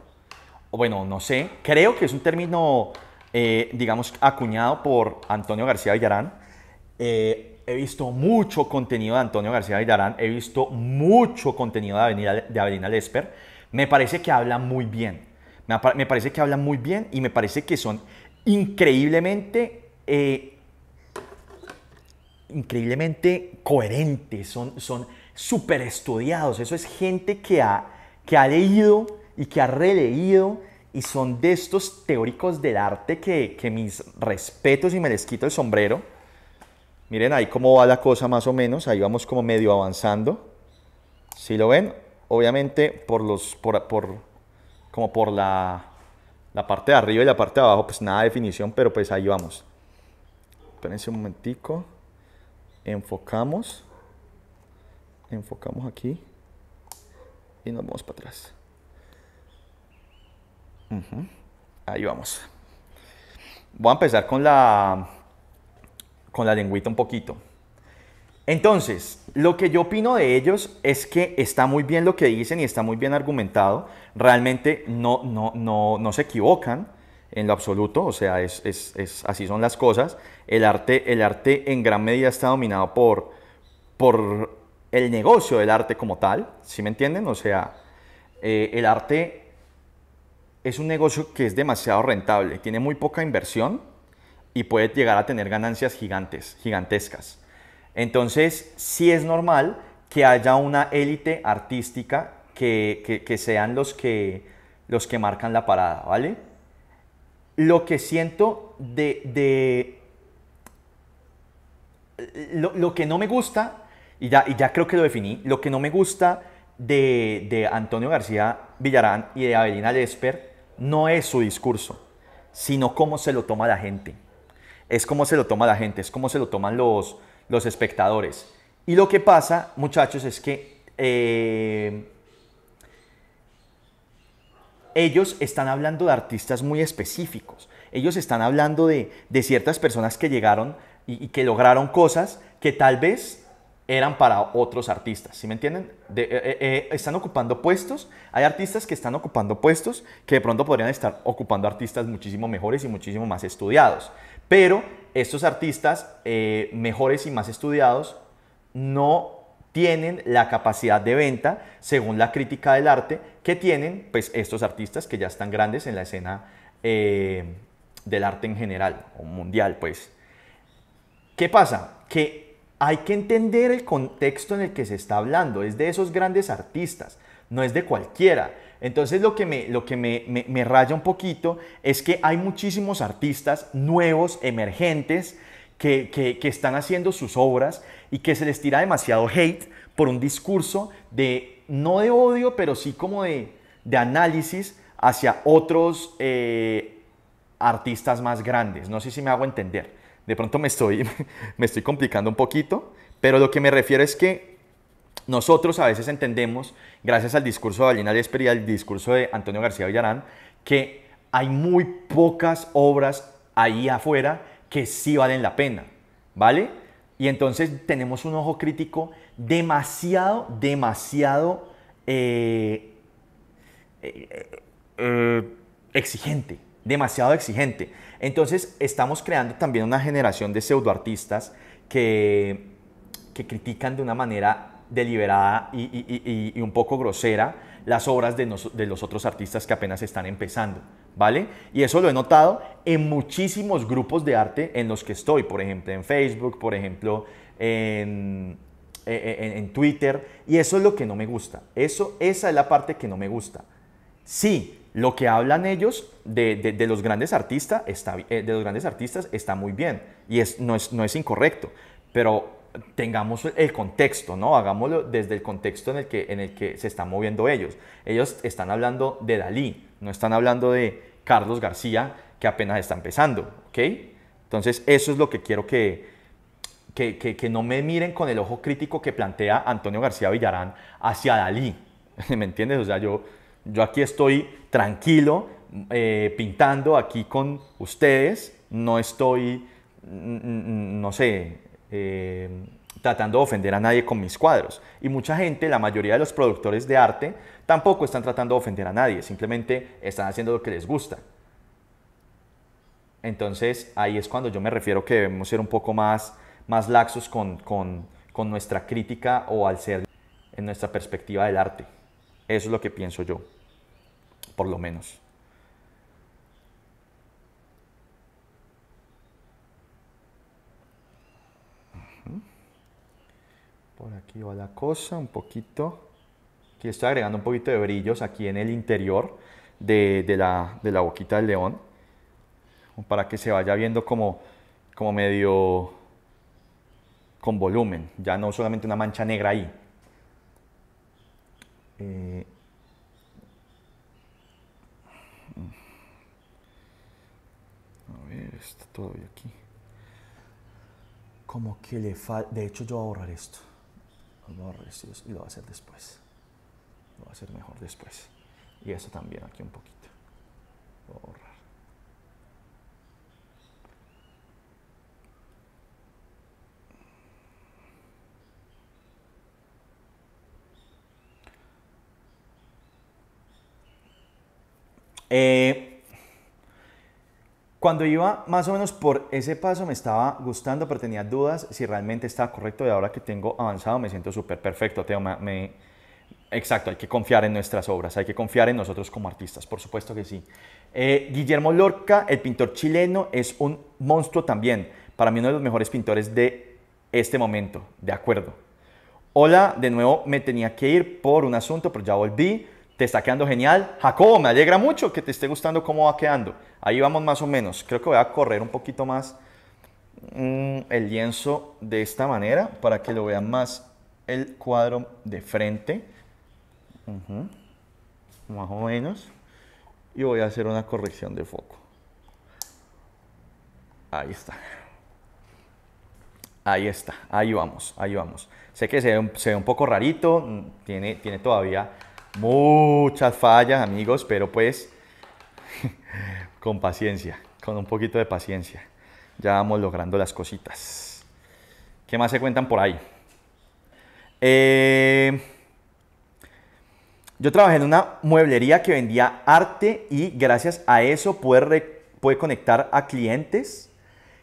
bueno, no sé, creo que es un término, eh, digamos, acuñado por Antonio García Villarán. Eh, he visto mucho contenido de Antonio García Villarán, he visto mucho contenido de, Avenida, de Avelina Lesper. Me parece que habla muy bien, me, me parece que habla muy bien y me parece que son increíblemente, eh, increíblemente coherentes, son súper estudiados. Eso es gente que ha, que ha leído y que ha releído y son de estos teóricos del arte que, que mis respetos y me les quito el sombrero. Miren ahí cómo va la cosa más o menos, ahí vamos como medio avanzando. Si lo ven, obviamente por los, por, como por la, la parte de arriba y la parte de abajo, pues nada de definición, pero pues ahí vamos. Espérense un momentico. Enfocamos. Enfocamos aquí. Y nos vamos para atrás. Ahí vamos. Voy a empezar con la, con la lengüita un poquito. Entonces, lo que yo opino de ellos es que está muy bien lo que dicen y está muy bien argumentado. Realmente no, se equivocan en lo absoluto, o sea, es, es, es, así son las cosas. El arte, el arte en gran medida está dominado por, el negocio del arte como tal, ¿sí me entienden? O sea, eh, el arte es un negocio que es demasiado rentable, tiene muy poca inversión y puede llegar a tener ganancias gigantes, gigantescas. Entonces, sí es normal que haya una élite artística que, sean los que, los que marcan la parada, ¿vale? Lo que siento de... lo, que no me gusta, y ya, creo que lo definí, lo que no me gusta de, de Antonio García Villarán y de Avelina Lesper no es su discurso, sino cómo se lo toma la gente. Es cómo se lo toma la gente, es cómo se lo toman los, los espectadores. Y lo que pasa, muchachos, es que eh, ellos están hablando de artistas muy específicos. Ellos están hablando de, ciertas personas que llegaron y, que lograron cosas que tal vez eran para otros artistas, ¿sí me entienden? Eh, eh, están ocupando puestos, hay artistas que están ocupando puestos que de pronto podrían estar ocupando artistas muchísimo mejores y muchísimo más estudiados. Pero estos artistas eh, mejores y más estudiados no tienen la capacidad de venta, según la crítica del arte, que tienen pues, estos artistas que ya están grandes en la escena eh, del arte en general, o mundial, pues. ¿Qué pasa? Que hay que entender el contexto en el que se está hablando, es de esos grandes artistas, no es de cualquiera. Entonces lo que, me, lo que me, raya un poquito es que hay muchísimos artistas nuevos, emergentes, que, están haciendo sus obras y que se les tira demasiado hate por un discurso de, no de odio, pero sí como de, de análisis hacia otros eh, artistas más grandes. No sé si me hago entender. De pronto me estoy, me estoy complicando un poquito, pero lo que me refiero es que nosotros a veces entendemos, gracias al discurso de Ballina Lesper y al discurso de Antonio García Villarán, que hay muy pocas obras ahí afuera que sí valen la pena, ¿vale? Y entonces tenemos un ojo crítico demasiado, demasiado eh, eh, eh, exigente, demasiado exigente. Entonces estamos creando también una generación de pseudoartistas que, que critican de una manera deliberada y, un poco grosera las obras de, los otros artistas que apenas están empezando, ¿vale? Y eso lo he notado en muchísimos grupos de arte en los que estoy, por ejemplo en Facebook, por ejemplo en, e, e, Twitter, y eso es lo que no me gusta, eso, esa es la parte que no me gusta. Sí, lo que hablan ellos de, los, grandes artistas está, eh, de los grandes artistas está muy bien y es, es, no es incorrecto, pero tengamos el contexto, ¿no? Hagámoslo desde el contexto en el que, en el que se están moviendo ellos. Ellos están hablando de Dalí, no están hablando de Carlos García, que apenas está empezando, ¿ok? Entonces, eso es lo que quiero que, que, que, no me miren con el ojo crítico que plantea Antonio García Villarán hacia Dalí, ¿me entiendes? O sea, yo, yo aquí estoy tranquilo, eh, pintando aquí con ustedes, no estoy, no sé, Em, tratando de ofender a nadie con mis cuadros. Y mucha gente, la mayoría de los productores de arte, tampoco están tratando de ofender a nadie, simplemente están haciendo lo que les gusta. Entonces ahí es cuando yo me refiero que debemos ser un poco más, más laxos con, con nuestra crítica o al ser en nuestra perspectiva del arte. Eso es lo que pienso yo, por lo menos. Por aquí va la cosa, un poquito. Aquí estoy agregando un poquito de brillos aquí en el interior de, la, boquita del león. Para que se vaya viendo como, como medio con volumen. Ya no solamente una mancha negra ahí. Eh, a ver, está todavía aquí. Como que le falta... De hecho, yo voy a borrar esto y lo va a hacer después. Lo va a hacer mejor después. Y eso también aquí un poquito. borrar. Eh, cuando iba más o menos por ese paso me estaba gustando, pero tenía dudas si realmente estaba correcto y ahora que tengo avanzado me siento súper perfecto, Me, exacto, hay que confiar en nuestras obras, hay que confiar en nosotros como artistas, por supuesto que sí. Eh, Guillermo Lorca, el pintor chileno, es un monstruo también. Para mí uno de los mejores pintores de este momento, de acuerdo. Hola, de nuevo me tenía que ir por un asunto, pero ya volví. Te está quedando genial. Jacobo, me alegra mucho que te esté gustando cómo va quedando. Ahí vamos más o menos. Creo que voy a correr un poquito más mm, el lienzo de esta manera para que lo vean más el cuadro de frente. Más o menos. Y voy a hacer una corrección de foco. Ahí está. Ahí está, ahí vamos, ahí vamos. Sé que se ve un, poco rarito, mm, tiene, tiene todavía muchas fallas, amigos, pero pues con paciencia, con un poquito de paciencia, ya vamos logrando las cositas. ¿Qué más se cuentan por ahí? Eh, yo trabajé en una mueblería que vendía arte y gracias a eso pude, conectar a clientes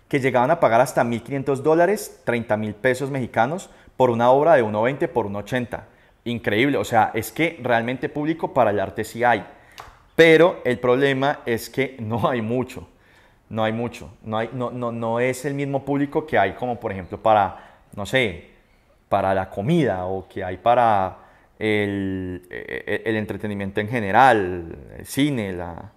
que llegaban a pagar hasta 1.500 dólares, 30,000 pesos mexicanos, por una obra de 1,20 por 1,80. Increíble, o sea, es que realmente público para el arte sí hay. Pero el problema es que no hay mucho, no hay mucho, no, es el mismo público que hay como por ejemplo para, no sé, para la comida o que hay para e, e, el, entretenimiento en general, el cine, la...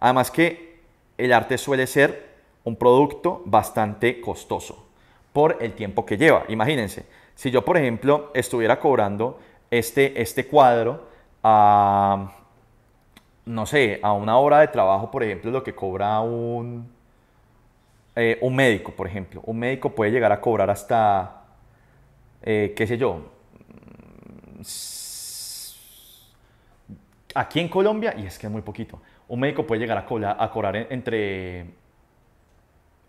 Además que el arte suele ser un producto bastante costoso por el tiempo que lleva. Imagínense, si yo por ejemplo estuviera cobrando este, este cuadro a no sé, a una hora de trabajo, por ejemplo, lo que cobra un, eh, un médico, por ejemplo. Un médico puede llegar a cobrar hasta, eh, qué sé yo, aquí en Colombia, y es que es muy poquito, un médico puede llegar a cobrar, a cobrar entre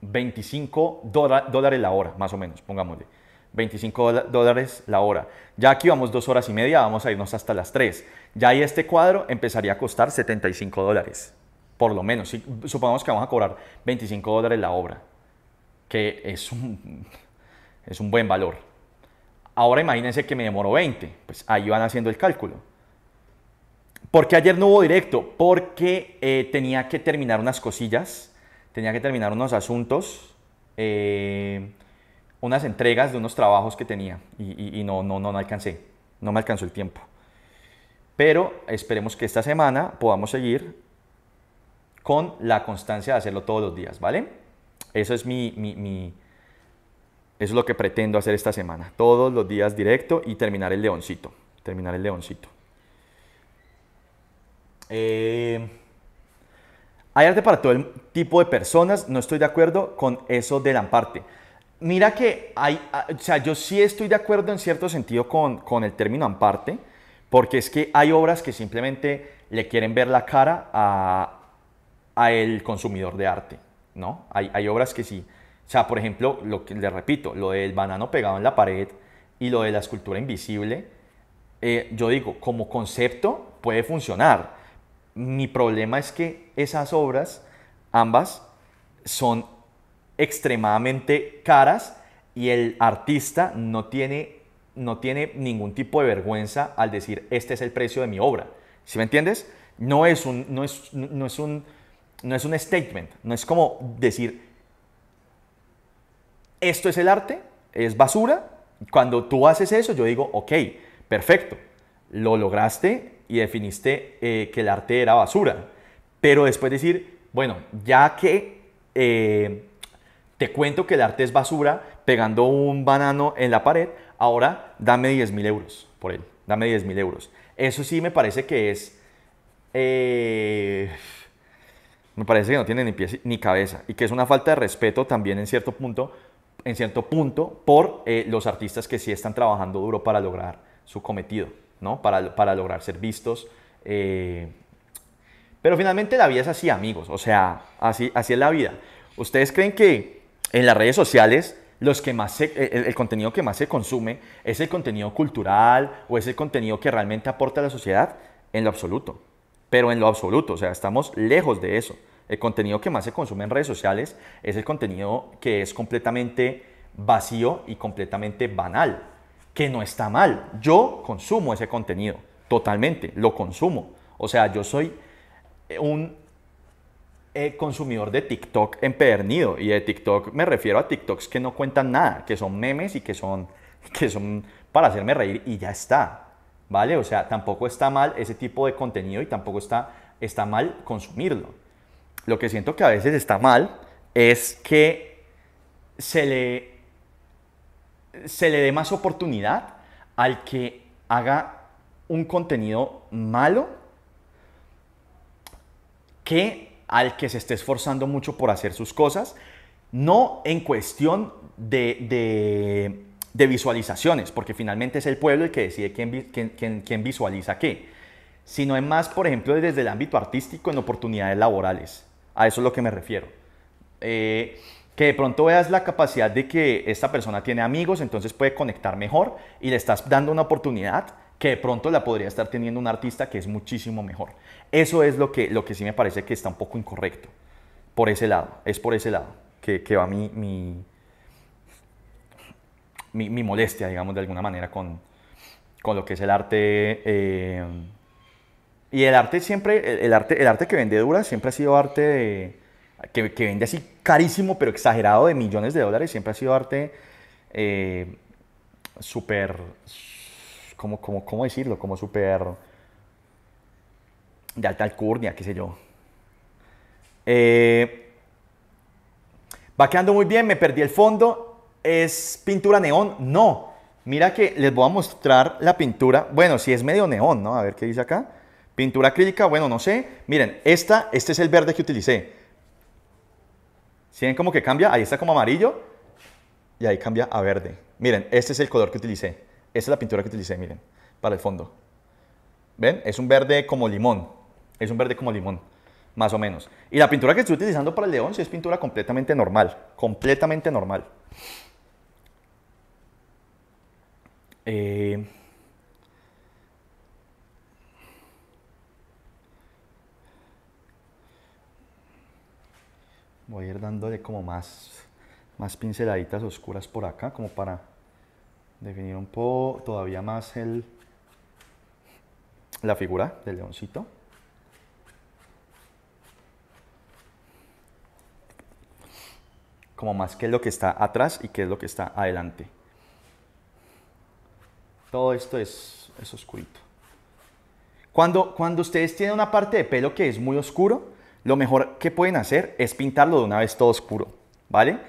25 dólares la hora, más o menos, pongámosle. 25 dólares la hora. Ya aquí vamos dos horas y media, vamos a irnos hasta las 3. Ya ahí este cuadro empezaría a costar 75 dólares, por lo menos. supongamos que vamos a cobrar 25 dólares la obra, que es un, es un buen valor. Ahora imagínense que me demoro 20, pues ahí van haciendo el cálculo. Porque ayer no hubo directo? Porque eh, tenía que terminar unas cosillas, tenía que terminar unos asuntos. Eh, unas entregas de unos trabajos que tenía y, no, no, no, alcancé, no me alcanzó el tiempo. Pero esperemos que esta semana podamos seguir con la constancia de hacerlo todos los días, ¿vale? Eso es mi, es lo que pretendo hacer esta semana. Todos los días directo y terminar el leoncito. Terminar el leoncito. Eh, hay arte para todo el tipo de personas. No estoy de acuerdo con eso de la parte mira que hay, ah, o sea, yo sí estoy de acuerdo en cierto sentido con, con el término amparte, porque es que hay obras que simplemente le quieren ver la cara a, a el consumidor de arte, ¿no? Hay, hay, obras que sí. O sea, por ejemplo, lo que le repito, lo del banano pegado en la pared y lo de la escultura invisible, eh, yo digo, como concepto puede funcionar. Mi problema es que esas obras, ambas, son extremadamente caras y el artista no tiene, no tiene ningún tipo de vergüenza al decir este es el precio de mi obra. ¿Sí me entiendes? No es un, no es, no es un, no es un statement, no es como decir esto es el arte, es basura. Cuando tú haces eso, yo digo, ok, perfecto, lo lograste y definiste eh, que el arte era basura. Pero después decir, bueno, ya que eh, te cuento que el arte es basura pegando un banano en la pared, ahora dame 10 mil euros por él, dame 10 mil euros. Eso sí me parece que es... Eh, me parece que no tiene ni pies ni cabeza y que es una falta de respeto también en cierto punto, en cierto punto por eh, los artistas que sí están trabajando duro para lograr su cometido, ¿no? Para, para lograr ser vistos. Eh, pero finalmente la vida es así, amigos, o sea, así, así es la vida. ¿Ustedes creen que en las redes sociales, los que más eh, el, el, contenido que más se consume es el contenido cultural o es el contenido que realmente aporta a la sociedad en lo absoluto. Pero en lo absoluto, o sea, estamos lejos de eso. El contenido que más se consume en redes sociales es el contenido que es completamente vacío y completamente banal, que no está mal. Yo consumo ese contenido, totalmente, lo consumo. O sea, yo soy un eh, consumidor de TikTok empedernido. Y de TikTok me refiero a TikToks que no cuentan nada, que son memes y que son, que son para hacerme reír y ya está. ¿Vale? O sea, tampoco está mal ese tipo de contenido y tampoco está, está mal consumirlo. Lo que siento que a veces está mal es que se le, se le dé más oportunidad al que haga un contenido malo que al que se esté esforzando mucho por hacer sus cosas, no en cuestión de, visualizaciones, porque finalmente es el pueblo el que decide quién, visualiza qué, sino en más, por ejemplo, desde el ámbito artístico en oportunidades laborales. A eso es lo que me refiero. Eh, que de pronto veas la capacidad de que esta persona tiene amigos, entonces puede conectar mejor y le estás dando una oportunidad que de pronto la podría estar teniendo un artista que es muchísimo mejor. Eso es lo que, lo que sí me parece que está un poco incorrecto. Por ese lado, es por ese lado que, va mi, mi, mi, mi, molestia, digamos, de alguna manera con, con lo que es el arte. Eh, y el arte siempre, el, arte, el arte que vende dura siempre ha sido arte que, vende así carísimo, pero exagerado de millones de dólares, siempre ha sido arte super eh, súper, ¿cómo, cómo decirlo? Como súper de alta alcurnia, qué sé yo. Eh, va quedando muy bien, me perdí el fondo. ¿Es pintura neón? No. Mira que les voy a mostrar la pintura. Bueno, si es medio neón, ¿no? A ver qué dice acá. Pintura acrílica, bueno, no sé. Miren, esta, este es el verde que utilicé. ¿Sí ven cómo que cambia? Ahí está como amarillo y ahí cambia a verde. Miren, este es el color que utilicé. Esta es la pintura que utilicé, miren, para el fondo. ¿Ven? Es un verde como limón. Es un verde como limón, más o menos. Y la pintura que estoy utilizando para el león sí es pintura completamente normal, completamente normal. Eh, voy a ir dándole como más, más pinceladitas oscuras por acá, como para definir un poco todavía más el, la figura del leoncito. como más que lo que está atrás y qué es lo que está adelante. Todo esto es, es Cuando, cuando ustedes tienen una parte de pelo que es muy oscuro, lo mejor que pueden hacer es pintarlo de una vez todo oscuro, ¿vale?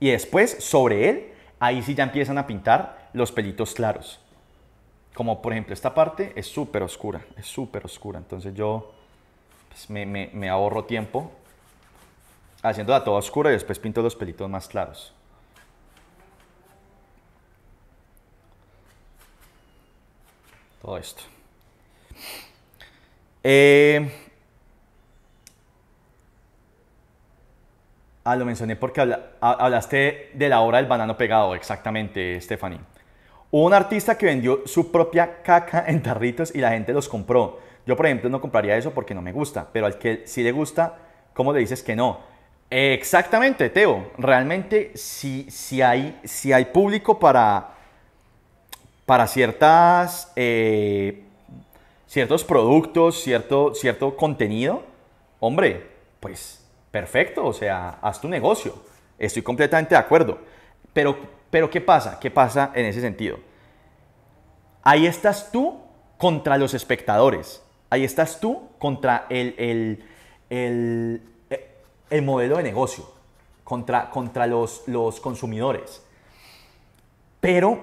Y después, sobre él, ahí sí ya empiezan a pintar los pelitos claros. Como por ejemplo esta parte es súper oscura, es súper oscura. Entonces yo pues, me, me, me ahorro tiempo haciendo toda oscura y después pinto los pelitos más claros. Todo esto. Eh, ah, lo mencioné porque hablaste de la obra del banano pegado, exactamente, Stephanie. Hubo un artista que vendió su propia caca en tarritos y la gente los compró. Yo, por ejemplo, no compraría eso porque no me gusta, pero al que sí le gusta, ¿cómo le dices que no? exactamente, Teo. Realmente si, si, hay, si hay público para, para ciertas, eh, ciertos productos, cierto, cierto contenido, hombre, pues perfecto, o sea, haz tu negocio. Estoy completamente de acuerdo. Pero, pero ¿qué pasa? ¿Qué pasa en ese sentido? Ahí estás tú contra los espectadores. Ahí estás tú contra el, el, el el modelo de negocio, contra, contra los, consumidores. Pero,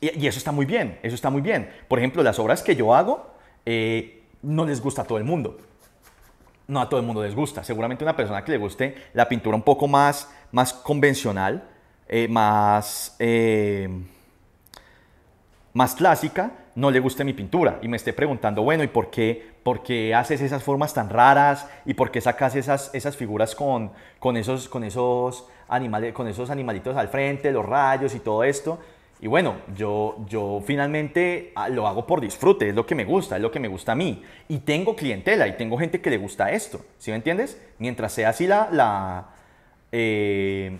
y, eso está muy bien, eso está muy bien. Por ejemplo, las obras que yo hago eh, no les gusta a todo el mundo. No a todo el mundo les gusta. Seguramente una persona que le guste la pintura un poco más, más convencional, eh, más, eh, más clásica, no le guste mi pintura y me esté preguntando, bueno, ¿y por qué, por haces esas formas tan raras? ¿Y por qué sacas esas, esas figuras con, con, esos, con, esos animales, con esos animalitos al frente, los rayos y todo esto? Y bueno, yo, yo finalmente ah, lo hago por disfrute, es lo que me gusta, es lo que me gusta a mí. Y tengo clientela y tengo gente que le gusta esto, ¿sí me entiendes? Mientras sea así la... Eh,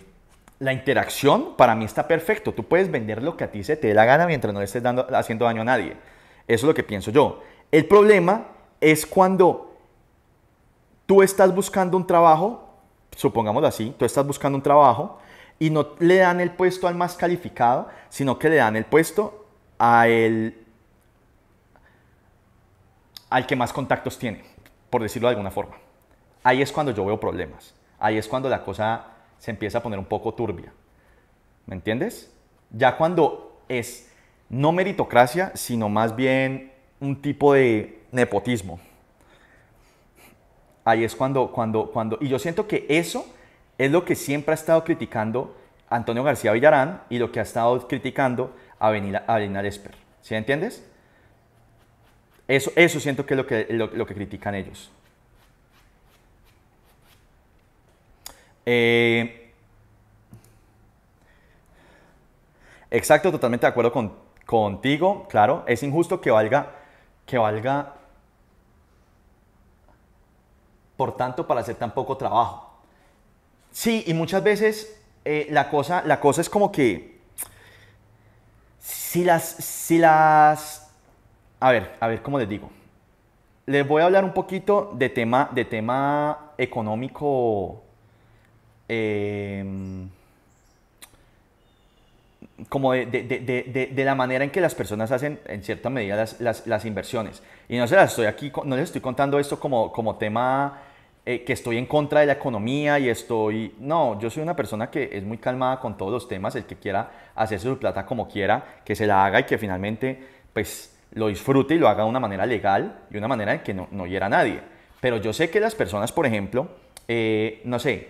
la interacción para mí está perfecto. Tú puedes vender lo que a ti se te dé la gana mientras no estés dando, haciendo daño a nadie. Eso es lo que pienso yo. El problema es cuando tú estás buscando un trabajo, supongamos así, tú estás buscando un trabajo y no le dan el puesto al más calificado, sino que le dan el puesto a al que más contactos tiene, por decirlo de alguna forma. Ahí es cuando yo veo problemas. Ahí es cuando la cosa se empieza a poner un poco turbia. ¿Me entiendes? Ya cuando es no meritocracia, sino más bien un tipo de nepotismo. Ahí es cuando, cuando, cuando, y yo siento que eso es lo que siempre ha estado criticando Antonio García Villarán y lo que ha estado criticando a Benina Lesper. ¿Sí entiendes? Eso, eso siento que es que, lo que critican ellos. Eh, exacto, totalmente de acuerdo contigo, claro, es injusto que valga, que valga por tanto para hacer tan poco trabajo. Sí, y muchas veces eh, la, cosa, la cosa es como que si las, si las, a ver, a ver, ¿cómo les digo? Les voy a hablar un poquito de tema, de tema económico Em, como de, de, de, de, la manera en que las personas hacen en cierta medida las, las, inversiones. Y no sé estoy aquí, no les estoy contando esto como, como tema eh, que estoy en contra de la economía y estoy... No, yo soy una persona que es muy calmada con todos los temas, el que quiera hacerse su plata como quiera, que se la haga y que finalmente pues lo disfrute y lo haga de una manera legal y una manera en que no, no hiera a nadie. Pero yo sé que las personas, por ejemplo, eh, no sé,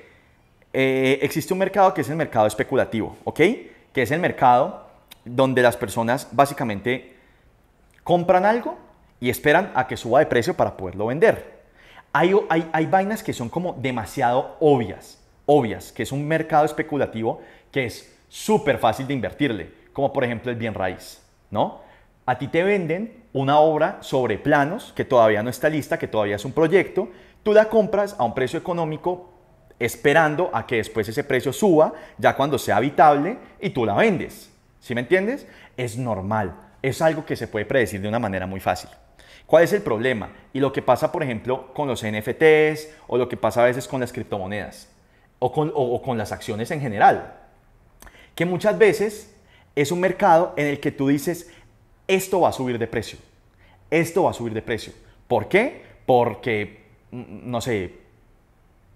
eh, existe un mercado que es el mercado especulativo, ¿ok? Que es el mercado donde las personas básicamente compran algo y esperan a que suba de precio para poderlo vender. Hay, hay vainas que son como demasiado obvias, obvias, que es un mercado especulativo que es súper fácil de invertirle, como por ejemplo el bien raíz, ¿no? A ti te venden una obra sobre planos que todavía no está lista, que todavía es un proyecto, tú la compras a un precio económico esperando a que después ese precio suba, ya cuando sea habitable, y tú la vendes. ¿Sí me entiendes? Es normal, es algo que se puede predecir de una manera muy fácil. ¿Cuál es el problema? Y lo que pasa, por ejemplo, con los NFTs o lo que pasa a veces con las criptomonedas o con, con las acciones en general. Que muchas veces es un mercado en el que tú dices, esto va a subir de precio. Esto va a subir de precio. ¿Por qué? Porque, mm, no sé,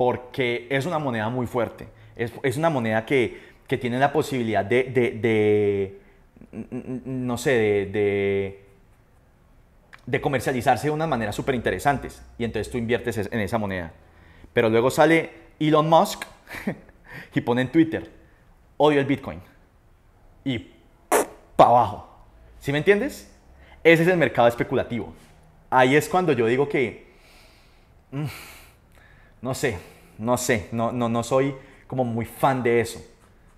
porque es una moneda muy fuerte. Es, una moneda que, tiene la posibilidad de, no sé, de, de, comercializarse de unas maneras súper interesantes. Y entonces tú inviertes en esa moneda. Pero luego sale Elon Musk y pone en Twitter, odio el Bitcoin. Y para abajo. ¿Sí me entiendes? Ese es el mercado especulativo. Ahí es cuando yo digo que... Mm, no sé, no sé, no, no, no soy como muy fan de eso.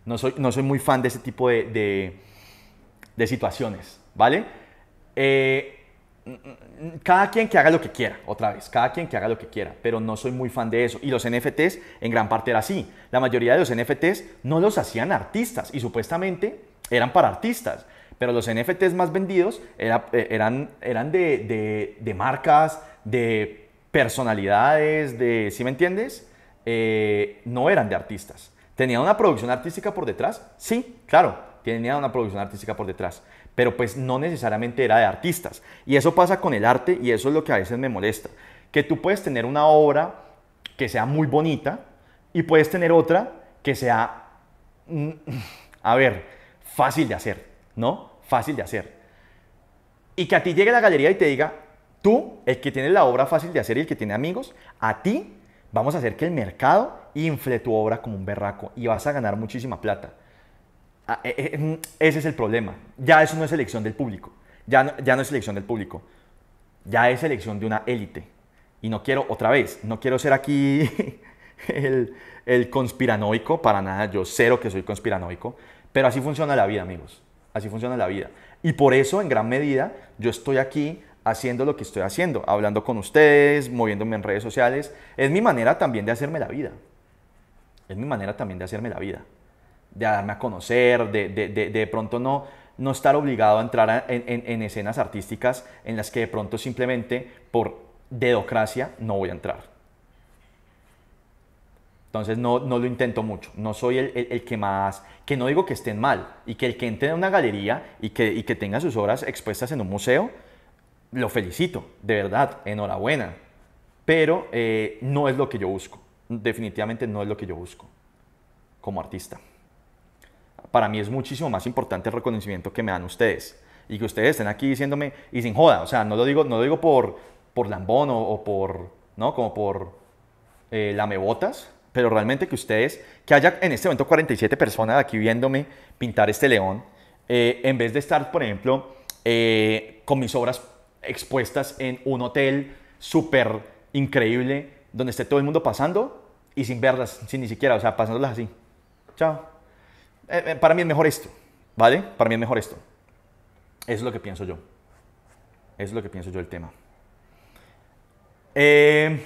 No soy, no soy muy fan de ese tipo de, situaciones, ¿vale? Eh, mm, mm, cada quien que haga lo que quiera, otra vez, cada quien que haga lo que quiera, pero no soy muy fan de eso. Y los NFTs en gran parte era así. La mayoría de los NFTs no los hacían artistas y supuestamente eran para artistas, pero los NFTs más vendidos eh, eran, eran de marcas, de personalidades, de, ¿sí me entiendes? Eh, no eran de artistas. ¿Tenía una producción artística por detrás? Sí, claro, tenía una producción artística por detrás, pero pues no necesariamente era de artistas. Y eso pasa con el arte y eso es lo que a veces me molesta, que tú puedes tener una obra que sea muy bonita y puedes tener otra que sea, mm, a ver, fácil de hacer, ¿no? Fácil de hacer. Y que a ti llegue la galería y te diga, Tú, el que tiene la obra fácil de hacer y el que tiene amigos, a ti vamos a hacer que el mercado infle tu obra como un berraco y vas a ganar muchísima plata. Ah, eh, eh, mm, ese es el problema. Ya eso no es elección del público. Ya no, ya no es elección del público. Ya es elección de una élite. Y no quiero, otra vez, no quiero ser aquí el, el conspiranoico, para nada, yo cero que soy conspiranoico, pero así funciona la vida, amigos. Así funciona la vida. Y por eso, en gran medida, yo estoy aquí haciendo lo que estoy haciendo, hablando con ustedes, moviéndome en redes sociales. Es mi manera también de hacerme la vida. Es mi manera también de hacerme la vida, de darme a conocer, de de, pronto no, no estar obligado a entrar en, escenas artísticas en las que de pronto simplemente por dedocracia no voy a entrar. Entonces no, lo intento mucho. No soy el, que más, que no digo que estén mal, y que el que entre en una galería y que, y que tenga sus obras expuestas en un museo, lo felicito, de verdad, enhorabuena. Pero eh, no es lo que yo busco. Definitivamente no es lo que yo busco como artista. Para mí es muchísimo más importante el reconocimiento que me dan ustedes. Y que ustedes estén aquí diciéndome, y sin joda, o sea, no lo digo, no lo digo por, por lambón o, por, ¿no? Como por eh, lamebotas, pero realmente que ustedes, que haya en este momento 47 personas aquí viéndome pintar este león, eh, en vez de estar, por ejemplo, eh, con mis obras expuestas en un hotel súper increíble donde esté todo el mundo pasando y sin verlas, sin ni siquiera, o sea, pasándolas así. Chao. Eh, eh, para mí es mejor esto, ¿vale? Para mí es mejor esto. Eso es lo que pienso yo. Eso es lo que pienso yo del tema. Eh,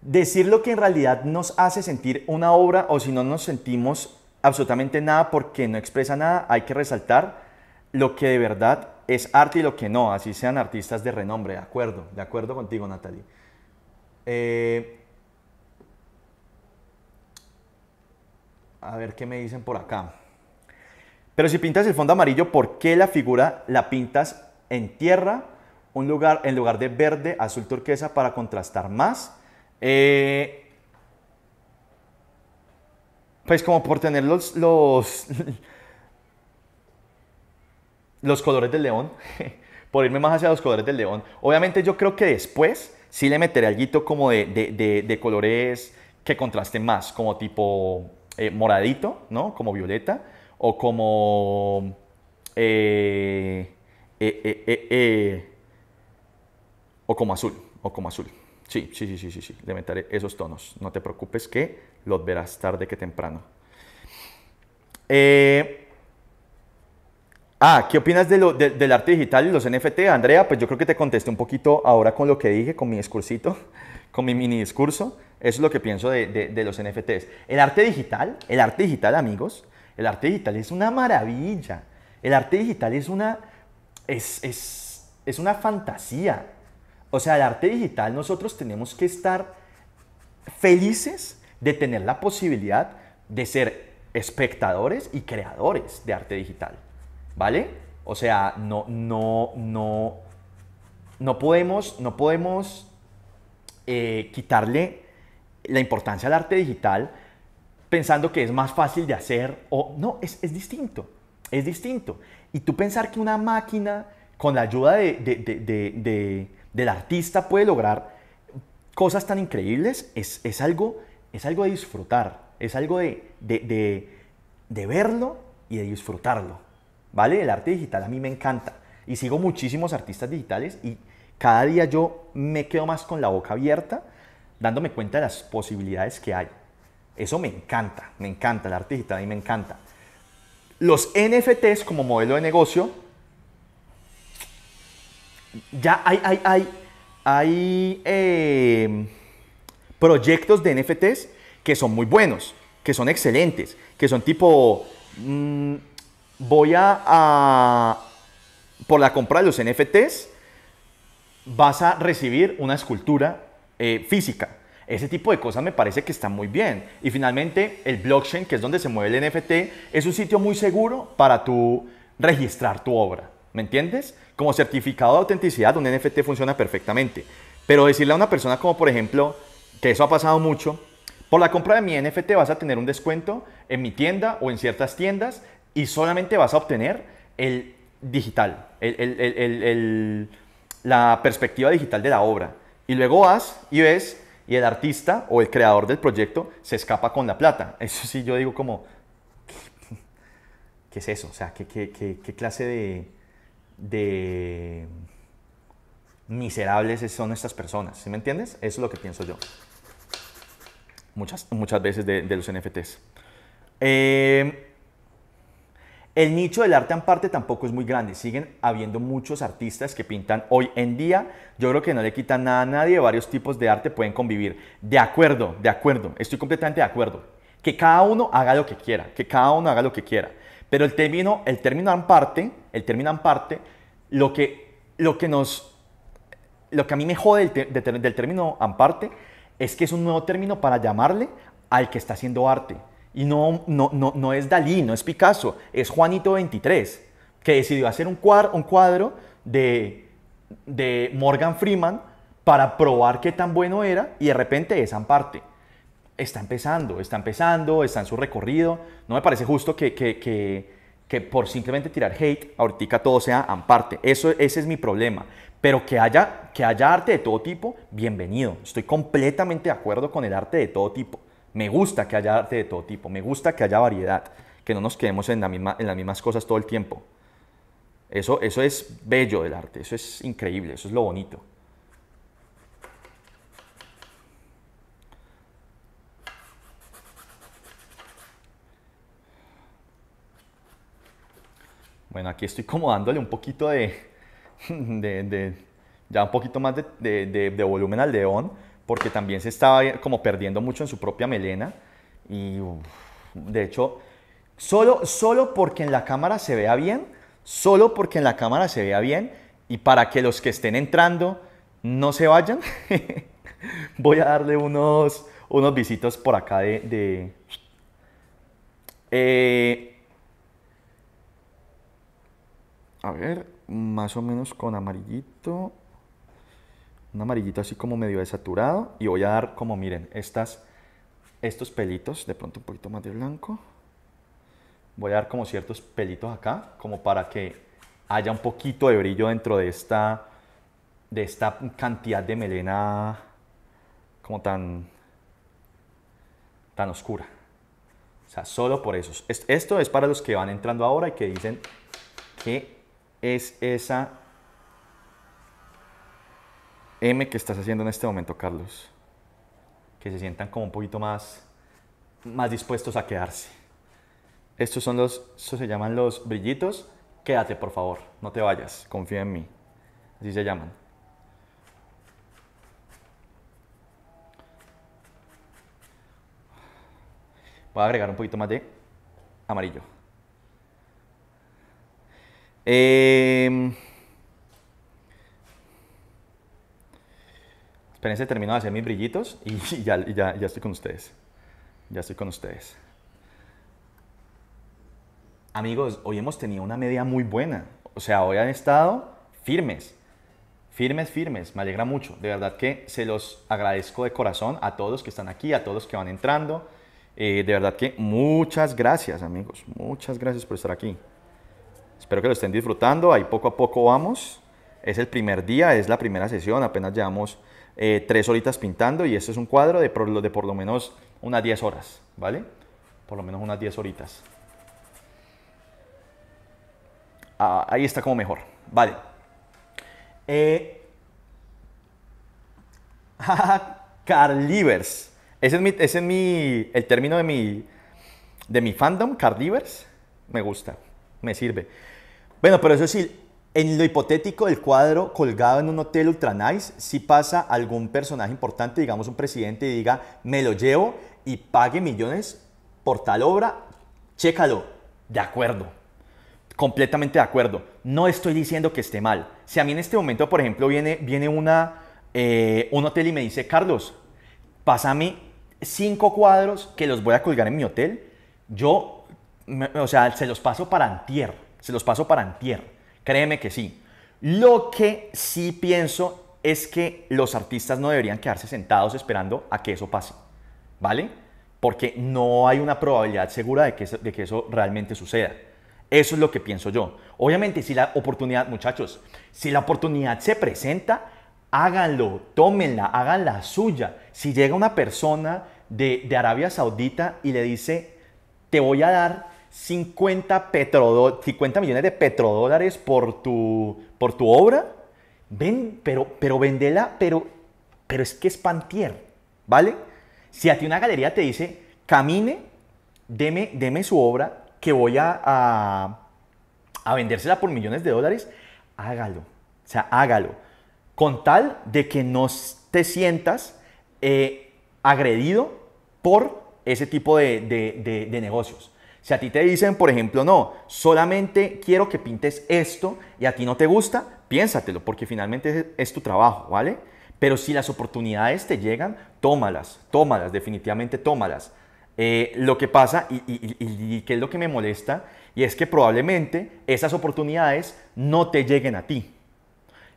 decir lo que en realidad nos hace sentir una obra o si no nos sentimos absolutamente nada porque no expresa nada, hay que resaltar lo que de verdad es arte y lo que no, así sean artistas de renombre, de acuerdo, de acuerdo contigo, Natalie. Eh, a ver qué me dicen por acá. Pero si pintas el fondo amarillo, ¿por qué la figura la pintas en tierra, un lugar, en lugar de verde, azul turquesa para contrastar más? Eh, pues como por tener los, los los colores del león, por irme más hacia los colores del león. Obviamente yo creo que después sí le meteré algo como de, de, colores que contrasten más, como tipo eh, moradito, ¿no? Como violeta, o como... Eh, eh, o como azul, o como azul. Sí, sí, sí, sí, sí, sí, le meteré esos tonos. No te preocupes que los verás tarde que temprano. Eh, Ah, ¿qué opinas del arte digital y los NFT, Andrea? Pues yo creo que te contesté un poquito ahora con lo que dije, con mi discursito, con mi mini discurso. Eso es lo que pienso de, los NFTs. El arte digital, el arte digital, amigos, el arte digital es una maravilla. El arte digital es una, es, es una fantasía. O sea, el arte digital nosotros tenemos que estar felices de tener la posibilidad de ser espectadores y creadores de arte digital. ¿vale? O sea, no, no, no, no podemos, no podemos eh, quitarle la importancia al arte digital pensando que es más fácil de hacer o no, es, distinto, es distinto. Y tú pensar que una máquina con la ayuda del artista puede lograr cosas tan increíbles es, algo, es algo de disfrutar, es algo de verlo y de disfrutarlo. ¿vale? El arte digital a mí me encanta y sigo muchísimos artistas digitales y cada día yo me quedo más con la boca abierta dándome cuenta de las posibilidades que hay. Eso me encanta, me encanta el arte digital, a mí me encanta. Los NFTs como modelo de negocio, ya hay, hay, hay, hay em, proyectos de NFTs que son muy buenos, que son excelentes, que son tipo... Mm, voy a, por la compra de los NFTs, vas a recibir una escultura eh, física. Ese tipo de cosas me parece que está muy bien. Y finalmente, el blockchain, que es donde se mueve el NFT, es un sitio muy seguro para tu registrar tu obra. ¿Me entiendes? Como certificado de autenticidad, un NFT funciona perfectamente. Pero decirle a una persona como, por ejemplo, que eso ha pasado mucho, por la compra de mi NFT vas a tener un descuento en mi tienda o en ciertas tiendas y solamente vas a obtener el digital, la perspectiva digital de la obra. Y luego vas y ves y el artista o el creador del proyecto se escapa con la plata. Eso sí, yo digo como, ¿qué, es eso? O sea, ¿qué, qué, clase de, de miserables son estas personas? ¿Sí me entiendes? Eso es lo que pienso yo. Muchas, muchas veces de, de los NFTs. Eh, el nicho del arte en parte tampoco es muy grande, siguen habiendo muchos artistas que pintan hoy en día, yo creo que no le quitan nada a nadie, varios tipos de arte pueden convivir. De acuerdo, de acuerdo, estoy completamente de acuerdo. Que cada uno haga lo que quiera, que cada uno haga lo que quiera. Pero el término, el término en parte, el término en parte, lo que, lo que nos, lo que a mí me jode del, del término en parte es que es un nuevo término para llamarle al que está haciendo arte, y no, no, no, no es Dalí, no es Picasso, es Juanito 23, que decidió hacer un cuadro, un cuadro de, de Morgan Freeman para probar qué tan bueno era y de repente es parte. Está empezando, está empezando, está en su recorrido. No me parece justo que, que, por simplemente tirar hate, ahorita todo sea amparte. Eso, ese es mi problema. Pero que haya, que haya arte de todo tipo, bienvenido. Estoy completamente de acuerdo con el arte de todo tipo. Me gusta que haya arte de todo tipo, me gusta que haya variedad, que no nos quedemos en, la misma, en las mismas cosas todo el tiempo. Eso, eso es bello del arte, eso es increíble, eso es lo bonito. Bueno, aquí estoy como dándole un poquito de, ya un poquito más de, de volumen al león, porque también se estaba como perdiendo mucho en su propia melena. Y de hecho, solo, solo porque en la cámara se vea bien, solo porque en la cámara se vea bien, y para que los que estén entrando no se vayan, voy a darle unos, unos visitos por acá de... Eh, a ver, más o menos con amarillito un amarillito así como medio desaturado y voy a dar como miren estas estos pelitos de pronto un poquito más de blanco voy a dar como ciertos pelitos acá como para que haya un poquito de brillo dentro de esta de esta cantidad de melena como tan tan oscura o sea solo por eso. esto es para los que van entrando ahora y que dicen que es esa M que estás haciendo en este momento, Carlos. Que se sientan como un poquito más, más dispuestos a quedarse. Estos son los, se llaman los brillitos. Quédate, por favor, no te vayas, confía en mí. Así se llaman. Voy a agregar un poquito más de amarillo. Em, Espérense, termino de hacer mis brillitos y, ya, ya, ya estoy con ustedes. Ya estoy con ustedes. Amigos, hoy hemos tenido una media muy buena. O sea, hoy han estado firmes. Firmes, firmes, me alegra mucho. De verdad que se los agradezco de corazón a todos que están aquí, a todos que van entrando. Eh, de verdad que muchas gracias, amigos. Muchas gracias por estar aquí. Espero que lo estén disfrutando. Ahí poco a poco vamos. Es el primer día, es la primera sesión. Apenas llevamos eh, tres horitas pintando y este es un cuadro de por, de por lo menos unas 10 horas, ¿vale? Por lo menos unas 10 horitas. Ah, ahí está como mejor, vale. Eh, Carlivers. Ese es, mi, ese es mi, el término de mi, de mi fandom, Carlivers. Me gusta, me sirve. Bueno, pero eso sí, en lo hipotético del cuadro colgado en un hotel ultra nice, si pasa algún personaje importante, digamos un presidente, y diga, me lo llevo y pague millones por tal obra, chécalo. De acuerdo. Completamente de acuerdo. No estoy diciendo que esté mal. Si a mí en este momento, por ejemplo, viene, viene una, eh, un hotel y me dice, Carlos, pásame cinco cuadros que los voy a colgar en mi hotel, yo, o sea, se los paso para antier. Se los paso para antier Créeme que sí. Lo que sí pienso es que los artistas no deberían quedarse sentados esperando a que eso pase, ¿vale? Porque no hay una probabilidad segura de que, eso, de que eso realmente suceda. Eso es lo que pienso yo. Obviamente, si la oportunidad, muchachos, si la oportunidad se presenta, háganlo, tómenla, hagan la suya. Si llega una persona de, de Arabia Saudita y le dice, te voy a dar 50, petrodó 50 millones de petrodólares por tu, por tu obra, ven, pero, pero vendela, pero, pero es que es pantier, ¿vale? Si a ti una galería te dice, camine, deme, deme su obra, que voy a, a, vendérsela por millones de dólares, hágalo, o sea, hágalo, con tal de que no te sientas eh, agredido por ese tipo de negocios. Si a ti te dicen, por ejemplo, no, solamente quiero que pintes esto y a ti no te gusta, piénsatelo, porque finalmente es, tu trabajo, ¿vale? Pero si las oportunidades te llegan, tómalas, tómalas, definitivamente tómalas. Eh, lo que pasa y, qué es lo que me molesta, y es que probablemente esas oportunidades no te lleguen a ti.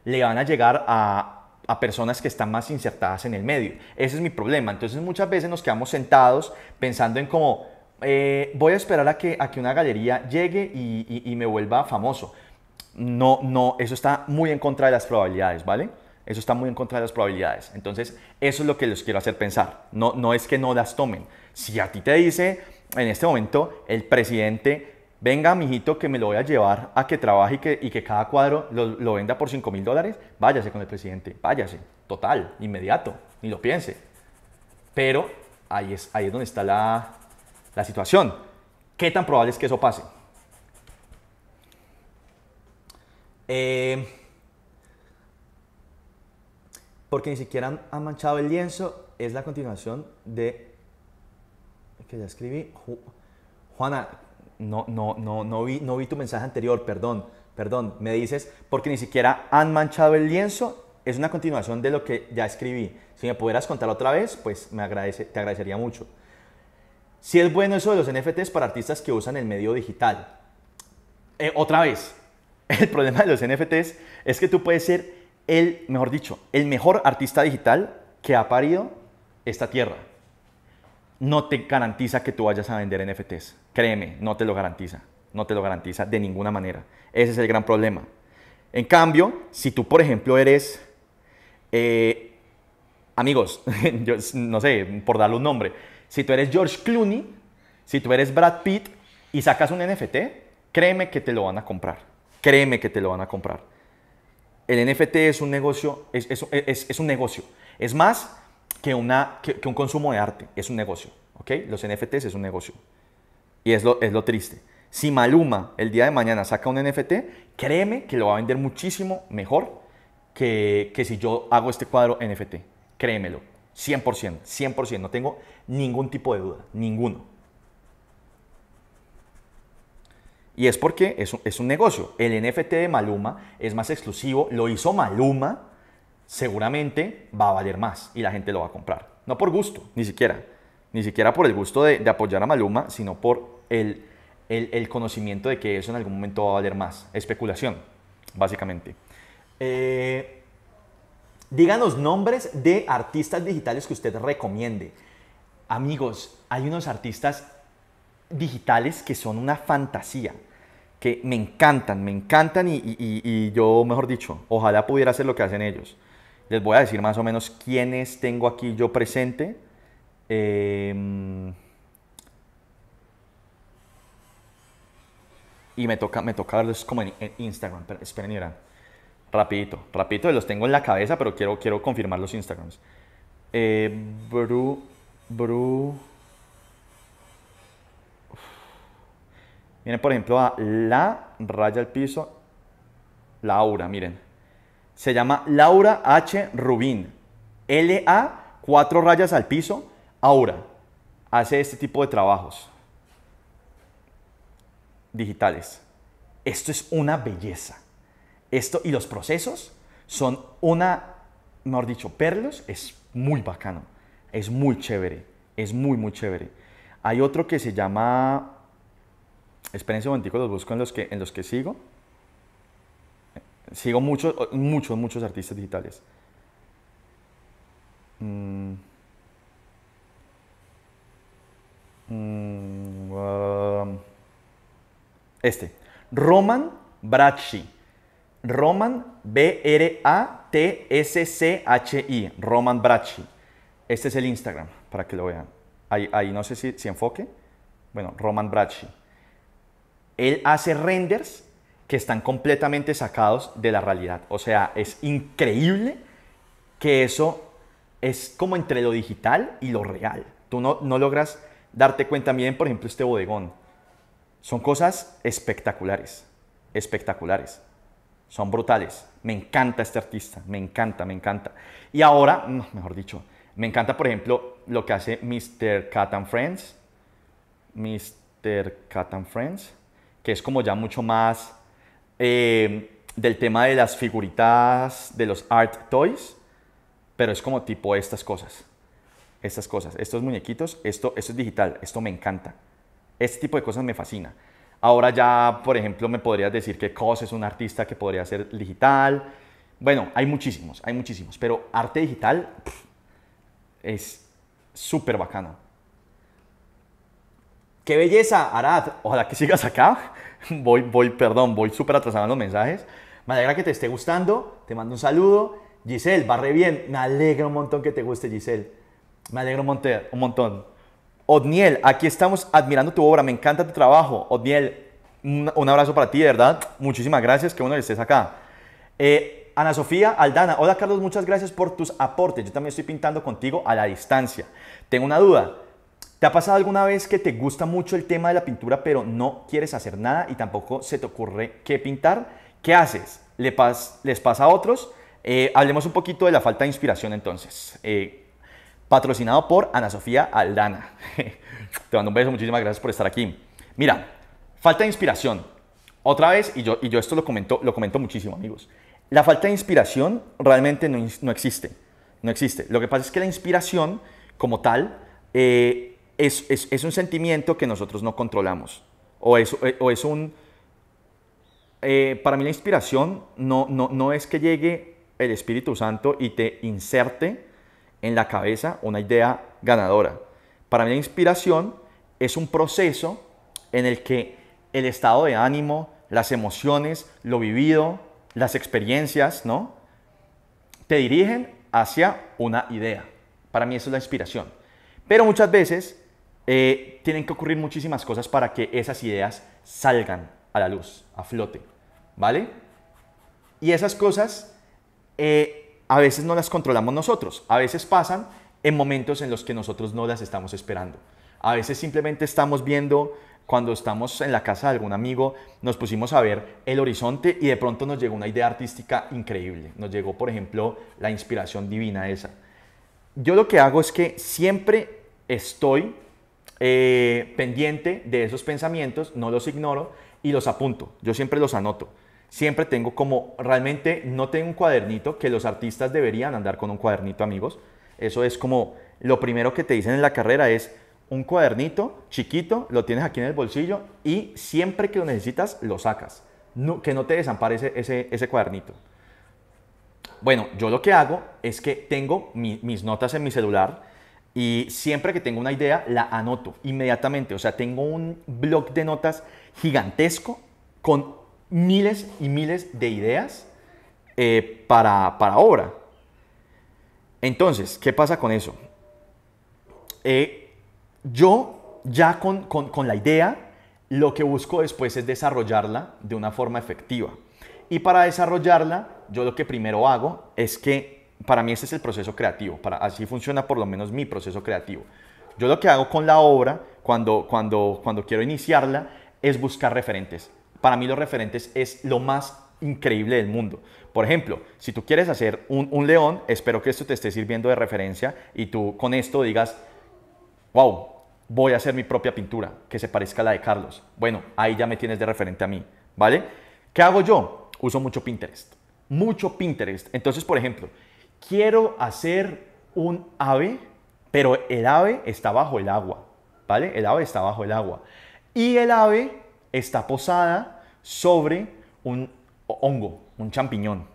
Le van a llegar a, a personas que están más insertadas en el medio. Ese es mi problema. Entonces muchas veces nos quedamos sentados pensando en cómo eh, voy a esperar a que, a que una galería llegue y, me vuelva famoso. No, no, eso está muy en contra de las probabilidades, ¿vale? Eso está muy en contra de las probabilidades. Entonces, eso es lo que les quiero hacer pensar. No, no es que no las tomen. Si a ti te dice, en este momento, el presidente, venga, mijito, que me lo voy a llevar a que trabaje y que, y que cada cuadro lo, venda por 5 mil dólares, váyase con el presidente, váyase. Total, inmediato, ni lo piense. Pero ahí es, ahí es donde está la, la situación. ¿Qué tan probable es que eso pase? Eh, porque ni siquiera han, manchado el lienzo, es la continuación de que ya escribí. Juana, no, no, no, no, vi, no vi tu mensaje anterior, perdón, perdón. Me dices, porque ni siquiera han manchado el lienzo, es una continuación de lo que ya escribí. Si me pudieras contar otra vez, pues me agradece, te agradecería mucho. Si es bueno eso de los NFTs para artistas que usan el medio digital. Eh, otra vez, el problema de los NFTs es que tú puedes ser el, mejor dicho, el mejor artista digital que ha parido esta tierra. No te garantiza que tú vayas a vender NFTs. Créeme, no te lo garantiza. No te lo garantiza de ninguna manera. Ese es el gran problema. En cambio, si tú, por ejemplo, eres... Eh, amigos, yo no sé, por darle un nombre, si tú eres George Clooney, si tú eres Brad Pitt y sacas un NFT, créeme que te lo van a comprar. Créeme que te lo van a comprar. El NFT es un negocio, es, un negocio. Es más que, un consumo de arte, es un negocio. ¿ok? Los NFTs es un negocio. Y es lo, es lo triste. Si Maluma el día de mañana saca un NFT, créeme que lo va a vender muchísimo mejor que, que si yo hago este cuadro NFT. Créemelo. 100%, 100%, no tengo ningún tipo de duda, ninguno. Y es porque es un, negocio. El NFT de Maluma es más exclusivo, lo hizo Maluma, seguramente va a valer más y la gente lo va a comprar. No por gusto, ni siquiera. Ni siquiera por el gusto de, apoyar a Maluma, sino por el, el, conocimiento de que eso en algún momento va a valer más. Especulación, básicamente. Eh, Díganos nombres de artistas digitales que usted recomiende. Amigos, hay unos artistas digitales que son una fantasía, que me encantan, me encantan y, yo, mejor dicho, ojalá pudiera hacer lo que hacen ellos. Les voy a decir más o menos quiénes tengo aquí yo presente. Em, y me toca, me toca verlos como en, Instagram, pero esperen Rapidito, rapidito, los tengo en la cabeza, pero quiero, quiero confirmar los Instagrams. Eh, Bru. Bru. Miren, por ejemplo, a la raya al piso. Laura, miren. Se llama Laura H. Rubín. a cuatro rayas al piso. Ahora, hace este tipo de trabajos digitales. Esto es una belleza. Esto y los procesos son una, mejor dicho, Perlos es muy bacano, es muy chévere, es muy, muy chévere. Hay otro que se llama, experiencia un los busco en los que, en los que sigo. Sigo muchos, muchos, muchos artistas digitales. Mm. Mm, um, este, Roman Bracci. Roman B-R-A-T-S-C-H-I, Roman Bracci. Este es el Instagram, para que lo vean. Ahí, ahí no sé si, se enfoque. Bueno, Roman Brachi. Él hace renders que están completamente sacados de la realidad. O sea, es increíble que eso es como entre lo digital y lo real. Tú no, no logras darte cuenta. bien por ejemplo, este bodegón. Son cosas espectaculares, espectaculares son brutales. Me encanta este artista, me encanta, me encanta. Y ahora, mejor dicho, me encanta, por ejemplo, lo que hace Mr. Cat and Friends. Mr. Cat and Friends, que es como ya mucho más eh, del tema de las figuritas, de los art toys, pero es como tipo estas cosas. Estas cosas, estos muñequitos, esto, esto es digital, esto me encanta. Este tipo de cosas me fascina. Ahora ya, por ejemplo, me podrías decir que COS es un artista que podría ser digital. Bueno, hay muchísimos, hay muchísimos, pero arte digital es súper bacano. ¡Qué belleza, Arad! Ojalá que sigas acá. Voy, voy, perdón, voy súper atrasado en los mensajes. Me alegra que te esté gustando. Te mando un saludo. Giselle, barre bien. Me alegra un montón que te guste, Giselle. Me alegra un montón. Odniel, aquí estamos admirando tu obra, me encanta tu trabajo. Odniel, un, abrazo para ti, verdad. Muchísimas gracias, qué bueno que estés acá. Eh, Ana Sofía Aldana, hola Carlos, muchas gracias por tus aportes. Yo también estoy pintando contigo a la distancia. Tengo una duda. ¿Te ha pasado alguna vez que te gusta mucho el tema de la pintura, pero no quieres hacer nada y tampoco se te ocurre qué pintar? ¿Qué haces? ¿Les pasa a otros? Eh, hablemos un poquito de la falta de inspiración entonces. Eh, patrocinado por Ana Sofía Aldana. Te mando un beso, muchísimas gracias por estar aquí. Mira, falta de inspiración. Otra vez, y yo, y yo esto lo comento, lo comento muchísimo, amigos. La falta de inspiración realmente no, no existe. No existe. Lo que pasa es que la inspiración, como tal, eh, es, es, es, un sentimiento que nosotros no controlamos. O es, o es un... Eh, para mí la inspiración no, no, no es que llegue el Espíritu Santo y te inserte en la cabeza una idea ganadora. Para mí la inspiración es un proceso en el que el estado de ánimo, las emociones, lo vivido, las experiencias, ¿no? Te dirigen hacia una idea. Para mí eso es la inspiración. Pero muchas veces eh, tienen que ocurrir muchísimas cosas para que esas ideas salgan a la luz, a flote, ¿vale? Y esas cosas eh, a veces no las controlamos nosotros, a veces pasan en momentos en los que nosotros no las estamos esperando. A veces simplemente estamos viendo cuando estamos en la casa de algún amigo, nos pusimos a ver el horizonte y de pronto nos llegó una idea artística increíble. Nos llegó, por ejemplo, la inspiración divina esa. Yo lo que hago es que siempre estoy eh, pendiente de esos pensamientos, no los ignoro y los apunto. Yo siempre los anoto siempre tengo como, realmente no tengo un cuadernito, que los artistas deberían andar con un cuadernito, amigos. Eso es como lo primero que te dicen en la carrera es un cuadernito chiquito, lo tienes aquí en el bolsillo y siempre que lo necesitas lo sacas. No, que no te desampare ese, ese, cuadernito. Bueno, yo lo que hago es que tengo mis notas en mi celular y siempre que tengo una idea la anoto inmediatamente. O sea, tengo un blog de notas gigantesco con miles y miles de ideas eh, para, para, obra. Entonces, ¿qué pasa con eso? Eh, yo ya con, con, la idea, lo que busco después es desarrollarla de una forma efectiva. Y para desarrollarla, yo lo que primero hago es que, para mí este es el proceso creativo, para, así funciona por lo menos mi proceso creativo. Yo lo que hago con la obra, cuando, cuando, cuando quiero iniciarla, es buscar referentes para mí los referentes es lo más increíble del mundo. Por ejemplo, si tú quieres hacer un, león, espero que esto te esté sirviendo de referencia y tú con esto digas, wow, voy a hacer mi propia pintura que se parezca a la de Carlos. Bueno, ahí ya me tienes de referente a mí, ¿vale? ¿Qué hago yo? Uso mucho Pinterest. Mucho Pinterest. Entonces, por ejemplo, quiero hacer un ave, pero el ave está bajo el agua, ¿vale? El ave está bajo el agua. Y el ave está posada sobre un hongo, un champiñón.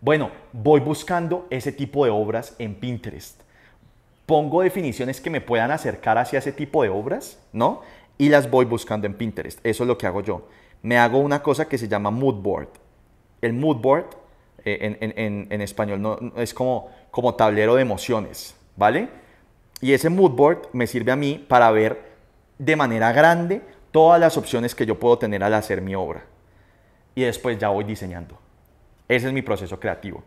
Bueno, voy buscando ese tipo de obras en Pinterest. Pongo definiciones que me puedan acercar hacia ese tipo de obras, ¿no? Y las voy buscando en Pinterest. Eso es lo que hago yo. Me hago una cosa que se llama mood board. El mood board eh, en, español no, es como, como tablero de emociones, ¿vale? Y ese mood board me sirve a mí para ver de manera grande todas las opciones que yo puedo tener al hacer mi obra. Y después ya voy diseñando. Ese es mi proceso creativo.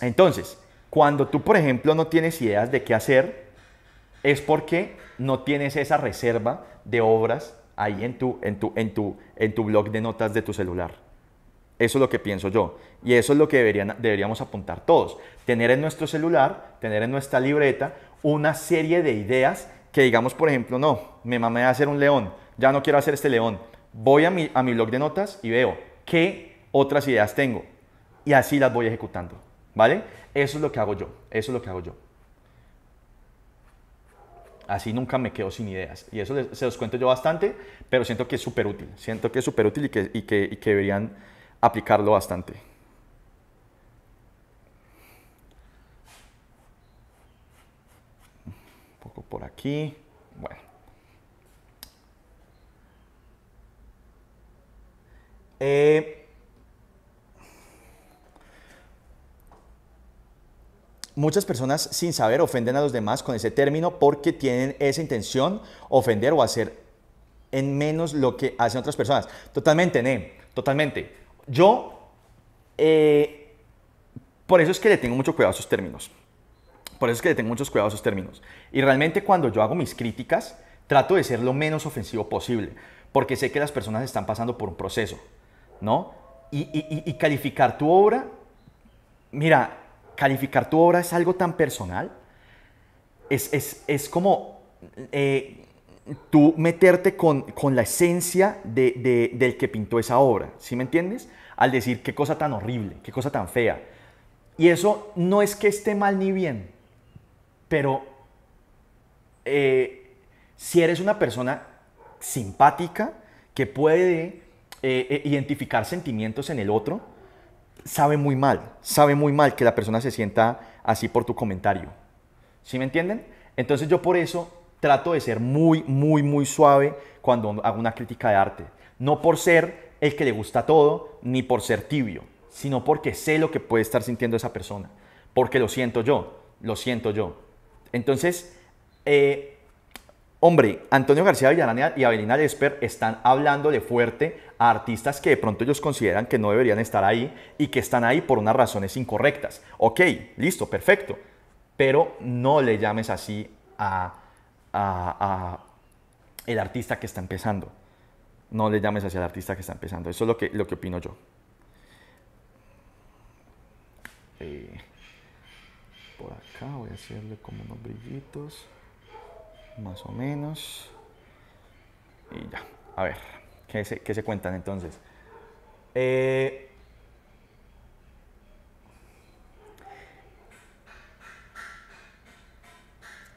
Entonces, cuando tú, por ejemplo, no tienes ideas de qué hacer, es porque no tienes esa reserva de obras ahí en tu, en tu, en tu, en tu blog de notas de tu celular. Eso es lo que pienso yo. Y eso es lo que deberían, deberíamos apuntar todos. Tener en nuestro celular, tener en nuestra libreta una serie de ideas que digamos, por ejemplo, no, me mamé a hacer un león ya no quiero hacer este león. Voy a mi, a mi blog de notas y veo qué otras ideas tengo. Y así las voy ejecutando. ¿Vale? Eso es lo que hago yo. Eso es lo que hago yo. Así nunca me quedo sin ideas. Y eso se los cuento yo bastante, pero siento que es súper útil. Siento que es súper útil y que, y, que, y que deberían aplicarlo bastante. Un poco por aquí. Eh, muchas personas sin saber ofenden a los demás con ese término porque tienen esa intención ofender o hacer en menos lo que hacen otras personas. Totalmente, totalmente. Yo, eh, por eso es que le tengo mucho cuidado a esos términos. Por eso es que le tengo muchos cuidados a esos términos. Y realmente cuando yo hago mis críticas, trato de ser lo menos ofensivo posible, porque sé que las personas están pasando por un proceso. ¿no? Y, calificar tu obra, mira, calificar tu obra es algo tan personal, es, como eh, tú meterte con, la esencia del que pintó esa obra, ¿sí me entiendes? Al decir qué cosa tan horrible, qué cosa tan fea. Y eso no es que esté mal ni bien, pero eh, si eres una persona simpática que puede eh, eh, identificar sentimientos en el otro, sabe muy mal, sabe muy mal que la persona se sienta así por tu comentario. ¿Sí me entienden? Entonces yo por eso trato de ser muy, muy, muy suave cuando hago una crítica de arte. No por ser el que le gusta todo, ni por ser tibio, sino porque sé lo que puede estar sintiendo esa persona, porque lo siento yo, lo siento yo. Entonces, eh, Hombre, Antonio García Villarán y Avelina Lesper están de fuerte a artistas que de pronto ellos consideran que no deberían estar ahí y que están ahí por unas razones incorrectas. Ok, listo, perfecto. Pero no le llames así a, el artista que está empezando. No le llames así al artista que está empezando. Eso es lo que, lo que opino yo. Eh, por acá voy a hacerle como unos brillitos más o menos. Y ya, a ver, ¿qué se, cuentan entonces? Eh,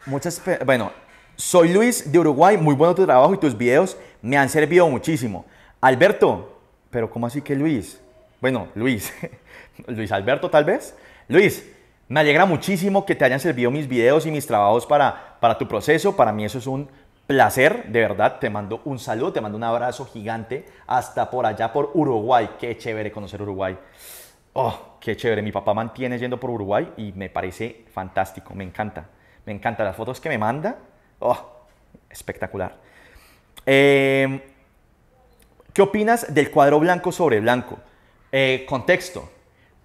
muchas, bueno, soy Luis de Uruguay, muy bueno tu trabajo y tus videos me han servido muchísimo. Alberto, pero ¿cómo así que Luis? Bueno, Luis, Luis Alberto tal vez. Luis, me alegra muchísimo que te hayan servido mis videos y mis trabajos para para tu proceso. Para mí eso es un placer, de verdad. Te mando un saludo, te mando un abrazo gigante hasta por allá, por Uruguay. Qué chévere conocer Uruguay. Oh, qué chévere. Mi papá mantiene yendo por Uruguay y me parece fantástico. Me encanta. Me encanta las fotos que me manda. Oh, espectacular. Em, ¿Qué opinas del cuadro blanco sobre blanco? Eh, contexto.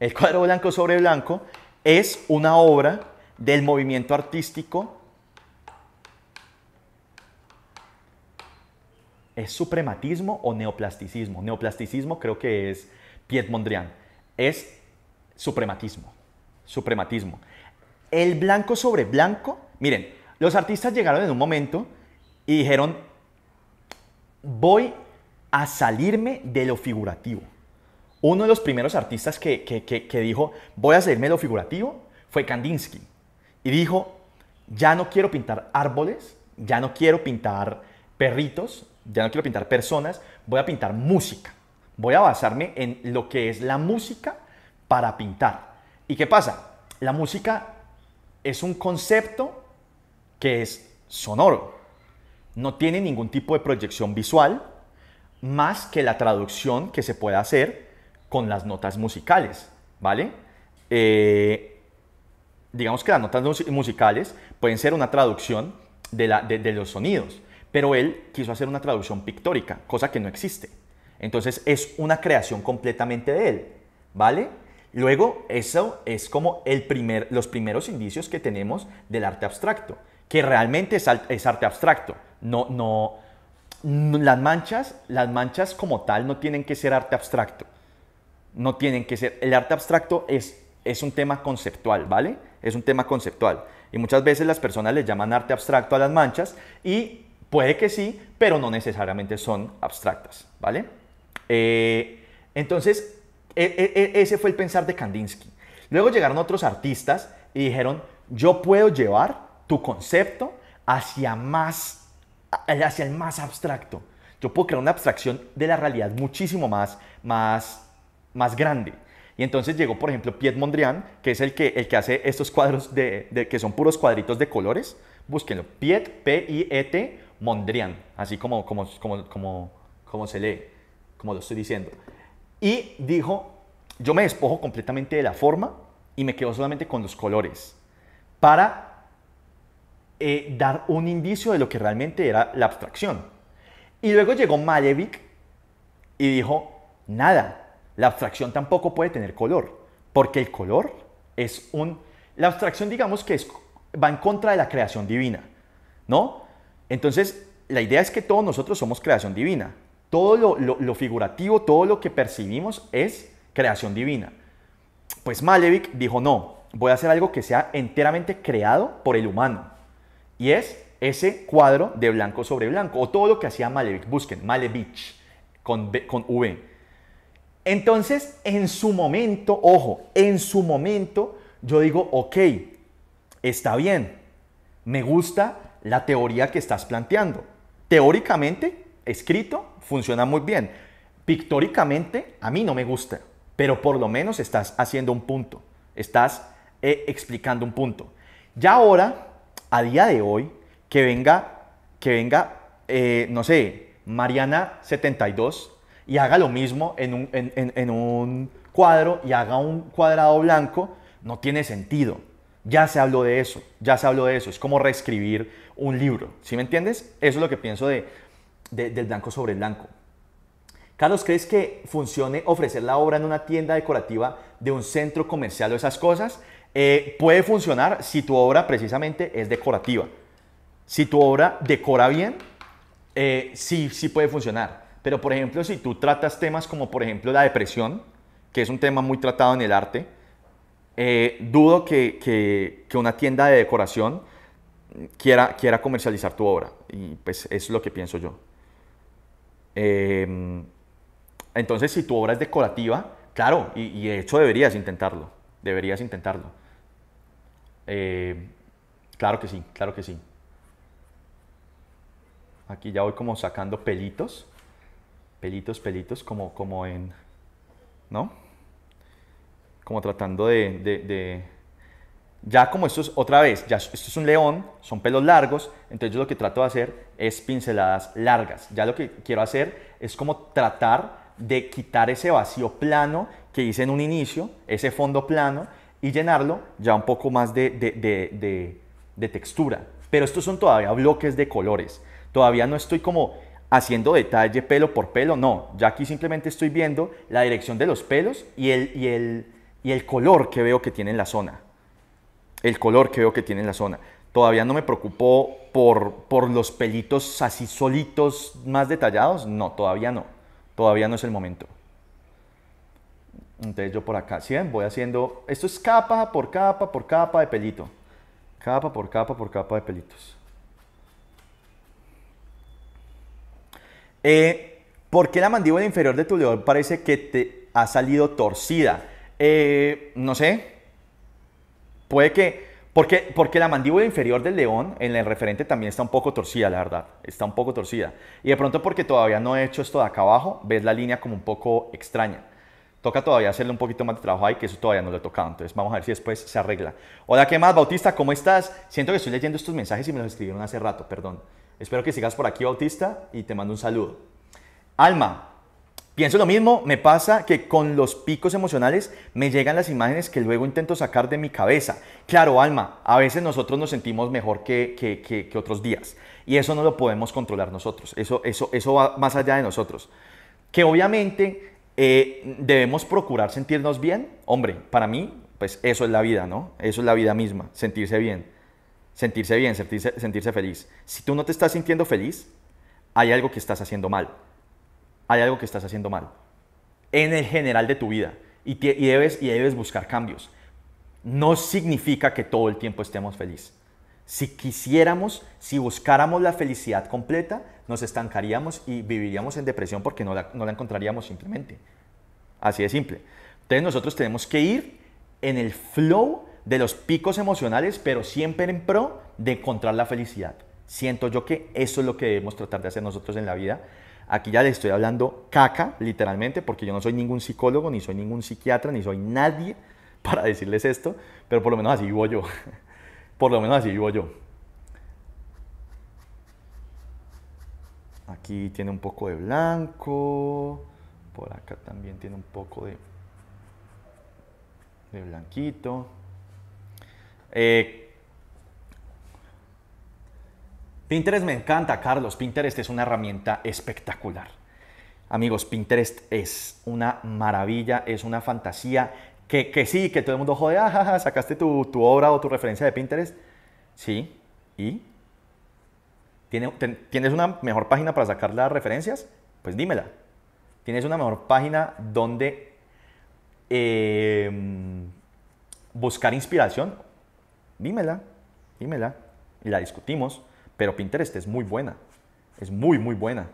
El cuadro blanco sobre blanco es una obra del movimiento artístico ¿Es suprematismo o neoplasticismo? Neoplasticismo creo que es Piet Mondrian. Es suprematismo. Suprematismo. El blanco sobre blanco. Miren, los artistas llegaron en un momento y dijeron, voy a salirme de lo figurativo. Uno de los primeros artistas que, dijo, voy a salirme de lo figurativo, fue Kandinsky. Y dijo, ya no quiero pintar árboles, ya no quiero pintar perritos, ya no quiero pintar personas, voy a pintar música. Voy a basarme en lo que es la música para pintar. ¿Y qué pasa? La música es un concepto que es sonoro. No tiene ningún tipo de proyección visual más que la traducción que se puede hacer con las notas musicales, ¿vale? Eh, digamos que las notas musicales pueden ser una traducción de los sonidos pero él quiso hacer una traducción pictórica, cosa que no existe. Entonces es una creación completamente de él, ¿vale? Luego, eso es como el primer, los primeros indicios que tenemos del arte abstracto, que realmente es, arte abstracto. No, no, las, manchas, las manchas como tal no tienen que ser arte abstracto. No tienen que ser. El arte abstracto es, es un tema conceptual, ¿vale? Es un tema conceptual. Y muchas veces las personas le llaman arte abstracto a las manchas y Puede que sí, pero no necesariamente son abstractas, ¿vale? Eh, entonces, e, e, e, ese fue el pensar de Kandinsky. Luego llegaron otros artistas y dijeron, yo puedo llevar tu concepto hacia, más, hacia el más abstracto. Yo puedo crear una abstracción de la realidad muchísimo más, más, más grande. Y entonces llegó, por ejemplo, Piet Mondrian, que es el que, el que hace estos cuadros de, que son puros cuadritos de colores. Búsquenlo. Piet, P-I-E-T, Mondrian, así como, como, como, como, se lee, como lo estoy diciendo. Y dijo, yo me despojo completamente de la forma y me quedo solamente con los colores para eh, dar un indicio de lo que realmente era la abstracción. Y luego llegó Malevich y dijo, nada, la abstracción tampoco puede tener color, porque el color es un... La abstracción digamos que es, va en contra de la creación divina, ¿no? Entonces, la idea es que todos nosotros somos creación divina. Todo lo, figurativo, todo lo que percibimos es creación divina. Pues Malevich dijo, no, voy a hacer algo que sea enteramente creado por el humano. Y es ese cuadro de blanco sobre blanco, o todo lo que hacía Malevich. Busquen, Malevich, con, con V. Entonces, en su momento, ojo, en su momento, yo digo, ok, está bien, me gusta la teoría que estás planteando. Teóricamente, escrito, funciona muy bien. Pictóricamente, a mí no me gusta, pero por lo menos estás haciendo un punto, estás eh, explicando un punto. Ya ahora, a día de hoy, que venga, que venga, eh, no sé, Mariana72 y haga lo mismo en un, en un cuadro y haga un cuadrado blanco, no tiene sentido. Ya se habló de eso, ya se habló de eso. Es como reescribir un libro. ¿Sí me entiendes? Eso es lo que pienso de, del blanco sobre el blanco. Carlos, ¿crees que funcione ofrecer la obra en una tienda decorativa de un centro comercial o esas cosas? Eh, puede funcionar si tu obra precisamente es decorativa. Si tu obra decora bien, eh, sí, sí puede funcionar. Pero por ejemplo, si tú tratas temas como por ejemplo la depresión, que es un tema muy tratado en el arte, eh, dudo que, que una tienda de decoración quiera, comercializar tu obra. Y pues es lo que pienso yo. Em, entonces, si tu obra es decorativa, claro, y, de hecho deberías intentarlo. Deberías intentarlo. Em, claro que sí, claro que sí. Aquí ya voy como sacando pelitos. Pelitos, pelitos, como, como en... ¿No? Como tratando de ya como esto es otra vez, ya esto es un león, son pelos largos, entonces yo lo que trato de hacer es pinceladas largas. Ya lo que quiero hacer es como tratar de quitar ese vacío plano que hice en un inicio, ese fondo plano, y llenarlo ya un poco más de, textura. Pero estos son todavía bloques de colores. Todavía no estoy como haciendo detalle pelo por pelo, no. Ya aquí simplemente estoy viendo la dirección de los pelos y el, y el, y el color que veo que tiene la zona el color que veo que tiene en la zona. Todavía no me preocupo por, por los pelitos así solitos más detallados. No, todavía no. Todavía no es el momento. Entonces yo por acá, ¿sí ven? Voy haciendo, esto es capa por capa por capa de pelito. Capa por capa por capa de pelitos. Eh, ¿Por qué la mandíbula inferior de tu león parece que te ha salido torcida? Eh, no sé, Puede que, porque, porque la mandíbula inferior del león en el referente también está un poco torcida, la verdad, está un poco torcida. Y de pronto porque todavía no he hecho esto de acá abajo, ves la línea como un poco extraña. Toca todavía hacerle un poquito más de trabajo ahí, que eso todavía no lo he tocado. Entonces vamos a ver si después se arregla. Hola, ¿qué más, Bautista? ¿Cómo estás? Siento que estoy leyendo estos mensajes y me los escribieron hace rato, perdón. Espero que sigas por aquí, Bautista, y te mando un saludo. Alma, Pienso lo mismo, me pasa que con los picos emocionales me llegan las imágenes que luego intento sacar de mi cabeza. Claro, Alma, a veces nosotros nos sentimos mejor que, que, que, otros días y eso no lo podemos controlar nosotros, eso, eso, eso va más allá de nosotros. Que obviamente eh, debemos procurar sentirnos bien, hombre, para mí, pues eso es la vida, ¿no? Eso es la vida misma, sentirse bien, sentirse bien, sentirse, sentirse feliz. Si tú no te estás sintiendo feliz, hay algo que estás haciendo mal hay algo que estás haciendo mal en el general de tu vida y, debes, y debes buscar cambios. No significa que todo el tiempo estemos felices. Si quisiéramos, si buscáramos la felicidad completa, nos estancaríamos y viviríamos en depresión porque no la, no la encontraríamos simplemente. Así de simple. Entonces nosotros tenemos que ir en el flow de los picos emocionales, pero siempre en pro de encontrar la felicidad. Siento yo que eso es lo que debemos tratar de hacer nosotros en la vida Aquí ya le estoy hablando caca, literalmente, porque yo no soy ningún psicólogo, ni soy ningún psiquiatra, ni soy nadie para decirles esto, pero por lo menos así vivo yo. por lo menos así vivo yo. Aquí tiene un poco de blanco, por acá también tiene un poco de, de blanquito. Eh, Pinterest me encanta, Carlos. Pinterest es una herramienta espectacular. Amigos, Pinterest es una maravilla, es una fantasía que, sí, que todo el mundo jode, ah, sacaste tu, obra o tu referencia de Pinterest. Sí, y ¿tienes una mejor página para sacar las referencias? Pues dímela. ¿Tienes una mejor página donde em, buscar inspiración? Dímela, dímela. Y la discutimos. Pero Pinterest es muy buena, es muy, muy buena.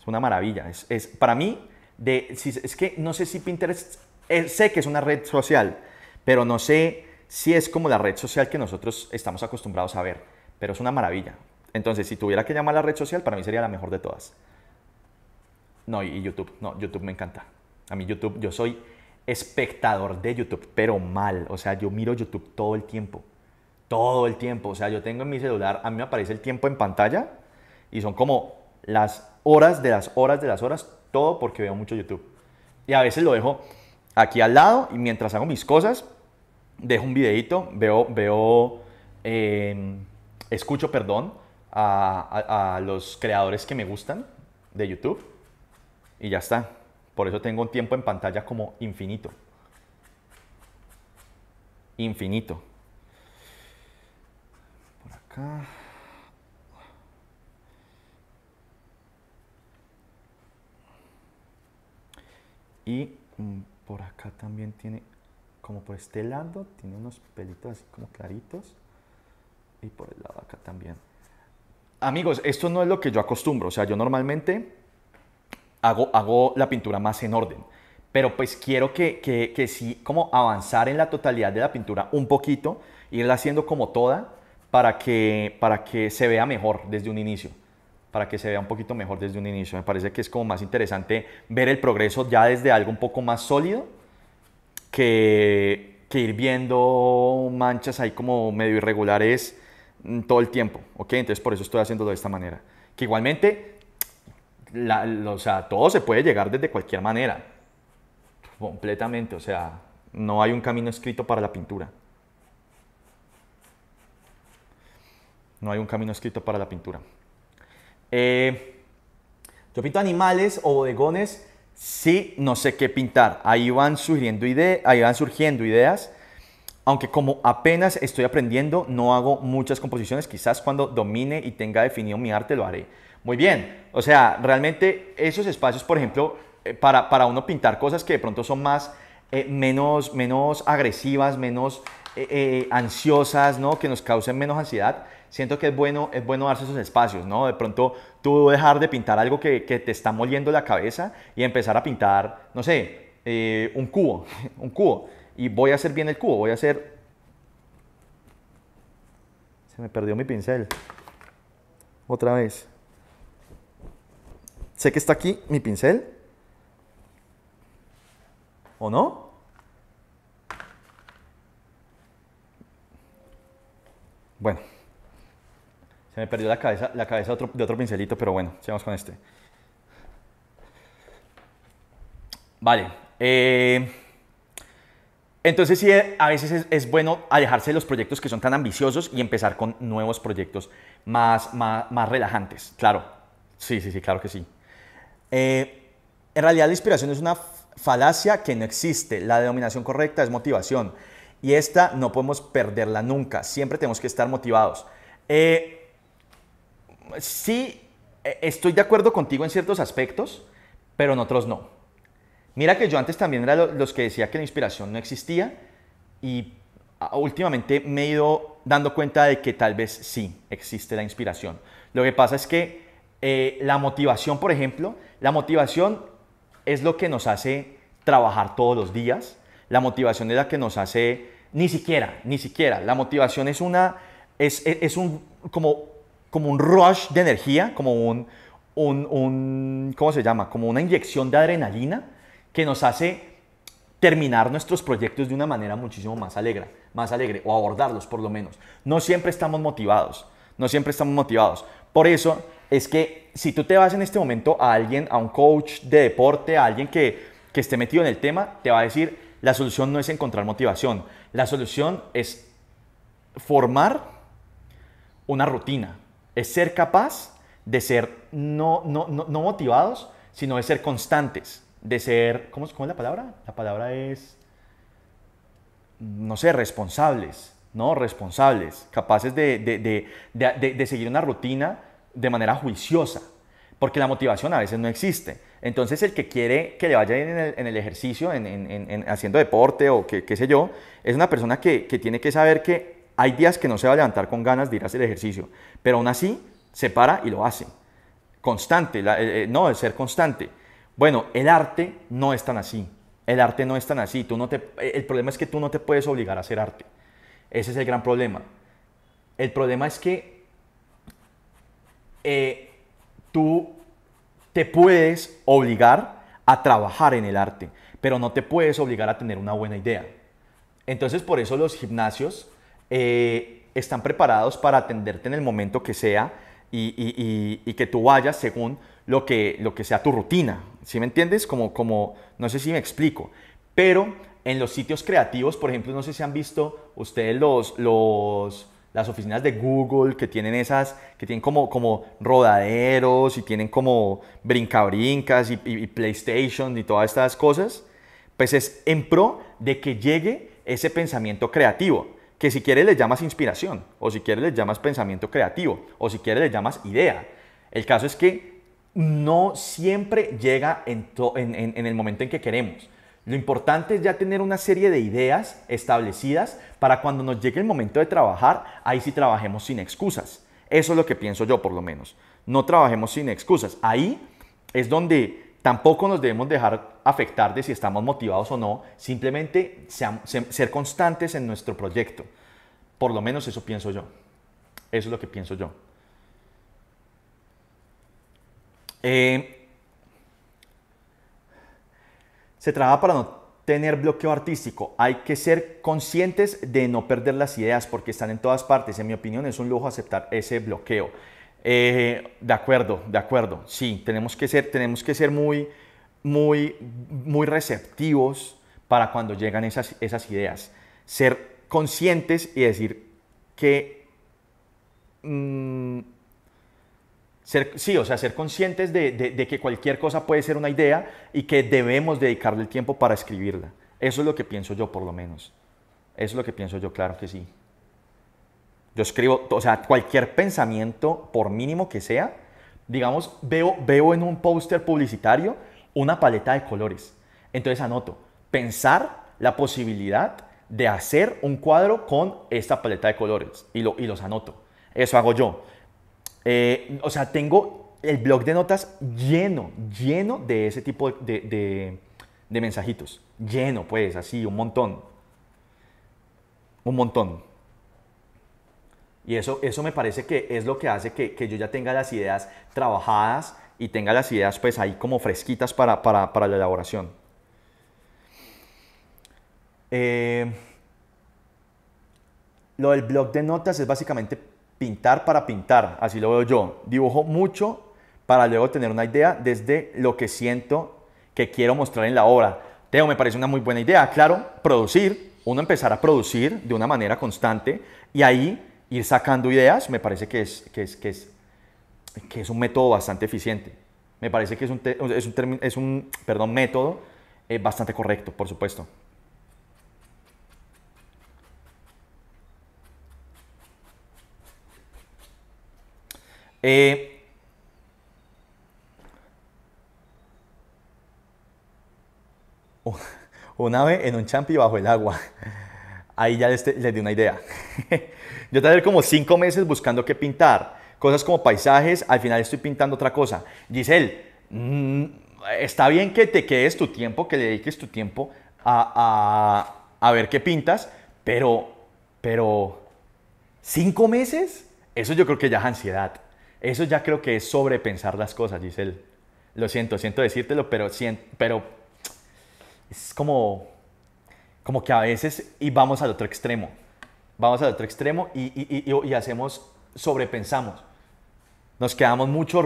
Es una maravilla. Es, para mí, de, es que no sé si Pinterest, eh, sé que es una red social, pero no sé si es como la red social que nosotros estamos acostumbrados a ver, pero es una maravilla. Entonces, si tuviera que llamar a la red social, para mí sería la mejor de todas. No, y YouTube, no, YouTube me encanta. A mí YouTube, yo soy espectador de YouTube, pero mal. O sea, yo miro YouTube todo el tiempo todo el tiempo. O sea, yo tengo en mi celular, a mí me aparece el tiempo en pantalla y son como las horas de las horas de las horas, todo porque veo mucho YouTube. Y a veces lo dejo aquí al lado y mientras hago mis cosas, dejo un videito, veo, veo, em, escucho, perdón, a, a los creadores que me gustan de YouTube y ya está. Por eso tengo un tiempo en pantalla como infinito. Infinito. Y mm, por acá también tiene, como por este lado, tiene unos pelitos así como claritos. Y por el lado acá también. Amigos, esto no es lo que yo acostumbro. O sea, yo normalmente hago, hago la pintura más en orden. Pero pues quiero que, que, sí, como avanzar en la totalidad de la pintura un poquito, irla haciendo como toda para que, para que se vea mejor desde un inicio para que se vea un poquito mejor desde un inicio. Me parece que es como más interesante ver el progreso ya desde algo un poco más sólido que, que ir viendo manchas ahí como medio irregulares mm, todo el tiempo. ¿ok? Entonces por eso estoy haciéndolo de esta manera. Que igualmente, o sea, todo se puede llegar desde cualquier manera. Completamente, o sea, no hay un camino escrito para la pintura. No hay un camino escrito para la pintura. Eh, yo pinto animales o bodegones sí no sé qué pintar. Ahí van, surgiendo ideas. Aunque como apenas estoy aprendiendo, no hago muchas composiciones. Quizás cuando domine y tenga definido mi arte lo haré. Muy bien. O sea, realmente esos espacios, por ejemplo, eh, para, uno pintar cosas que de pronto son más, eh, menos, menos agresivas, menos ansiosas, ¿no? que nos causen menos ansiedad, siento que es bueno, es bueno darse esos espacios, ¿no? De pronto tú dejar de pintar algo que, te está moliendo la cabeza y empezar a pintar, no sé, eh, un cubo, un cubo. Y voy a hacer bien el cubo, voy a hacer... Se me perdió mi pincel. Otra vez. Sé que está aquí mi pincel. ¿O no? Bueno. Se me perdió la cabeza, la cabeza de otro pincelito, pero bueno, sigamos con este. Vale. Eh, entonces sí, a veces es, bueno alejarse de los proyectos que son tan ambiciosos y empezar con nuevos proyectos más, más, relajantes. Claro, sí, sí, sí, claro que sí. Eh, en realidad la inspiración es una falacia que no existe. La denominación correcta es motivación. Y esta no podemos perderla nunca. Siempre tenemos que estar motivados. Eh, sí e, estoy de acuerdo contigo en ciertos aspectos, pero en otros no. Mira que yo antes también era los que decía que la inspiración no existía y ah, últimamente me he ido dando cuenta de que tal vez sí existe la inspiración. Lo que pasa es que eh, la motivación, por ejemplo, la motivación es lo que nos hace trabajar todos los días. La motivación es la que nos hace, ni siquiera, ni siquiera. La motivación es una, es, es, es un, como como un rush de energía, como un, un, ¿cómo se llama? Como una inyección de adrenalina que nos hace terminar nuestros proyectos de una manera muchísimo más alegre, más alegre, o abordarlos por lo menos. No siempre estamos motivados, no siempre estamos motivados. Por eso es que si tú te vas en este momento a alguien, a un coach de deporte, a alguien que, que esté metido en el tema, te va a decir, la solución no es encontrar motivación, la solución es formar una rutina, es ser capaz de ser no, no, motivados, sino de ser constantes, de ser, ¿cómo es, la palabra? La palabra es, no sé, responsables, ¿no? Responsables, capaces de, seguir una rutina de manera juiciosa, porque la motivación a veces no existe. Entonces el que quiere que le vaya bien en el, ejercicio, en, en, haciendo deporte o qué sé yo, es una persona que, que tiene que saber que hay días que no se va a levantar con ganas de ir a hacer ejercicio, pero aún así, se para y lo hace. Constante, eh, eh, no, el ser constante. Bueno, el arte no es tan así. El arte no es tan así. Tú no te, eh, el problema es que tú no te puedes obligar a hacer arte. Ese es el gran problema. El problema es que tú te puedes obligar a trabajar en el arte, pero no te puedes obligar a tener una buena idea. Entonces, por eso los gimnasios están preparados para atenderte en el momento que sea y, que tú vayas según lo que, lo que sea tu rutina. ¿Sí me entiendes? Como, como, no sé si me explico, pero en los sitios creativos, por ejemplo, no sé si han visto ustedes las oficinas de Google que tienen esas, que tienen como, como rodaderos y tienen como brincabrincas y, y PlayStation y todas estas cosas, pues es en pro de que llegue ese pensamiento creativo que si quieres le llamas inspiración, o si quieres le llamas pensamiento creativo, o si quieres le llamas idea. El caso es que no siempre llega en, en, en, el momento en que queremos. Lo importante es ya tener una serie de ideas establecidas para cuando nos llegue el momento de trabajar, ahí sí trabajemos sin excusas. Eso es lo que pienso yo por lo menos. No trabajemos sin excusas. Ahí es donde Tampoco nos debemos dejar afectar de si estamos motivados o no, simplemente ser constantes en nuestro proyecto. Por lo menos eso pienso yo. Eso es lo que pienso yo. Eh, se trabaja para no tener bloqueo artístico. Hay que ser conscientes de no perder las ideas porque están en todas partes. En mi opinión es un lujo aceptar ese bloqueo. Eh, de acuerdo, de acuerdo. Sí, tenemos que ser, tenemos que ser muy, muy, muy receptivos para cuando llegan esas, esas ideas. Ser conscientes y decir que... Mm, ser, sí, o sea, ser conscientes de, de, de que cualquier cosa puede ser una idea y que debemos dedicarle el tiempo para escribirla. Eso es lo que pienso yo, por lo menos. Eso es lo que pienso yo, claro que sí. Yo escribo, o sea, cualquier pensamiento, por mínimo que sea, digamos, veo, veo en un póster publicitario una paleta de colores. Entonces anoto, pensar la posibilidad de hacer un cuadro con esta paleta de colores y, lo, y los anoto. Eso hago yo. Eh, o sea, tengo el blog de notas lleno, lleno de ese tipo de, de mensajitos. Lleno, pues, así, un montón. Un montón. Y eso, eso me parece que es lo que hace que, yo ya tenga las ideas trabajadas y tenga las ideas pues ahí como fresquitas para, la elaboración. Eh, lo del blog de notas es básicamente pintar para pintar, así lo veo yo. Dibujo mucho para luego tener una idea desde lo que siento que quiero mostrar en la obra. Teo, me parece una muy buena idea. Claro, producir, uno empezar a producir de una manera constante y ahí ir sacando ideas, me parece que es, es, que es, que es un método bastante eficiente. Me parece que es un, es un, perdón, método eh, bastante correcto, por supuesto. Eh, una ave en un champi bajo el agua. Ahí ya le les di una idea. Yo tardé como cinco meses buscando qué pintar. Cosas como paisajes, al final estoy pintando otra cosa. Giselle, mm, está bien que te quedes tu tiempo, que le dediques tu tiempo a, ver qué pintas, pero, pero, ¿cinco meses? Eso yo creo que ya es ansiedad. Eso ya creo que es sobrepensar las cosas, Giselle. Lo siento, siento decírtelo, pero, pero es como, como que a veces y vamos al otro extremo vamos al otro extremo y, hacemos, sobrepensamos. Nos quedamos mucho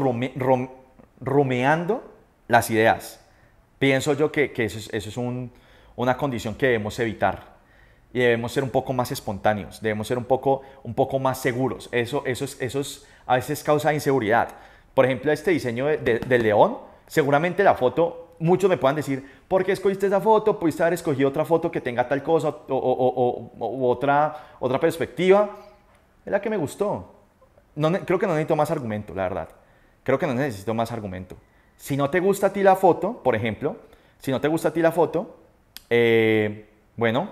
rumeando las ideas. Pienso yo que, eso es, una condición que debemos evitar y debemos ser un poco más espontáneos, debemos ser un poco, un poco más seguros. Eso, eso, es, eso a veces causa inseguridad. Por ejemplo, este diseño del león, seguramente la foto, muchos me puedan decir, qué escogiste esa foto, pudiste haber escogido otra foto que tenga tal cosa o, otra, otra perspectiva. Es la que me gustó. No, creo que no necesito más argumento, la verdad. Creo que no necesito más argumento. Si no te gusta a ti la foto, por ejemplo, si no te gusta a ti la foto, eh, bueno,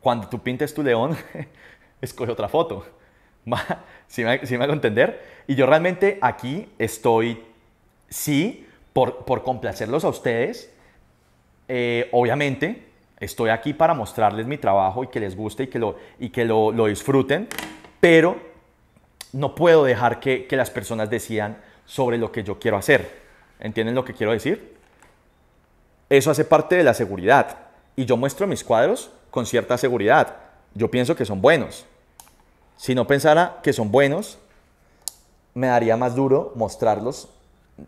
cuando tú pintes tu león, escoge otra foto. si me, si me hago entender. Y yo realmente aquí estoy, sí, por, complacerlos a ustedes, eh, obviamente estoy aquí para mostrarles mi trabajo y que les guste y que lo, y que lo, lo disfruten, pero no puedo dejar que, que, las personas decidan sobre lo que yo quiero hacer. ¿Entienden lo que quiero decir? Eso hace parte de la seguridad y yo muestro mis cuadros con cierta seguridad. Yo pienso que son buenos. Si no pensara que son buenos, me daría más duro mostrarlos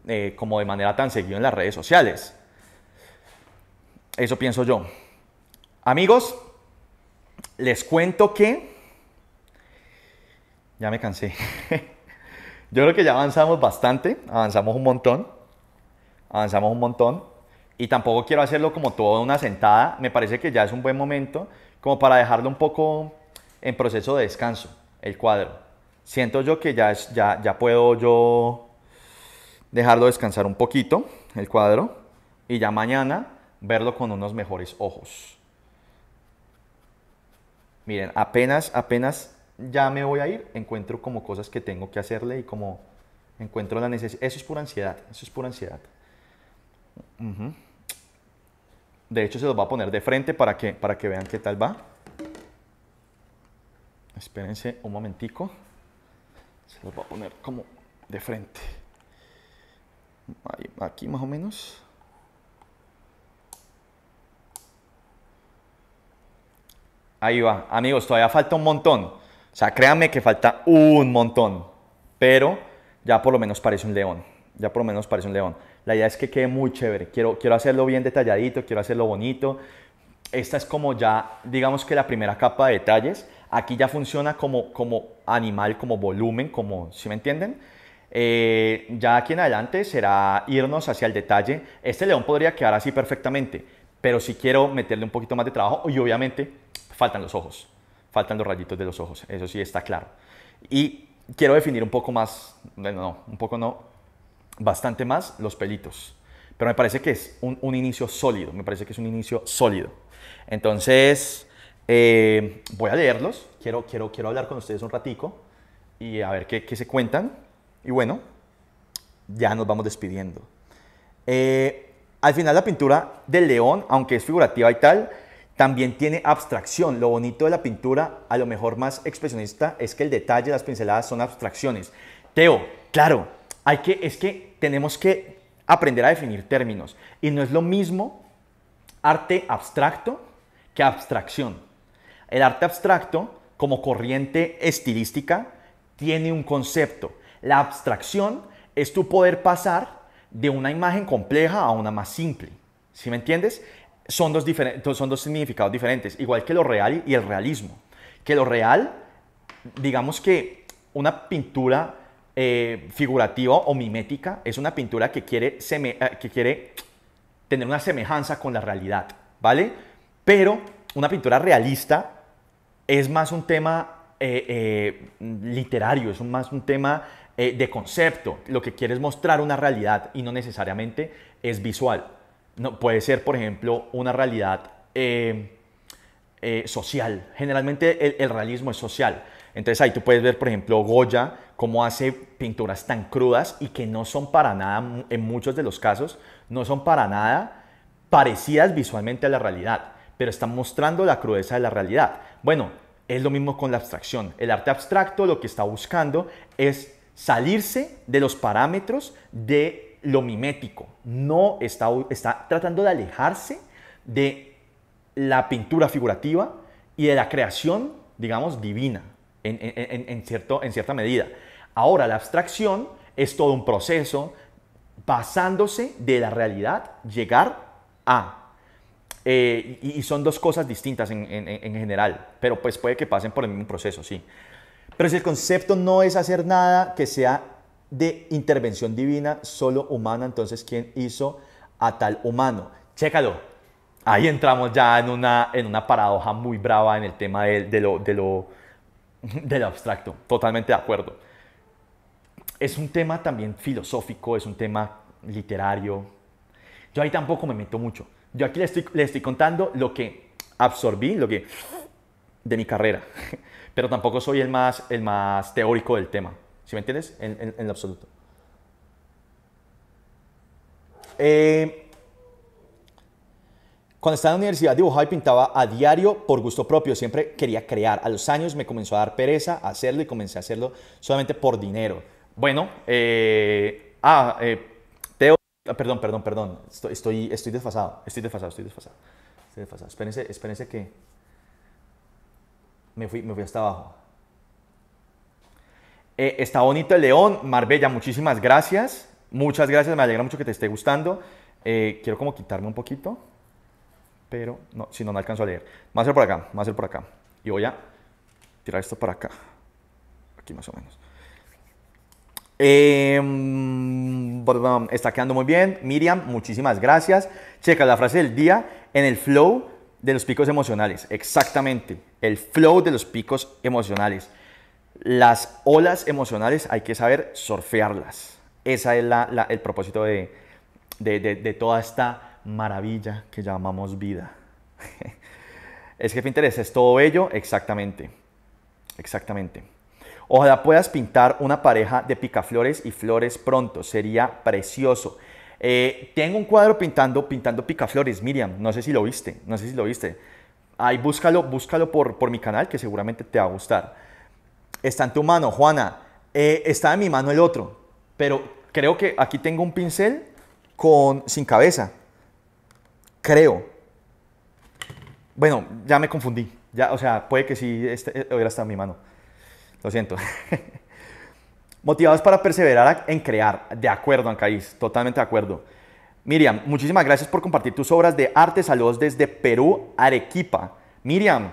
eh, como de manera tan seguida en las redes sociales. Eso pienso yo. Amigos, les cuento que... Ya me cansé. yo creo que ya avanzamos bastante, avanzamos un montón, avanzamos un montón. Y tampoco quiero hacerlo como toda una sentada. Me parece que ya es un buen momento como para dejarlo un poco en proceso de descanso, el cuadro. Siento yo que ya, es, ya, ya puedo yo dejarlo descansar un poquito, el cuadro, y ya mañana verlo con unos mejores ojos. Miren, apenas, apenas ya me voy a ir, encuentro como cosas que tengo que hacerle y como encuentro la necesidad. Eso es pura ansiedad, eso es pura ansiedad. De hecho, se los va a poner de frente para que, para que vean qué tal va. Espérense un momentico. Se los va a poner como de frente aquí más o menos. Ahí va, amigos, todavía falta un montón. O sea, créanme que falta un montón, pero ya por lo menos parece un león. Ya por lo menos parece un león. La idea es que quede muy chévere. Quiero, quiero hacerlo bien detalladito, quiero hacerlo bonito. Esta es como ya, digamos que la primera capa de detalles. Aquí ya funciona como, como animal, como volumen, como, ¿sí me entienden? Eh, ya aquí en adelante será irnos hacia el detalle. Este león podría quedar así perfectamente, pero si sí quiero meterle un poquito más de trabajo y obviamente faltan los ojos, faltan los rayitos de los ojos, eso sí está claro. Y quiero definir un poco más, bueno, no, un poco no, bastante más los pelitos. Pero me parece que es un, un inicio sólido, me parece que es un inicio sólido. Entonces, eh, voy a leerlos, quiero, quiero, quiero hablar con ustedes un ratico y a ver qué, qué se cuentan y bueno, ya nos vamos despidiendo. Eh, al final la pintura del león, aunque es figurativa y tal, también tiene abstracción. Lo bonito de la pintura, a lo mejor más expresionista, es que el detalle de las pinceladas son abstracciones. Teo, claro, hay que, es que tenemos que aprender a definir términos. Y no es lo mismo arte abstracto que abstracción. El arte abstracto, como corriente estilística, tiene un concepto la abstracción es tu poder pasar de una imagen compleja a una más simple. ¿Sí me entiendes? Son dos, son dos significados diferentes, igual que lo real y el realismo. Que lo real, digamos que una pintura eh, figurativa o mimética es una pintura que quiere, eh, que quiere tener una semejanza con la realidad, ¿vale? Pero una pintura realista es más un tema eh, literario, es más un tema eh, de concepto, lo que quieres mostrar una realidad y no necesariamente es visual. No, puede ser, por ejemplo, una realidad eh, eh, social. Generalmente el, el, realismo es social. Entonces ahí tú puedes ver, por ejemplo, Goya, cómo hace pinturas tan crudas y que no son para nada, en muchos de los casos, no son para nada parecidas visualmente a la realidad, pero están mostrando la crudeza de la realidad. Bueno, es lo mismo con la abstracción. El arte abstracto lo que está buscando es salirse de los parámetros de lo mimético. No está, está tratando de alejarse de la pintura figurativa y de la creación, digamos, divina, en, cierto, en cierta medida. Ahora, la abstracción es todo un proceso basándose de la realidad, llegar a. Eh, y, son dos cosas distintas en, en general, pero pues puede que pasen por el mismo proceso, sí. Pero si el concepto no es hacer nada que sea de intervención divina, solo humana, entonces ¿quién hizo a tal humano? Chécalo. Ahí entramos ya en una, en una paradoja muy brava en el tema de, lo, de, lo, de lo abstracto. Totalmente de acuerdo. Es un tema también filosófico, es un tema literario. Yo ahí tampoco me meto mucho. Yo aquí le estoy, estoy contando lo que absorbí, lo que de mi carrera. pero tampoco soy el más, el más teórico del tema. ¿Sí me entiendes? En, en, en absoluto. Eh, cuando estaba en la universidad dibujaba y pintaba a diario por gusto propio, siempre quería crear. A los años me comenzó a dar pereza hacerlo y comencé a hacerlo solamente por dinero. Bueno, eh, ah, eh, teo, ah, perdón, perdón, perdón, estoy, estoy, estoy desfasado, estoy desfasado, estoy desfasado, estoy desfasado. Espérense, espérense que me fui, me fui hasta abajo. Eh, está bonito el león, Marbella, muchísimas gracias. Muchas gracias, me alegra mucho que te esté gustando. Eh, quiero como quitarme un poquito, pero no, si no, no alcanzo a leer. Más por acá, más hacer por acá. Y voy a tirar esto para acá. Aquí más o menos. Em, está quedando muy bien. Miriam, muchísimas gracias. Checa la frase del día en el flow de los picos emocionales, exactamente. El flow de los picos emocionales. Las olas emocionales hay que saber surfearlas. Ese es la, el propósito de, de, de, toda esta maravilla que llamamos vida. Es que te es todo ello exactamente. Exactamente. Ojalá puedas pintar una pareja de picaflores y flores pronto, sería precioso. Eh, tengo un cuadro pintando, pintando picaflores, Miriam, no sé si lo viste, no sé si lo viste. Ahí búscalo, búscalo por, por mi canal que seguramente te va a gustar. Está en tu mano, Juana. Eh, está en mi mano el otro, pero creo que aquí tengo un pincel con sin cabeza. Creo. Bueno, ya me confundí. Ya, o sea, puede que sí este, hubiera estado en mi mano. Lo siento. Motivados para perseverar en crear. De acuerdo, Ancaís, totalmente de acuerdo. Miriam, muchísimas gracias por compartir tus obras de arte. Saludos desde Perú, Arequipa. Miriam,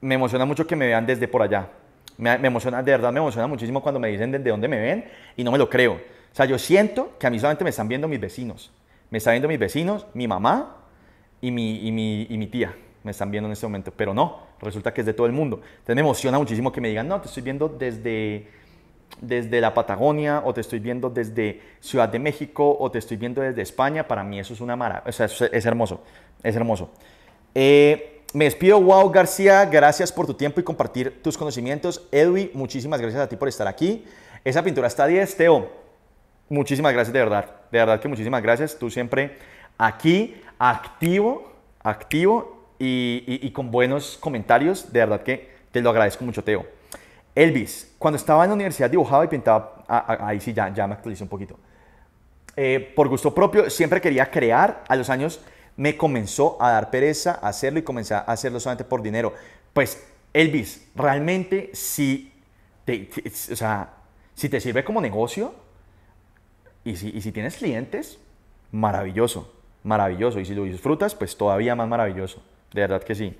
me emociona mucho que me vean desde por allá. Me, emociona, de verdad me emociona muchísimo cuando me dicen desde dónde me ven y no me lo creo. O sea, yo siento que a mí solamente me están viendo mis vecinos. Me están viendo mis vecinos, mi mamá y mi, y mi, y mi tía. Me están viendo en este momento. Pero no, resulta que es de todo el mundo. Entonces me emociona muchísimo que me digan, no, te estoy viendo desde desde la Patagonia o te estoy viendo desde Ciudad de México o te estoy viendo desde España, para mí eso es una maravilla, o sea, es, hermoso, es hermoso. Eh, me despido, wow García, gracias por tu tiempo y compartir tus conocimientos. Edwin, muchísimas gracias a ti por estar aquí. Esa pintura está 10, Teo. Muchísimas gracias de verdad, de verdad que muchísimas gracias. Tú siempre aquí, activo, activo y con buenos comentarios, de verdad que te lo agradezco mucho, Teo. Elvis, cuando estaba en la universidad dibujaba y pintaba, ah, ah, ahí sí ya, ya me actualicé un poquito. Eh, por gusto propio, siempre quería crear. A los años me comenzó a dar pereza hacerlo y comencé a hacerlo solamente por dinero. Pues, Elvis, realmente si te, si te sirve como negocio y si, y si tienes clientes, maravilloso, maravilloso. Y si lo disfrutas, pues todavía más maravilloso. De verdad que sí.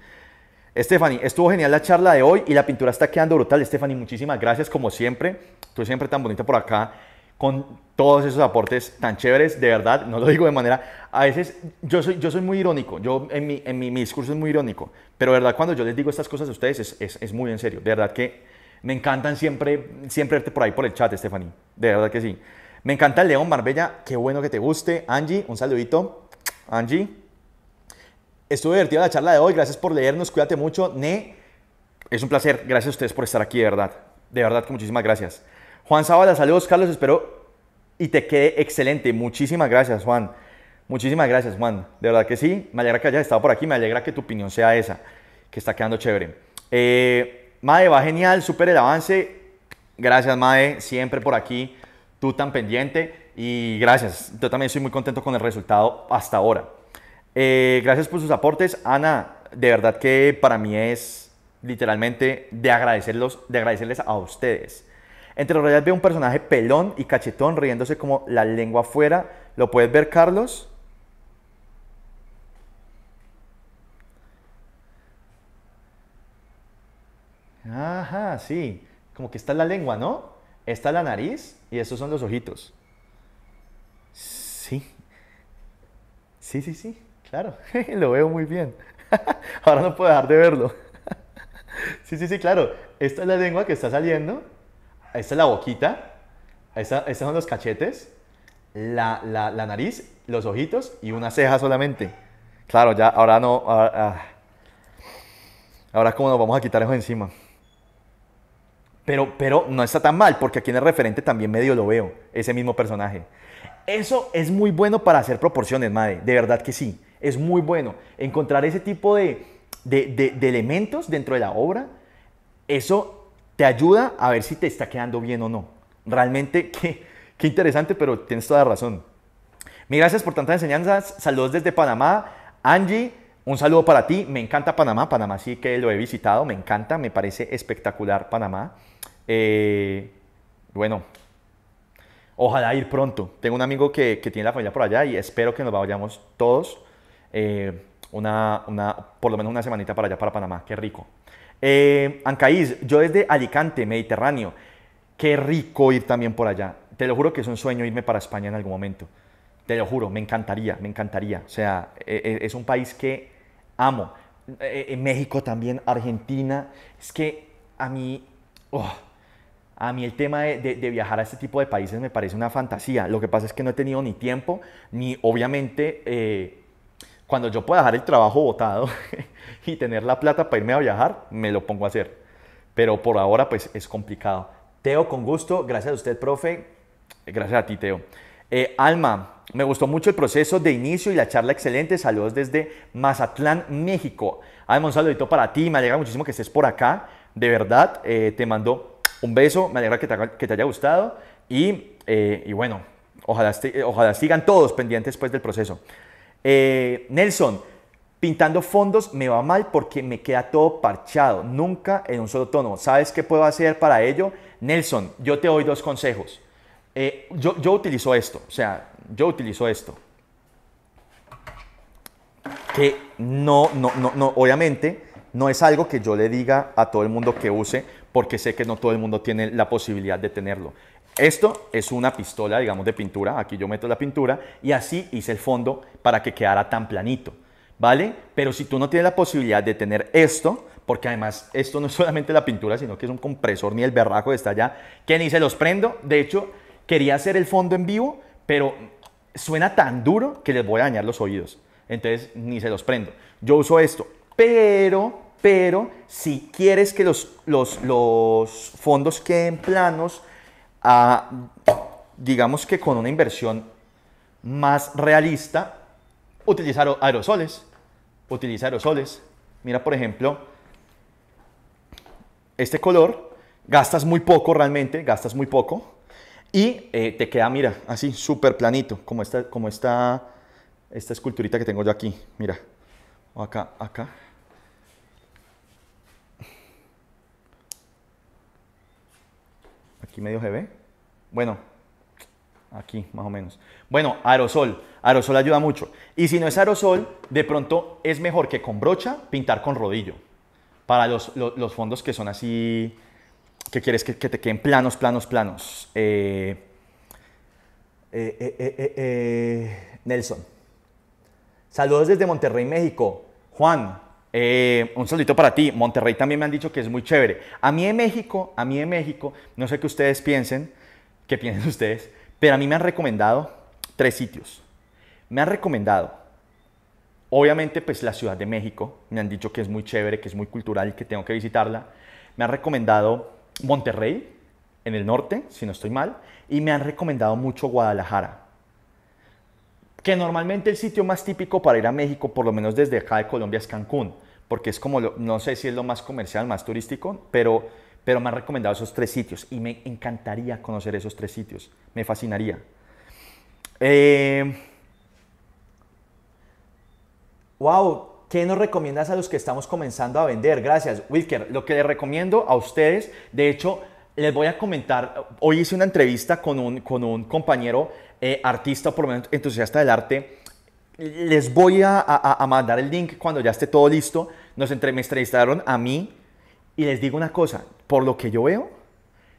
Stephanie, estuvo genial la charla de hoy y la pintura está quedando brutal. Stephanie, muchísimas gracias como siempre. Tú siempre tan bonita por acá con todos esos aportes tan chéveres, de verdad, no lo digo de manera, a veces yo soy, yo soy muy irónico, yo en mi, discurso es muy irónico, pero de verdad cuando yo les digo estas cosas a ustedes es, muy en serio, de verdad que me encantan siempre, siempre verte por ahí por el chat, Stephanie, de verdad que sí. Me encanta el León Marbella, qué bueno que te guste, Angie, un saludito, Angie, Estuvo divertida la charla de hoy. Gracias por leernos. Cuídate mucho. Ne, es un placer. Gracias a ustedes por estar aquí, de verdad. De verdad que muchísimas gracias. Juan Zavala, saludos, Carlos. Espero y te quede excelente. Muchísimas gracias, Juan. Muchísimas gracias, Juan. De verdad que sí. Me alegra que hayas estado por aquí. Me alegra que tu opinión sea esa, que está quedando chévere. Eh, Mae, va genial. Súper el avance. Gracias, Mae. Siempre por aquí. Tú tan pendiente. Y gracias. Yo también estoy muy contento con el resultado hasta ahora. Eh, gracias por sus aportes. Ana, de verdad que para mí es literalmente de, agradecerlos, de agradecerles a ustedes. Entre los rayas veo un personaje pelón y cachetón riéndose como la lengua afuera. ¿Lo puedes ver, Carlos? Ajá, sí. Como que está la lengua, ¿no? Está la nariz y estos son los ojitos. Sí. Sí, sí, sí. Claro, lo veo muy bien. Ahora no puedo dejar de verlo. Sí, sí, sí, claro. Esta es la lengua que está saliendo. Esta es la boquita. estos son los cachetes. La, nariz, los ojitos y una ceja solamente. Claro, ya ahora no. Ah, ah. Ahora, ah. cómo nos vamos a quitar eso encima. Pero, pero no está tan mal, porque aquí en el referente también medio lo veo, ese mismo personaje. Eso es muy bueno para hacer proporciones, madre, de verdad que sí es muy bueno. Encontrar ese tipo de, elementos dentro de la obra, eso te ayuda a ver si te está quedando bien o no. Realmente, qué, qué interesante, pero tienes toda la razón. Mi gracias por tantas enseñanzas. Saludos desde Panamá. Angie, un saludo para ti. Me encanta Panamá. Panamá sí que lo he visitado. Me encanta. Me parece espectacular Panamá. Eh, bueno, ojalá ir pronto. Tengo un amigo que, que, tiene la familia por allá y espero que nos vayamos todos. Eh, una, una, por lo menos una semanita para allá, para Panamá. Qué rico. Eh, Ancaís, yo desde Alicante, Mediterráneo. Qué rico ir también por allá. Te lo juro que es un sueño irme para España en algún momento. Te lo juro, me encantaría, me encantaría. O sea, eh, eh, es un país que amo. En México también, Argentina. Es que a mí, oh, a mí el tema de, de, viajar a este tipo de países me parece una fantasía. Lo que pasa es que no he tenido ni tiempo, ni obviamente cuando yo pueda dejar el trabajo botado y tener la plata para irme a viajar, me lo pongo a hacer. Pero por ahora, pues es complicado. Teo, con gusto. Gracias a usted, profe. Gracias a ti, Teo. Eh, Alma, me gustó mucho el proceso de inicio y la charla excelente. Saludos desde Mazatlán, México. Alma, un saludito para ti. Me alegra muchísimo que estés por acá. De verdad, eh, te mando un beso. Me alegra que te, que te haya gustado. Eh, y, bueno, ojalá, ojalá sigan todos pendientes pues, del proceso. Eh, Nelson, pintando fondos me va mal porque me queda todo parchado, nunca en un solo tono. ¿Sabes qué puedo hacer para ello? Nelson, yo te doy dos consejos. Eh, yo, utilizo esto, o sea, yo utilizo esto. Que no, no, no, no, obviamente no es algo que yo le diga a todo el mundo que use porque sé que no todo el mundo tiene la posibilidad de tenerlo. Esto es una pistola, digamos, de pintura. Aquí yo meto la pintura y así hice el fondo para que quedara tan planito, ¿vale? Pero si tú no tienes la posibilidad de tener esto, porque además esto no es solamente la pintura, sino que es un compresor ni el berraco está allá, que ni se los prendo. De hecho, quería hacer el fondo en vivo, pero suena tan duro que les voy a dañar los oídos. Entonces, ni se los prendo. Yo uso esto, pero pero si quieres que los, los, los fondos queden planos, digamos que con una inversión más realista, utilizar aerosoles. Utiliza aerosoles. Mira, por ejemplo, este color, gastas muy poco realmente, gastas muy poco. Y eh, te queda, mira, así, súper planito, como esta, como está esta esculturita que tengo yo aquí. Mira, acá, acá. Aquí medio GB, Bueno, aquí más o menos. Bueno, aerosol. Aerosol ayuda mucho. Y si no es aerosol, de pronto es mejor que con brocha pintar con rodillo. Para los, fondos que son así, que quieres que, te queden planos, planos, planos. Eh, eh, eh, Nelson. Saludos desde Monterrey, México. Juan, eh, un saludito para ti. Monterrey también me han dicho que es muy chévere. A mí en México, a mí en México, no sé qué ustedes piensen, qué piensen ustedes, pero a mí me han recomendado tres sitios. Me han recomendado, obviamente, pues la Ciudad de México. Me han dicho que es muy chévere, que es muy cultural, que tengo que visitarla. Me han recomendado Monterrey, en el norte, si no estoy mal, y me han recomendado mucho Guadalajara. Que normalmente el sitio más típico para ir a México, por lo menos desde acá de Colombia, es Cancún porque es como, no sé si es lo más comercial, más turístico, pero, pero me han recomendado esos tres sitios y me encantaría conocer esos tres sitios, me fascinaría. Eh, wow, ¿Qué nos recomiendas a los que estamos comenzando a vender? Gracias, Wilker. Lo que les recomiendo a ustedes, de hecho, les voy a comentar, hoy hice una entrevista con un, compañero eh, artista, por lo menos entusiasta del arte, les voy a, mandar el link cuando ya esté todo listo. Nos me entrevistaron a mí y les digo una cosa, por lo que yo veo,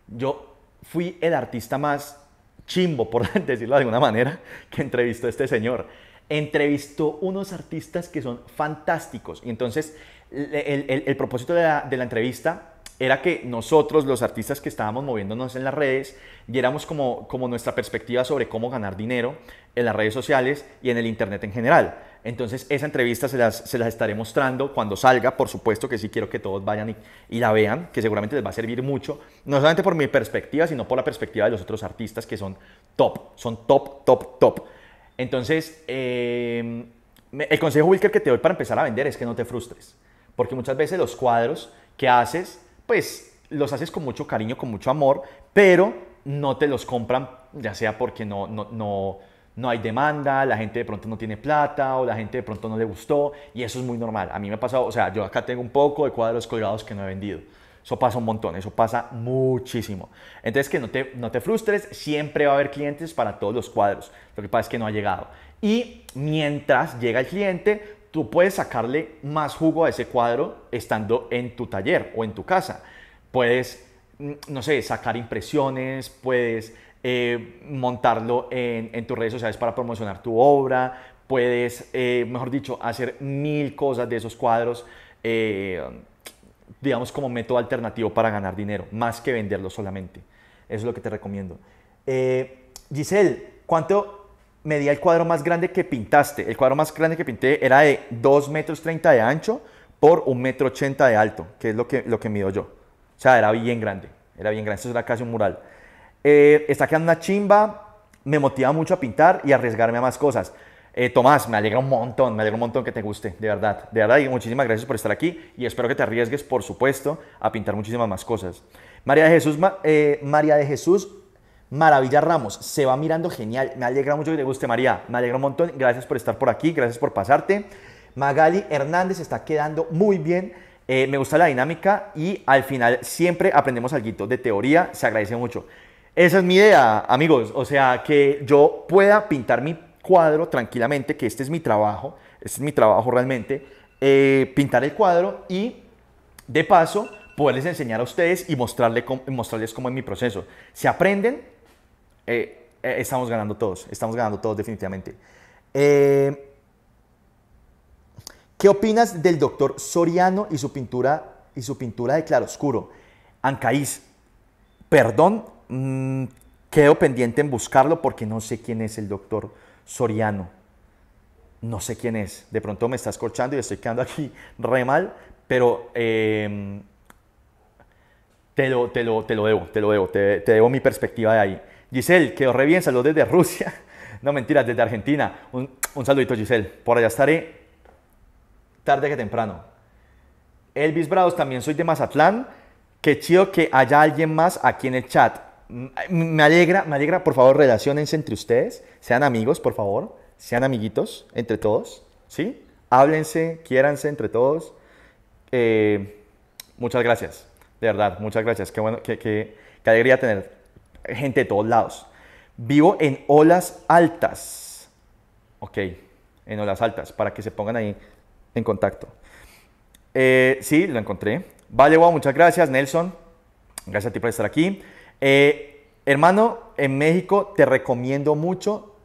yo fui el artista más chimbo, por decirlo de alguna manera, que entrevistó a este señor. Entrevistó unos artistas que son fantásticos. Y entonces el, propósito de la, de la entrevista era que nosotros, los artistas que estábamos moviéndonos en las redes, diéramos como, como nuestra perspectiva sobre cómo ganar dinero en las redes sociales y en el Internet en general. Entonces, esa entrevista se las, estaré mostrando cuando salga. Por supuesto que sí quiero que todos vayan y, la vean, que seguramente les va a servir mucho, no solamente por mi perspectiva, sino por la perspectiva de los otros artistas que son top, son top, top, top. Entonces, em, el consejo, Wilker, que te doy para empezar a vender es que no te frustres, porque muchas veces los cuadros que haces pues los haces con mucho cariño, con mucho amor, pero no te los compran, ya sea porque no, no, no, hay demanda, la gente de pronto no tiene plata o la gente de pronto no le gustó y eso es muy normal. A mí me ha pasado, o sea, yo acá tengo un poco de cuadros colgados que no he vendido. Eso pasa un montón, eso pasa muchísimo. Entonces que no te, no te frustres, siempre va a haber clientes para todos los cuadros. Lo que pasa es que no ha llegado. Y mientras llega el cliente, tú puedes sacarle más jugo a ese cuadro estando en tu taller o en tu casa. Puedes, mm, no sé, sacar impresiones, puedes eh, montarlo en, tus redes sociales para promocionar tu obra, puedes, eh, mejor dicho, hacer mil cosas de esos cuadros, eh, digamos, como método alternativo para ganar dinero, más que venderlo solamente. Eso es lo que te recomiendo. Giselle, ¿cuánto medía el cuadro más grande que pintaste. El cuadro más grande que pinté era de 2 metros 30 de ancho por 1 metro 80 de alto, que es lo que, lo que mido yo. O sea, era bien grande, era bien grande, eso era casi un mural. Eh, está quedando una chimba, me motiva mucho a pintar y arriesgarme a más cosas. Eh, Tomás, me alegra un montón, me alegra un montón que te guste, de verdad, de verdad, y muchísimas gracias por estar aquí y espero que te arriesgues, por supuesto, a pintar muchísimas más cosas. María de Jesús, eh, María de Jesús Maravilla Ramos, se va mirando genial. Me alegra mucho que te guste, María. Me alegra un montón. Gracias por estar por aquí, gracias por pasarte. Magali Hernández está quedando muy bien. Eh, me gusta la dinámica y al final siempre aprendemos algo de teoría. Se agradece mucho. Esa es mi idea, amigos. O sea, que yo pueda pintar mi cuadro tranquilamente, que este es mi trabajo. Este es mi trabajo realmente. Eh, pintar el cuadro y de paso poderles enseñar a ustedes y mostrarles cómo, mostrarles cómo es mi proceso. Se aprenden eh, eh, estamos ganando todos, estamos ganando todos definitivamente. Eh, ¿Qué opinas del doctor Soriano y su pintura, y su pintura de claroscuro? Ancaís, perdón, mm, quedo pendiente en buscarlo porque no sé quién es el doctor Soriano. No sé quién es. De pronto me está escorchando y estoy quedando aquí re mal, pero em, te, lo, debo, te lo debo, te debo mi perspectiva de ahí. Giselle, que os bien, saludos desde Rusia. No mentiras, desde Argentina. Un, saludito, Giselle. Por allá estaré tarde que temprano. Elvis Bravos, también soy de Mazatlán. Qué chido que haya alguien más aquí en el chat. Me alegra, me alegra, por favor, relacionense entre ustedes. Sean amigos, por favor. Sean amiguitos entre todos. ¿Sí? Háblense, quiéranse entre todos. Eh, muchas gracias. De verdad, muchas gracias. Qué bueno, qué, qué alegría tener gente de todos lados. Vivo en olas altas. Ok, en olas altas, para que se pongan ahí en contacto. Eh, sí, lo encontré. Vale, wow, muchas gracias, Nelson. Gracias a ti por estar aquí. Eh, hermano, en México te recomiendo mucho.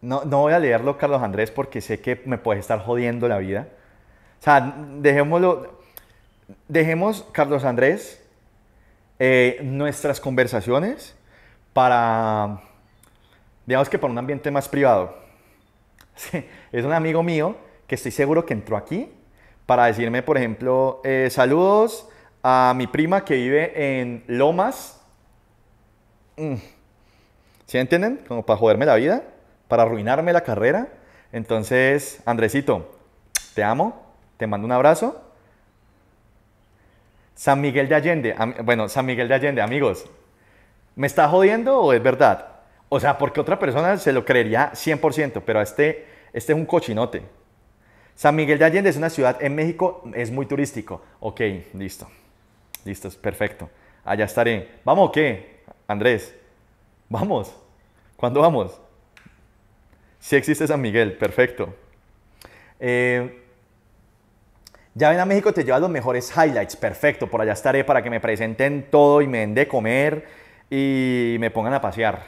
No, no voy a leerlo, Carlos Andrés, porque sé que me puedes estar jodiendo la vida. O sea, dejémoslo. Dejemos, Carlos Andrés, eh, nuestras conversaciones para, digamos que para un ambiente más privado. es un amigo mío que estoy seguro que entró aquí para decirme, por ejemplo, eh, saludos a mi prima que vive en Lomas. Mm. ¿Sí ¿Sí entienden? Como para joderme la vida, para arruinarme la carrera. Entonces, Andresito, te amo, te mando un abrazo San Miguel de Allende, bueno, San Miguel de Allende, amigos, ¿me está jodiendo o es verdad? O sea, porque otra persona se lo creería 100%, pero este, este es un cochinote. San Miguel de Allende es una ciudad en México, es muy turístico. Ok, listo. Listo, es perfecto. Allá estaré. ¿Vamos o qué, Andrés? Vamos. ¿Cuándo vamos? Si sí existe San Miguel, perfecto. Eh, ya ven a México, te lleva los mejores highlights. Perfecto, por allá estaré para que me presenten todo y me den de comer y me pongan a pasear.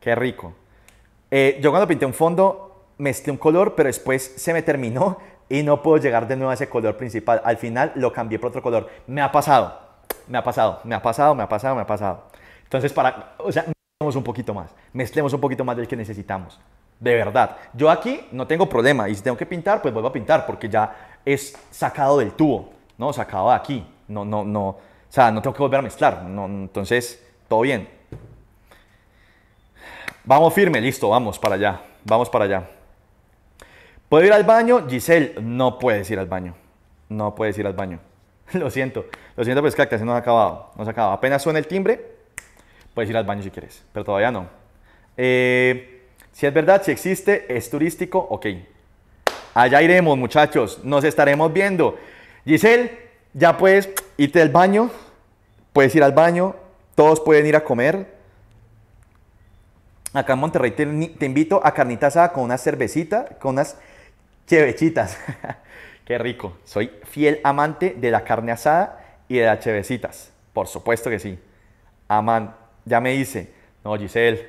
Qué rico. Eh, yo cuando pinté un fondo mezclé un color, pero después se me terminó y no puedo llegar de nuevo a ese color principal. Al final lo cambié por otro color. Me ha pasado, me ha pasado, me ha pasado, me ha pasado, me ha pasado. Entonces, para, o sea, mezclemos un poquito más, mezclemos un poquito más del que necesitamos. De verdad, yo aquí no tengo problema y si tengo que pintar, pues vuelvo a pintar porque ya es sacado del tubo, ¿no? Sacado de aquí. No, no, no. O sea, no tengo que volver a mezclar. No, entonces, todo bien. Vamos firme, listo, vamos para allá. Vamos para allá. ¿Puedo ir al baño? Giselle, no puedes ir al baño. No puedes ir al baño. Lo siento, lo siento, pero es que la no ha acabado. No ha acabado. Apenas suena el timbre, puedes ir al baño si quieres, pero todavía no. Eh, si es verdad, si existe, es turístico, ok, Allá iremos, muchachos. Nos estaremos viendo. Giselle, ya puedes irte al baño. Puedes ir al baño. Todos pueden ir a comer. Acá en Monterrey te, invito a carnita asada con una cervecita, con unas chevechitas. Qué rico. Soy fiel amante de la carne asada y de las chevecitas. Por supuesto que sí. Amán, ya me dice. No, Giselle.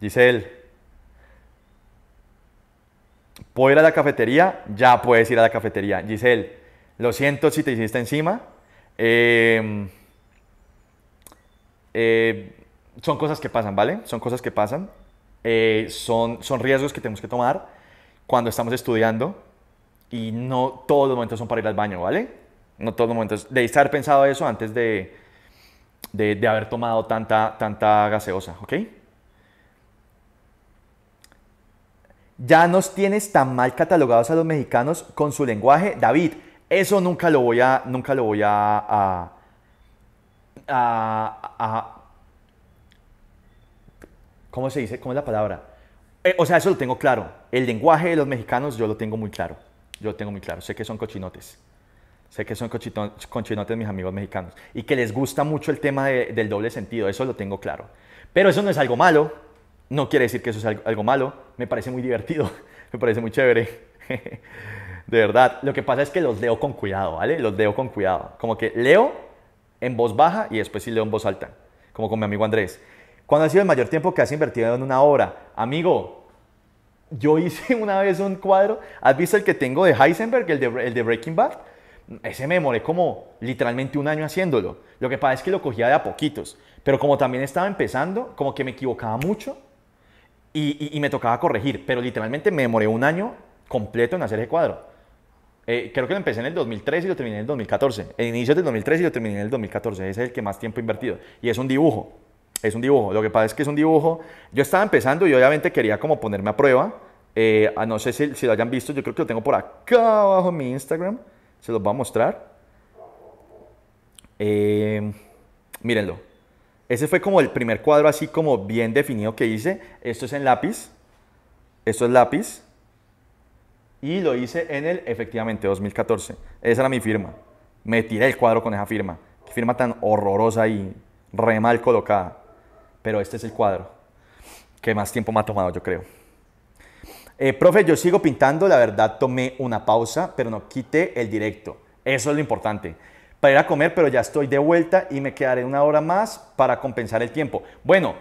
Giselle. ¿Puedo ir a la cafetería? Ya puedes ir a la cafetería. Giselle, lo siento si te hiciste encima. Em, eh, son cosas que pasan, ¿vale? Son cosas que pasan. Eh, son, son riesgos que tenemos que tomar cuando estamos estudiando y no todos los momentos son para ir al baño, ¿vale? No todos los momentos. De haber pensado eso antes de, de, de haber tomado tanta, tanta gaseosa, ¿ok? Ya nos tienes tan mal catalogados a los mexicanos con su lenguaje, David. Eso nunca lo voy a, nunca lo voy a, ¿cómo se dice? ¿Cómo es la palabra? Eh, o sea, eso lo tengo claro. El lenguaje de los mexicanos yo lo tengo muy claro. Yo lo tengo muy claro. Sé que son cochinotes. Sé que son cochinotes mis amigos mexicanos. Y que les gusta mucho el tema del doble sentido. Eso lo tengo claro. Pero eso no es algo malo. No quiere decir que eso es algo malo me parece muy divertido, me parece muy chévere. De verdad, lo que pasa es que los leo con cuidado, ¿vale? Los leo con cuidado. Como que leo en voz baja y después sí leo en voz alta, como con mi amigo Andrés. ¿Cuándo ha sido el mayor tiempo que has invertido en una obra? Amigo, yo hice una vez un cuadro, ¿has visto el que tengo de Heisenberg, el de, el Breaking Bad? Ese me demoré como literalmente un año haciéndolo. Lo que pasa es que lo cogía de a poquitos, pero como también estaba empezando, como que me equivocaba mucho, y, me tocaba corregir, pero literalmente me demoré un año completo en hacer ese cuadro. Eh, creo que lo empecé en el 2003 y lo terminé en el 2014. El inicio del 2003 y lo terminé en el 2014. Ese es el que más tiempo he invertido. Y es un dibujo. Es un dibujo. Lo que pasa es que es un dibujo. Yo estaba empezando y obviamente quería como ponerme a prueba. Eh, no sé si, lo hayan visto. Yo creo que lo tengo por acá abajo en mi Instagram. Se los voy a mostrar. Eh, mírenlo. Ese fue como el primer cuadro así como bien definido que hice. Esto es en lápiz. Esto es lápiz. Y lo hice en el, efectivamente, 2014. Esa era mi firma. Me tiré el cuadro con esa firma. firma tan horrorosa y re mal colocada. Pero este es el cuadro que más tiempo me ha tomado, yo creo. Eh, profe, yo sigo pintando, la verdad tomé una pausa, pero no quité el directo. Eso es lo importante para ir a comer, pero ya estoy de vuelta y me quedaré una hora más para compensar el tiempo. Bueno,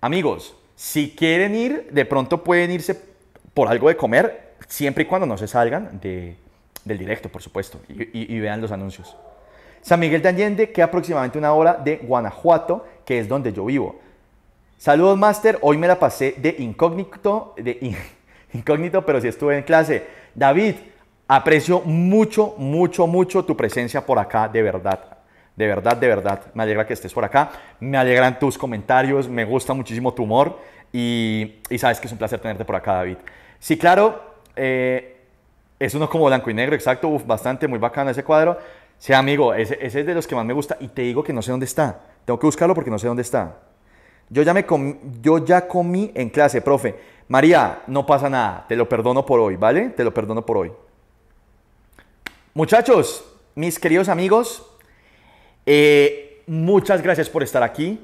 amigos, si quieren ir, de pronto pueden irse por algo de comer, siempre y cuando no se salgan de, del directo, por supuesto, y, vean los anuncios. San Miguel de Allende que aproximadamente una hora de Guanajuato, que es donde yo vivo. Saludos, Master. Hoy me la pasé de incógnito, de incógnito, pero sí estuve en clase. David, Aprecio mucho, mucho, mucho tu presencia por acá, de verdad. De verdad, de verdad. Me alegra que estés por acá. Me alegran tus comentarios. Me gusta muchísimo tu humor. Y, sabes que es un placer tenerte por acá, David. Sí, claro. Eh, es uno como blanco y negro, exacto. bastante, muy bacano ese cuadro. Sí, amigo, ese, es de los que más me gusta. Y te digo que no sé dónde está. Tengo que buscarlo porque no sé dónde está. Yo ya, me yo ya comí en clase, profe. María, no pasa nada. Te lo perdono por hoy, ¿vale? Te lo perdono por hoy. Muchachos, mis queridos amigos, eh, muchas gracias por estar aquí.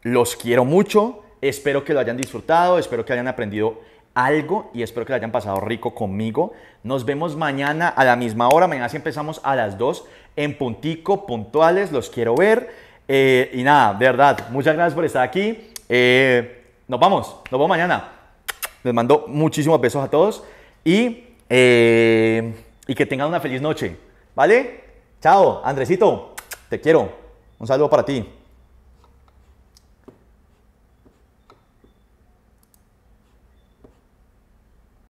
Los quiero mucho. Espero que lo hayan disfrutado, espero que hayan aprendido algo y espero que lo hayan pasado rico conmigo. Nos vemos mañana a la misma hora. Mañana si empezamos a las 2 en puntico, puntuales. Los quiero ver. Eh, y nada, de verdad, muchas gracias por estar aquí. Eh, nos vamos, nos vemos mañana. Les mando muchísimos besos a todos y y que tengan una feliz noche. ¿Vale? Chao, Andresito, te quiero. Un saludo para ti.